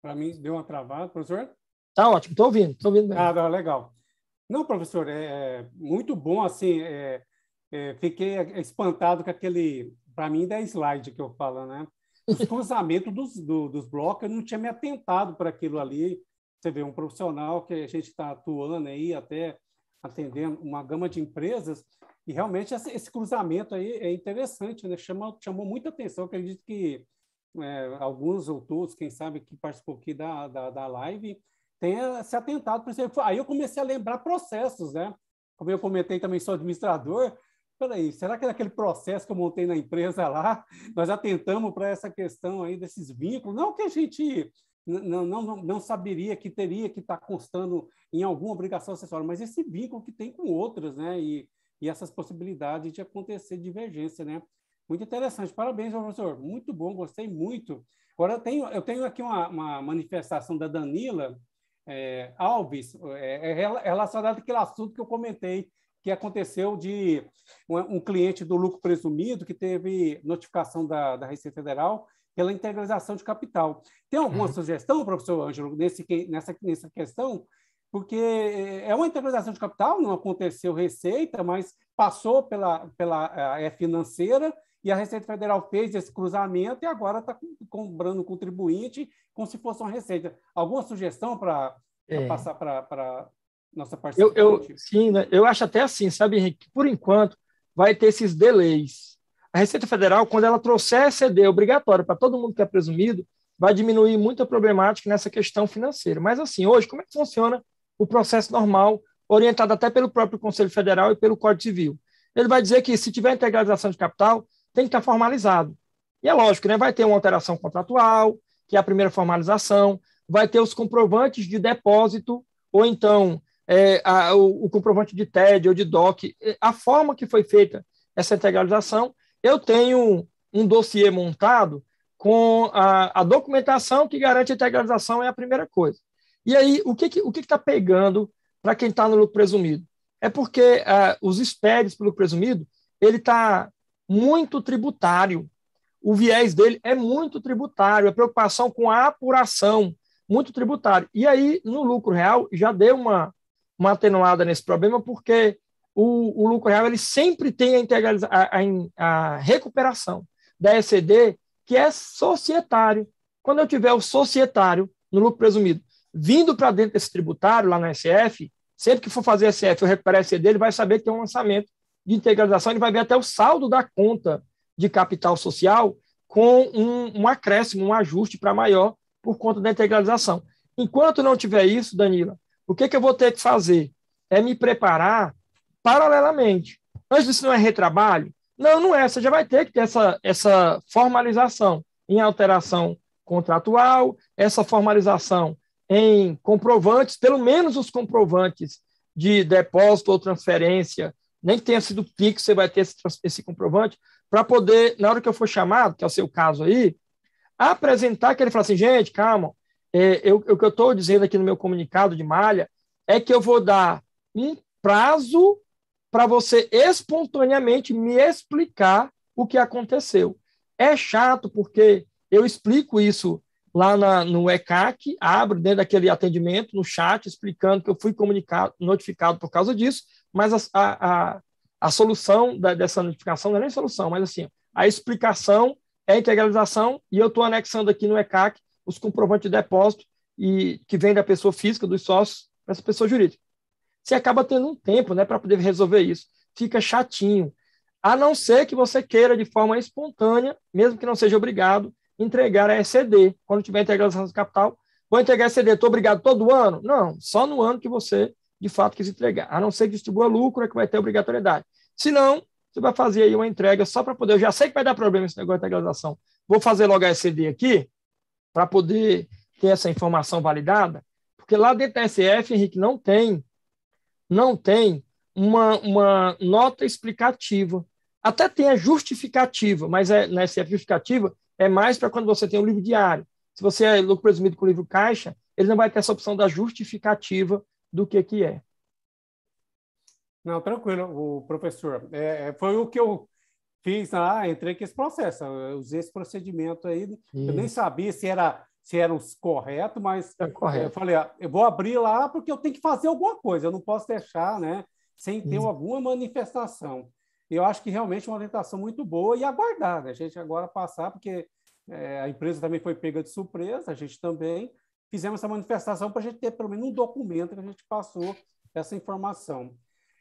Speaker 2: Para mim deu uma travada, professor? Tá ótimo, estou ouvindo, tô ouvindo bem. Ah,
Speaker 1: tá, legal. Não, professor, é, é muito bom, assim, é, é, fiquei espantado com aquele, para mim, da slide que eu falo, né? os cruzamentos dos, do, dos blocos, eu não tinha me atentado para aquilo ali. Você vê, um profissional que a gente está atuando aí, até atendendo uma gama de empresas, e realmente esse, esse cruzamento aí é interessante, né? Chama, chamou muita atenção, acredito que é, alguns ou todos, quem sabe, que participou aqui da, da, da live, tenha se atentado. Por exemplo, aí eu comecei a lembrar processos, né? Como eu comentei também, sou administrador, peraí, será que naquele processo que eu montei na empresa lá, nós atentamos para essa questão aí desses vínculos? Não que a gente não, não, não, saberia que teria que estar tá constando em alguma obrigação acessória, mas esse vínculo que tem com outras, né? E, e essas possibilidades de acontecer divergência, né? Muito interessante. Parabéns, professor. Muito bom, gostei muito. Agora, eu tenho, eu tenho aqui uma, uma manifestação da Danila eh, eh, é, Alves, é, é relacionada àquele assunto que eu comentei que aconteceu de um, cliente do lucro presumido que teve notificação da, da Receita Federal pela integralização de capital. Tem alguma uhum. sugestão, professor Ângelo, nesse, nessa, nessa questão? Porque é, é uma integralização de capital, não aconteceu receita, mas passou pela, pela é, financeira e a Receita Federal fez esse cruzamento e agora está cobrando o contribuinte como se fosse uma receita. Alguma sugestão para é. passar para nossa parceria. Eu, eu,
Speaker 2: sim, né? eu acho até assim, sabe, Henrique? Por enquanto, vai ter esses delays. A Receita Federal, quando ela trouxer CD obrigatório para todo mundo que é presumido, vai diminuir muito a problemática nessa questão financeira. Mas, assim, hoje, como é que funciona o processo normal, orientado até pelo próprio Conselho Federal e pelo Código Civil? Ele vai dizer que, se tiver integralização de capital, tem que estar formalizado. E é lógico, né? vai ter uma alteração contratual, que é a primeira formalização, vai ter os comprovantes de depósito, ou então é, a, o, o, comprovante de TED ou de DOC, é, a forma que foi feita essa integralização, eu tenho um dossiê montado com a, a documentação que garante a integralização é a primeira coisa. E aí, o que o que está pegando para quem está no lucro presumido? É porque é, os SPEDs pelo presumido, ele está muito tributário. O viés dele é muito tributário, a preocupação com a apuração, muito tributário. E aí, no lucro real, já deu uma, uma atenuada nesse problema, porque o, o lucro real ele sempre tem a, a, a, a recuperação da ECD, que é societário. Quando eu tiver o societário no lucro presumido vindo para dentro desse tributário, lá na SF, sempre que for fazer SF ou recuperar ECD, ele vai saber que tem um lançamento de integralização, ele vai ver até o saldo da conta de capital social com um, um acréscimo, um ajuste para maior por conta da integralização. Enquanto não tiver isso, Danila, o que, é que eu vou ter que fazer? É me preparar paralelamente. Antes disso não é retrabalho? Não, não é. Você já vai ter que ter essa, essa formalização em alteração contratual, essa formalização em comprovantes, pelo menos os comprovantes de depósito ou transferência, nem que tenha sido PIX, você vai ter esse, esse comprovante, para poder, na hora que eu for chamado, que é o seu caso aí, apresentar que ele fala assim, gente, calma, é, eu, o que eu estou dizendo aqui no meu comunicado de malha é que eu vou dar um prazo para você espontaneamente me explicar o que aconteceu. É chato porque eu explico isso lá na, no ECAC, abro dentro daquele atendimento, no chat, explicando que eu fui comunicado, notificado por causa disso, mas a, a, a, a solução da, dessa notificação não é nem solução, mas assim, a explicação é a integralização, e eu estou anexando aqui no ECAC os comprovantes de depósito e que vem da pessoa física, dos sócios, para essa pessoa jurídica. Você acaba tendo um tempo né, para poder resolver isso. Fica chatinho. A não ser que você queira, de forma espontânea, mesmo que não seja obrigado, entregar a ECD. Quando tiver integração do capital, vou entregar a ECD, estou obrigado todo ano? Não, só no ano que você, de fato, quis entregar. A não ser que distribua lucro, é que vai ter obrigatoriedade. Se não, você vai fazer aí uma entrega só para poder. Eu já sei que vai dar problema esse negócio de integralização. Vou fazer logo a ECD aqui, para poder ter essa informação validada? Porque lá dentro da SF, Henrique, não tem, não tem uma, uma nota explicativa. Até tem a justificativa, mas é, na SF justificativa é mais para quando você tem um livro diário. Se você é lucro presumido com livro caixa, ele não vai ter essa opção da justificativa do que, que é.
Speaker 1: Não, tranquilo, o professor. É, é foi o que eu fiz, ah, entrei com esse processo, eu usei esse procedimento aí, Isso. eu nem sabia se era se era os correto, mas é correto. Eh, eu falei, ah, eu vou abrir lá porque eu tenho que fazer alguma coisa, eu não posso deixar, né, sem ter Isso. alguma manifestação. Eu acho que realmente é uma orientação muito boa e aguardar, né? a gente agora passar, porque é, a empresa também foi pega de surpresa, a gente também fizemos essa manifestação para a gente ter pelo menos um documento que a gente passou essa informação.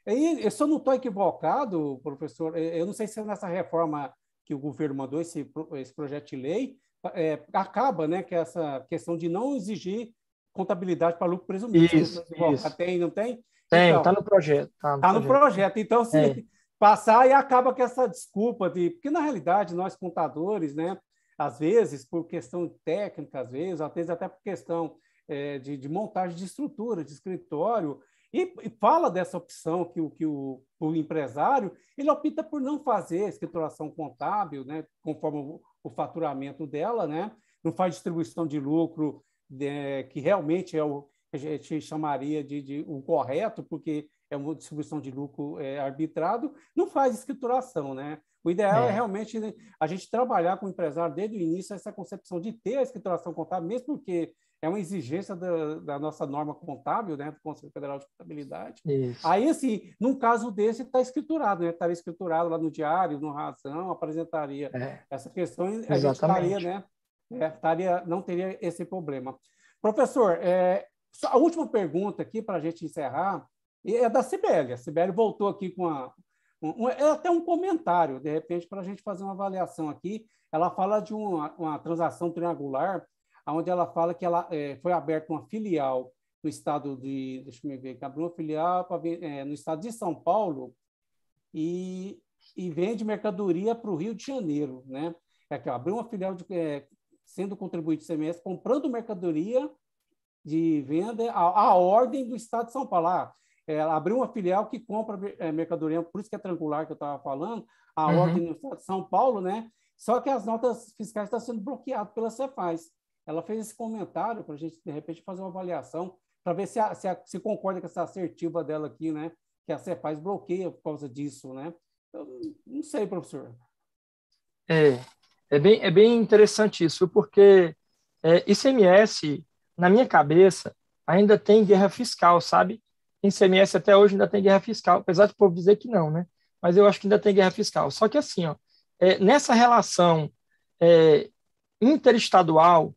Speaker 1: E, se eu não estou equivocado, professor, eu não sei se é nessa reforma que o governo mandou, esse, esse projeto de lei, é, acaba né, que essa questão de não exigir contabilidade para lucro presumido. Isso, isso. Tem, não tem? Tem, está então, tá no
Speaker 2: projeto. Está no, tá no,
Speaker 1: projeto. Então, se é. passar, e acaba com essa desculpa de... Porque, na realidade, nós contadores, né, às vezes, por questão técnica, às vezes, às vezes até por questão é, de, de montagem de estrutura, de escritório, e, e fala dessa opção que, o, que o, o, empresário ele opta por não fazer a escrituração contábil, né, conforme o, o faturamento dela, né, não faz distribuição de lucro né, que realmente é o a gente chamaria de, de o correto, porque é uma distribuição de lucro é, arbitrado, não faz escrituração, né? O ideal é. é. realmente a gente trabalhar com o empresário desde o início essa concepção de ter a escrituração contábil, mesmo porque é uma exigência da, da, nossa norma contábil, né, do Conselho Federal de Contabilidade. Isso. Aí, assim, num caso desse, está escriturado, né? Estaria escriturado lá no diário, no Razão, apresentaria é. essa questão e a gente estaria, né? É, estaria, não teria esse problema. Professor, é, a última pergunta aqui para a gente encerrar é da Sibeli. A Sibeli voltou aqui com a, um, um, é até um comentário, de repente, para a gente fazer uma avaliação aqui. Ela fala de uma, uma transação triangular onde ela fala que ela é, foi aberta uma filial no estado de, deixa eu ver, abriu uma filial pra, é, no estado de São Paulo e, e vende mercadoria para o Rio de Janeiro, né? É que abriu uma filial de, é, sendo contribuinte do CMS, comprando mercadoria de venda à, ordem do estado de São Paulo. Ah, ela abriu uma filial que compra mercadoria, por isso que é trancular que eu estava falando, a uhum. ordem do estado de São Paulo, né? Só que as notas fiscais estão tá sendo bloqueadas pela Cefaz. Ela fez esse comentário para a gente, de repente, fazer uma avaliação para ver se, a, se, a, se, concorda com essa assertiva dela aqui, né? Que a CEPAS bloqueia por causa disso, né? Eu não sei, professor.
Speaker 2: É, é bem, é bem interessante isso, porque é, ICMS, na minha cabeça, ainda tem guerra fiscal, sabe? ICMS até hoje ainda tem guerra fiscal, apesar de povo dizer que não, né? Mas eu acho que ainda tem guerra fiscal. Só que assim, ó, é, nessa relação é, interestadual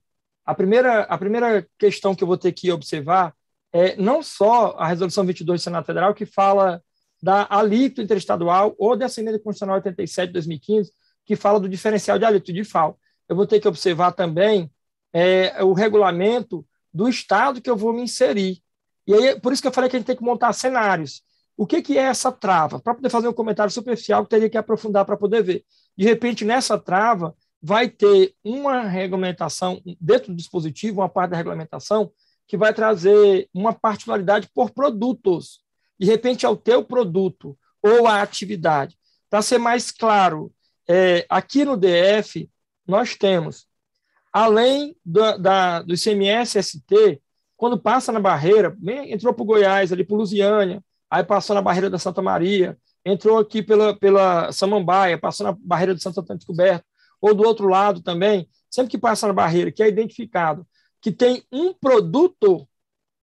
Speaker 2: a primeira, a primeira questão que eu vou ter que observar é não só a Resolução 22 do Senado Federal, que fala da alíquota interestadual ou da Assembleia constitucional 87 de 2015, que fala do diferencial de alíquota de FAO. Eu vou ter que observar também é, o regulamento do estado que eu vou me inserir. E aí, por isso que eu falei que a gente tem que montar cenários. O que, que é essa trava? Para poder fazer um comentário superficial, teria que aprofundar para poder ver. De repente, nessa trava, vai ter uma regulamentação, dentro do dispositivo, uma parte da regulamentação, que vai trazer uma particularidade por produtos. De repente, ao teu produto ou a atividade. Para ser mais claro, é, aqui no DF, nós temos, além do, da, do ICMS-ST, quando passa na barreira, entrou para o Goiás, ali para Lusiânia, aí passou na barreira da Santa Maria, entrou aqui pela, pela Samambaia, passou na barreira do Santo Antônio Coberto, ou do outro lado também, sempre que passa na barreira, que é identificado, que tem um produto,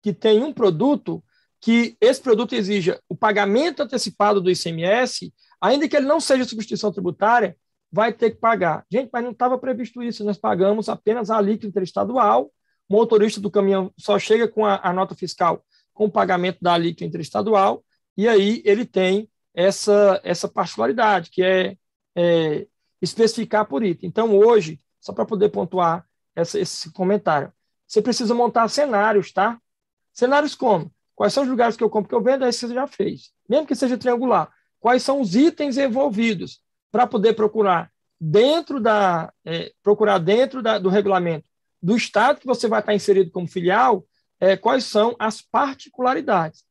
Speaker 2: que tem um produto que esse produto exija o pagamento antecipado do ICMS, ainda que ele não seja substituição tributária, vai ter que pagar. Gente, mas não estava previsto isso, nós pagamos apenas a alíquota interestadual, o motorista do caminhão só chega com a, a nota fiscal com o pagamento da alíquota interestadual, e aí ele tem essa, essa particularidade, que é, é especificar por item. Então, hoje, só para poder pontuar essa, esse comentário, você precisa montar cenários, tá? Cenários como? Quais são os lugares que eu compro, que eu vendo? Aí você já fez. Mesmo que seja triangular. Quais são os itens envolvidos para poder procurar dentro da é, procurar dentro da, do regulamento do estado que você vai estar inserido como filial, é, quais são as particularidades.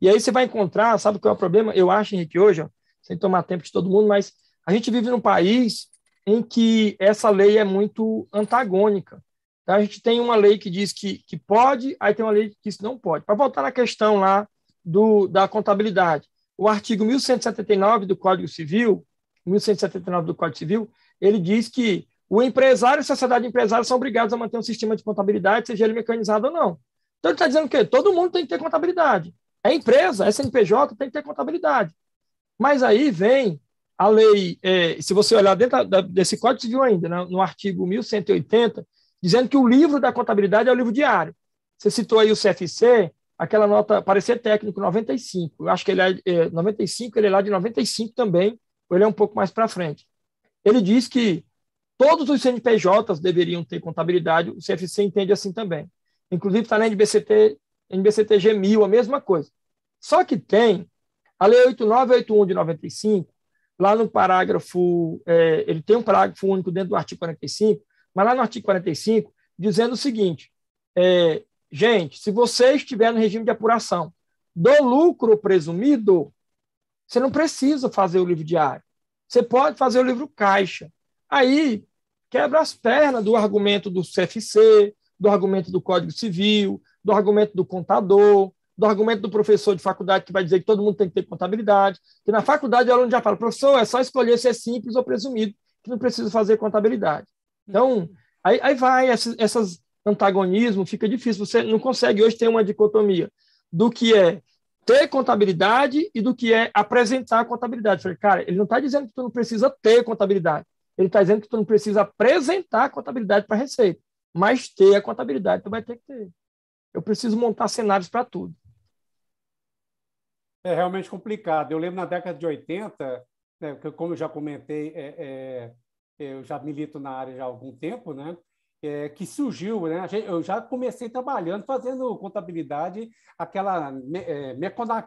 Speaker 2: E aí você vai encontrar, sabe qual é o problema? Eu acho, Henrique, hoje, ó, sem tomar tempo de todo mundo, mas a gente vive num país em que essa lei é muito antagônica. Então, a gente tem uma lei que diz que, que pode, aí tem uma lei que diz que não pode. Para voltar na questão lá do, da contabilidade, o artigo 1179 do Código Civil, 1179 do Código Civil, ele diz que o empresário e a sociedade empresária são obrigados a manter um sistema de contabilidade, seja ele mecanizado ou não. Então, ele está dizendo que todo mundo tem que ter contabilidade. A é empresa, a é SNPJ, tem que ter contabilidade. Mas aí vem a lei, é, se você olhar dentro da, desse Código Civil ainda, né, no artigo 1180, dizendo que o livro da contabilidade é o livro diário. Você citou aí o CFC, aquela nota parecer técnico 95. Eu acho que ele é, é 95, ele é lá de 95 também, ou ele é um pouco mais para frente. Ele diz que todos os CNPJs deveriam ter contabilidade, o CFC entende assim também. Inclusive está na NBCT, NBCTG 1000, a mesma coisa. Só que tem a Lei 8981 de 95, lá no parágrafo, é, ele tem um parágrafo único dentro do artigo 45, mas lá no artigo 45, dizendo o seguinte: é, gente, se você estiver no regime de apuração do lucro presumido, você não precisa fazer o livro diário. Você pode fazer o livro caixa. Aí quebra as pernas do argumento do CFC, do argumento do Código Civil, do argumento do contador, do argumento do professor de faculdade que vai dizer que todo mundo tem que ter contabilidade, que na faculdade o aluno já fala, professor, é só escolher se é simples ou presumido, que não precisa fazer contabilidade. Então, uhum. aí, aí vai, esses, antagonismos, fica difícil, você não consegue hoje ter uma dicotomia do que é ter contabilidade e do que é apresentar a contabilidade. Eu falei, cara, ele não está dizendo que tu não precisa ter contabilidade, ele está dizendo que tu não precisa apresentar a contabilidade para a Receita, mas ter a contabilidade tu vai ter que ter. Eu preciso montar cenários para tudo.
Speaker 1: É realmente complicado. Eu lembro na década de 80, né, como eu já comentei, é, é, eu já milito na área já há algum tempo, né? É, que surgiu, né? Eu já comecei trabalhando, fazendo contabilidade, aquela é,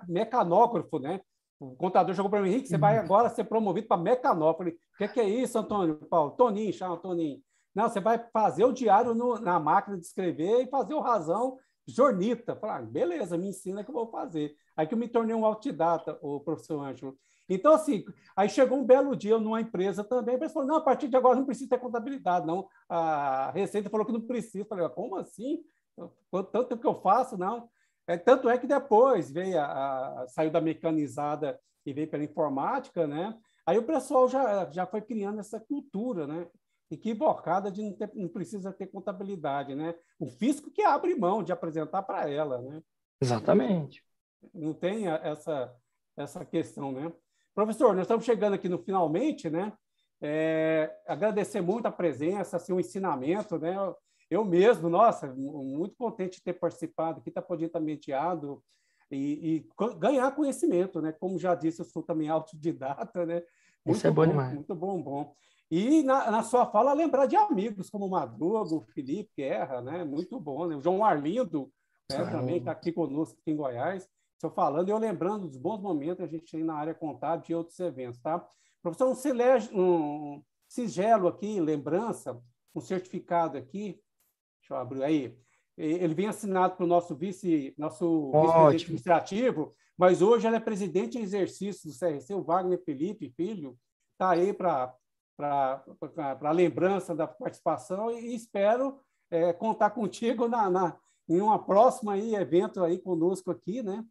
Speaker 1: mecanógrafo, né? O contador chegou para mim, Henrique, você vai uhum. agora ser promovido para mecanógrafo. o que, que, é isso, Antônio? Paulo, Toninho, chama Toninho. Não, você vai fazer o diário no, na máquina de escrever e fazer o razão jornita. fala, ah, beleza, me ensina que eu vou fazer. Aí que eu me tornei um autodidata, o professor Ângelo. Então, assim, aí chegou um belo dia numa empresa também, a pessoa falou, não, a partir de agora não precisa ter contabilidade, não. A Receita falou que não precisa. falei, ah, como assim? Tanto tempo que eu faço, não. É, tanto é que depois veio a, a, saiu da mecanizada e veio pela informática, né? Aí o pessoal já, já foi criando essa cultura, né? equivocada de não, ter, não precisa ter contabilidade, né? O fisco que abre mão de apresentar para ela, né? Exatamente. Não tem essa essa questão, né? Professor, nós estamos chegando aqui no finalmente, né? É, agradecer muito a presença, assim, o ensinamento, né? Eu, eu mesmo, nossa, muito contente de ter participado aqui, tá podendo estar mediado e, e, ganhar conhecimento, né? Como já disse, eu sou também autodidata, né? Muito Isso é bom, bom demais. Muito bom, bom. E na, na, sua fala, lembrar de amigos como o Madrugo, o Felipe Guerra, né? muito bom. Né? O João Arlindo né? também está aqui conosco aqui em Goiás. Estou falando, eu lembrando dos bons momentos que a gente tem na área contábil e outros eventos. Tá? Professor, um, silege, um sigelo aqui, lembrança, um certificado aqui. Deixa eu abrir aí. Ele vem assinado para o nosso vice, nosso vice-presidente administrativo, mas hoje ele é presidente em exercício do CRC, o Wagner Felipe Filho, está aí para para a lembrança da participação e, espero é, contar contigo na, na, em uma próxima aí, evento aí conosco aqui, né?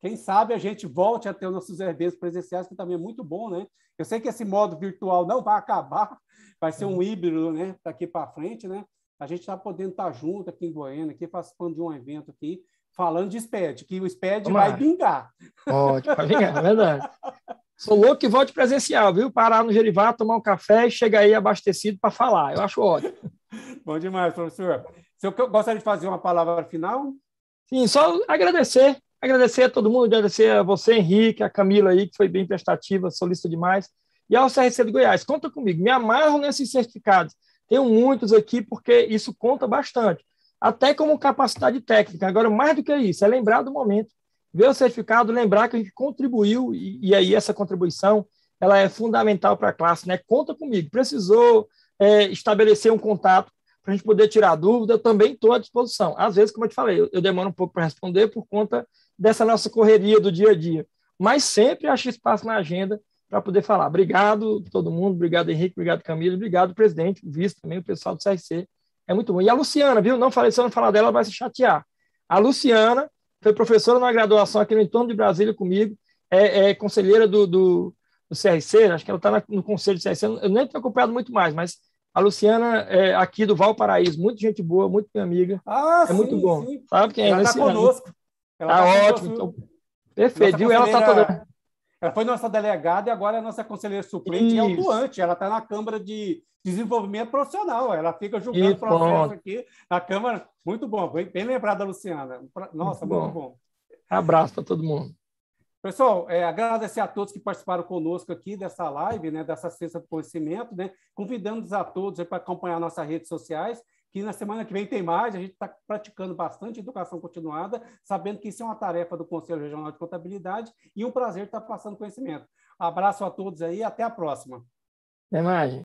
Speaker 1: Quem sabe a gente volte a ter os nossos eventos presenciais, que também é muito bom, né? Eu sei que esse modo virtual não vai acabar, vai ser um uhum. híbrido, né? Daqui para frente, né? A gente está podendo estar tá junto aqui em Goiânia, aqui participando de um evento aqui, falando de SPED, que o SPED Vamos vai lá. vingar.
Speaker 2: Pode, vai vingar, é verdade. Sou louco que volte presencial, viu? Parar no Gerivá, tomar um café e chegar aí abastecido para falar. Eu acho ótimo. Bom demais, professor. Você gostaria de fazer uma palavra final? Sim, só agradecer. Agradecer a todo mundo, agradecer a você, Henrique, a Camila aí, que foi bem prestativa, solista demais. E ao CRC de Goiás, conta comigo, me amarro nesses certificados. Tenho muitos aqui, porque isso conta bastante. Até como capacidade técnica. Agora, mais do que isso, é lembrar do momento ver o certificado, lembrar que a gente contribuiu e, e aí essa contribuição ela é fundamental para a classe, né? Conta comigo. Precisou é, estabelecer um contato para a gente poder tirar dúvida, eu também estou à disposição. Às vezes, como eu te falei, eu, eu demoro um pouco para responder por conta dessa nossa correria do dia a dia, mas sempre acho espaço na agenda para poder falar. Obrigado todo mundo, obrigado Henrique, obrigado Camilo, obrigado presidente, o vice também, o pessoal do CRC. É muito bom. E a Luciana, viu? Não falei, se eu não falar dela, ela vai se chatear. A Luciana, foi professora na graduação aqui no entorno de Brasília comigo, é, é conselheira do, do, do, CRC, né? acho que ela está no conselho do CRC, eu nem tenho acompanhado muito mais, mas a Luciana é aqui do Valparaíso, muito gente boa, muito minha amiga. Ah, é sim, muito bom. Sim. Sabe quem ela é? Ela está conosco. Ela tá tá ótimo. Então, perfeito, Nossa viu? Ela está toda.
Speaker 1: Ela foi nossa delegada e agora é nossa conselheira suplente é Isso. e autuante. Ela está na Câmara de Desenvolvimento Profissional. Ela fica julgando o processo aqui na Câmara. Muito bom, bem lembrada, Luciana. Nossa, muito, muito bom. bom.
Speaker 2: Abraço para todo mundo.
Speaker 1: Pessoal, é, agradecer a todos que participaram conosco aqui dessa live, né, dessa Ciência do Conhecimento. Né? Convidamos a todos para acompanhar nossas redes sociais que na semana que vem tem mais, a gente está praticando bastante educação continuada, sabendo que isso é uma tarefa do Conselho Regional de Contabilidade e um prazer estar passando conhecimento. Abraço a todos aí, até a próxima.
Speaker 2: Até mais.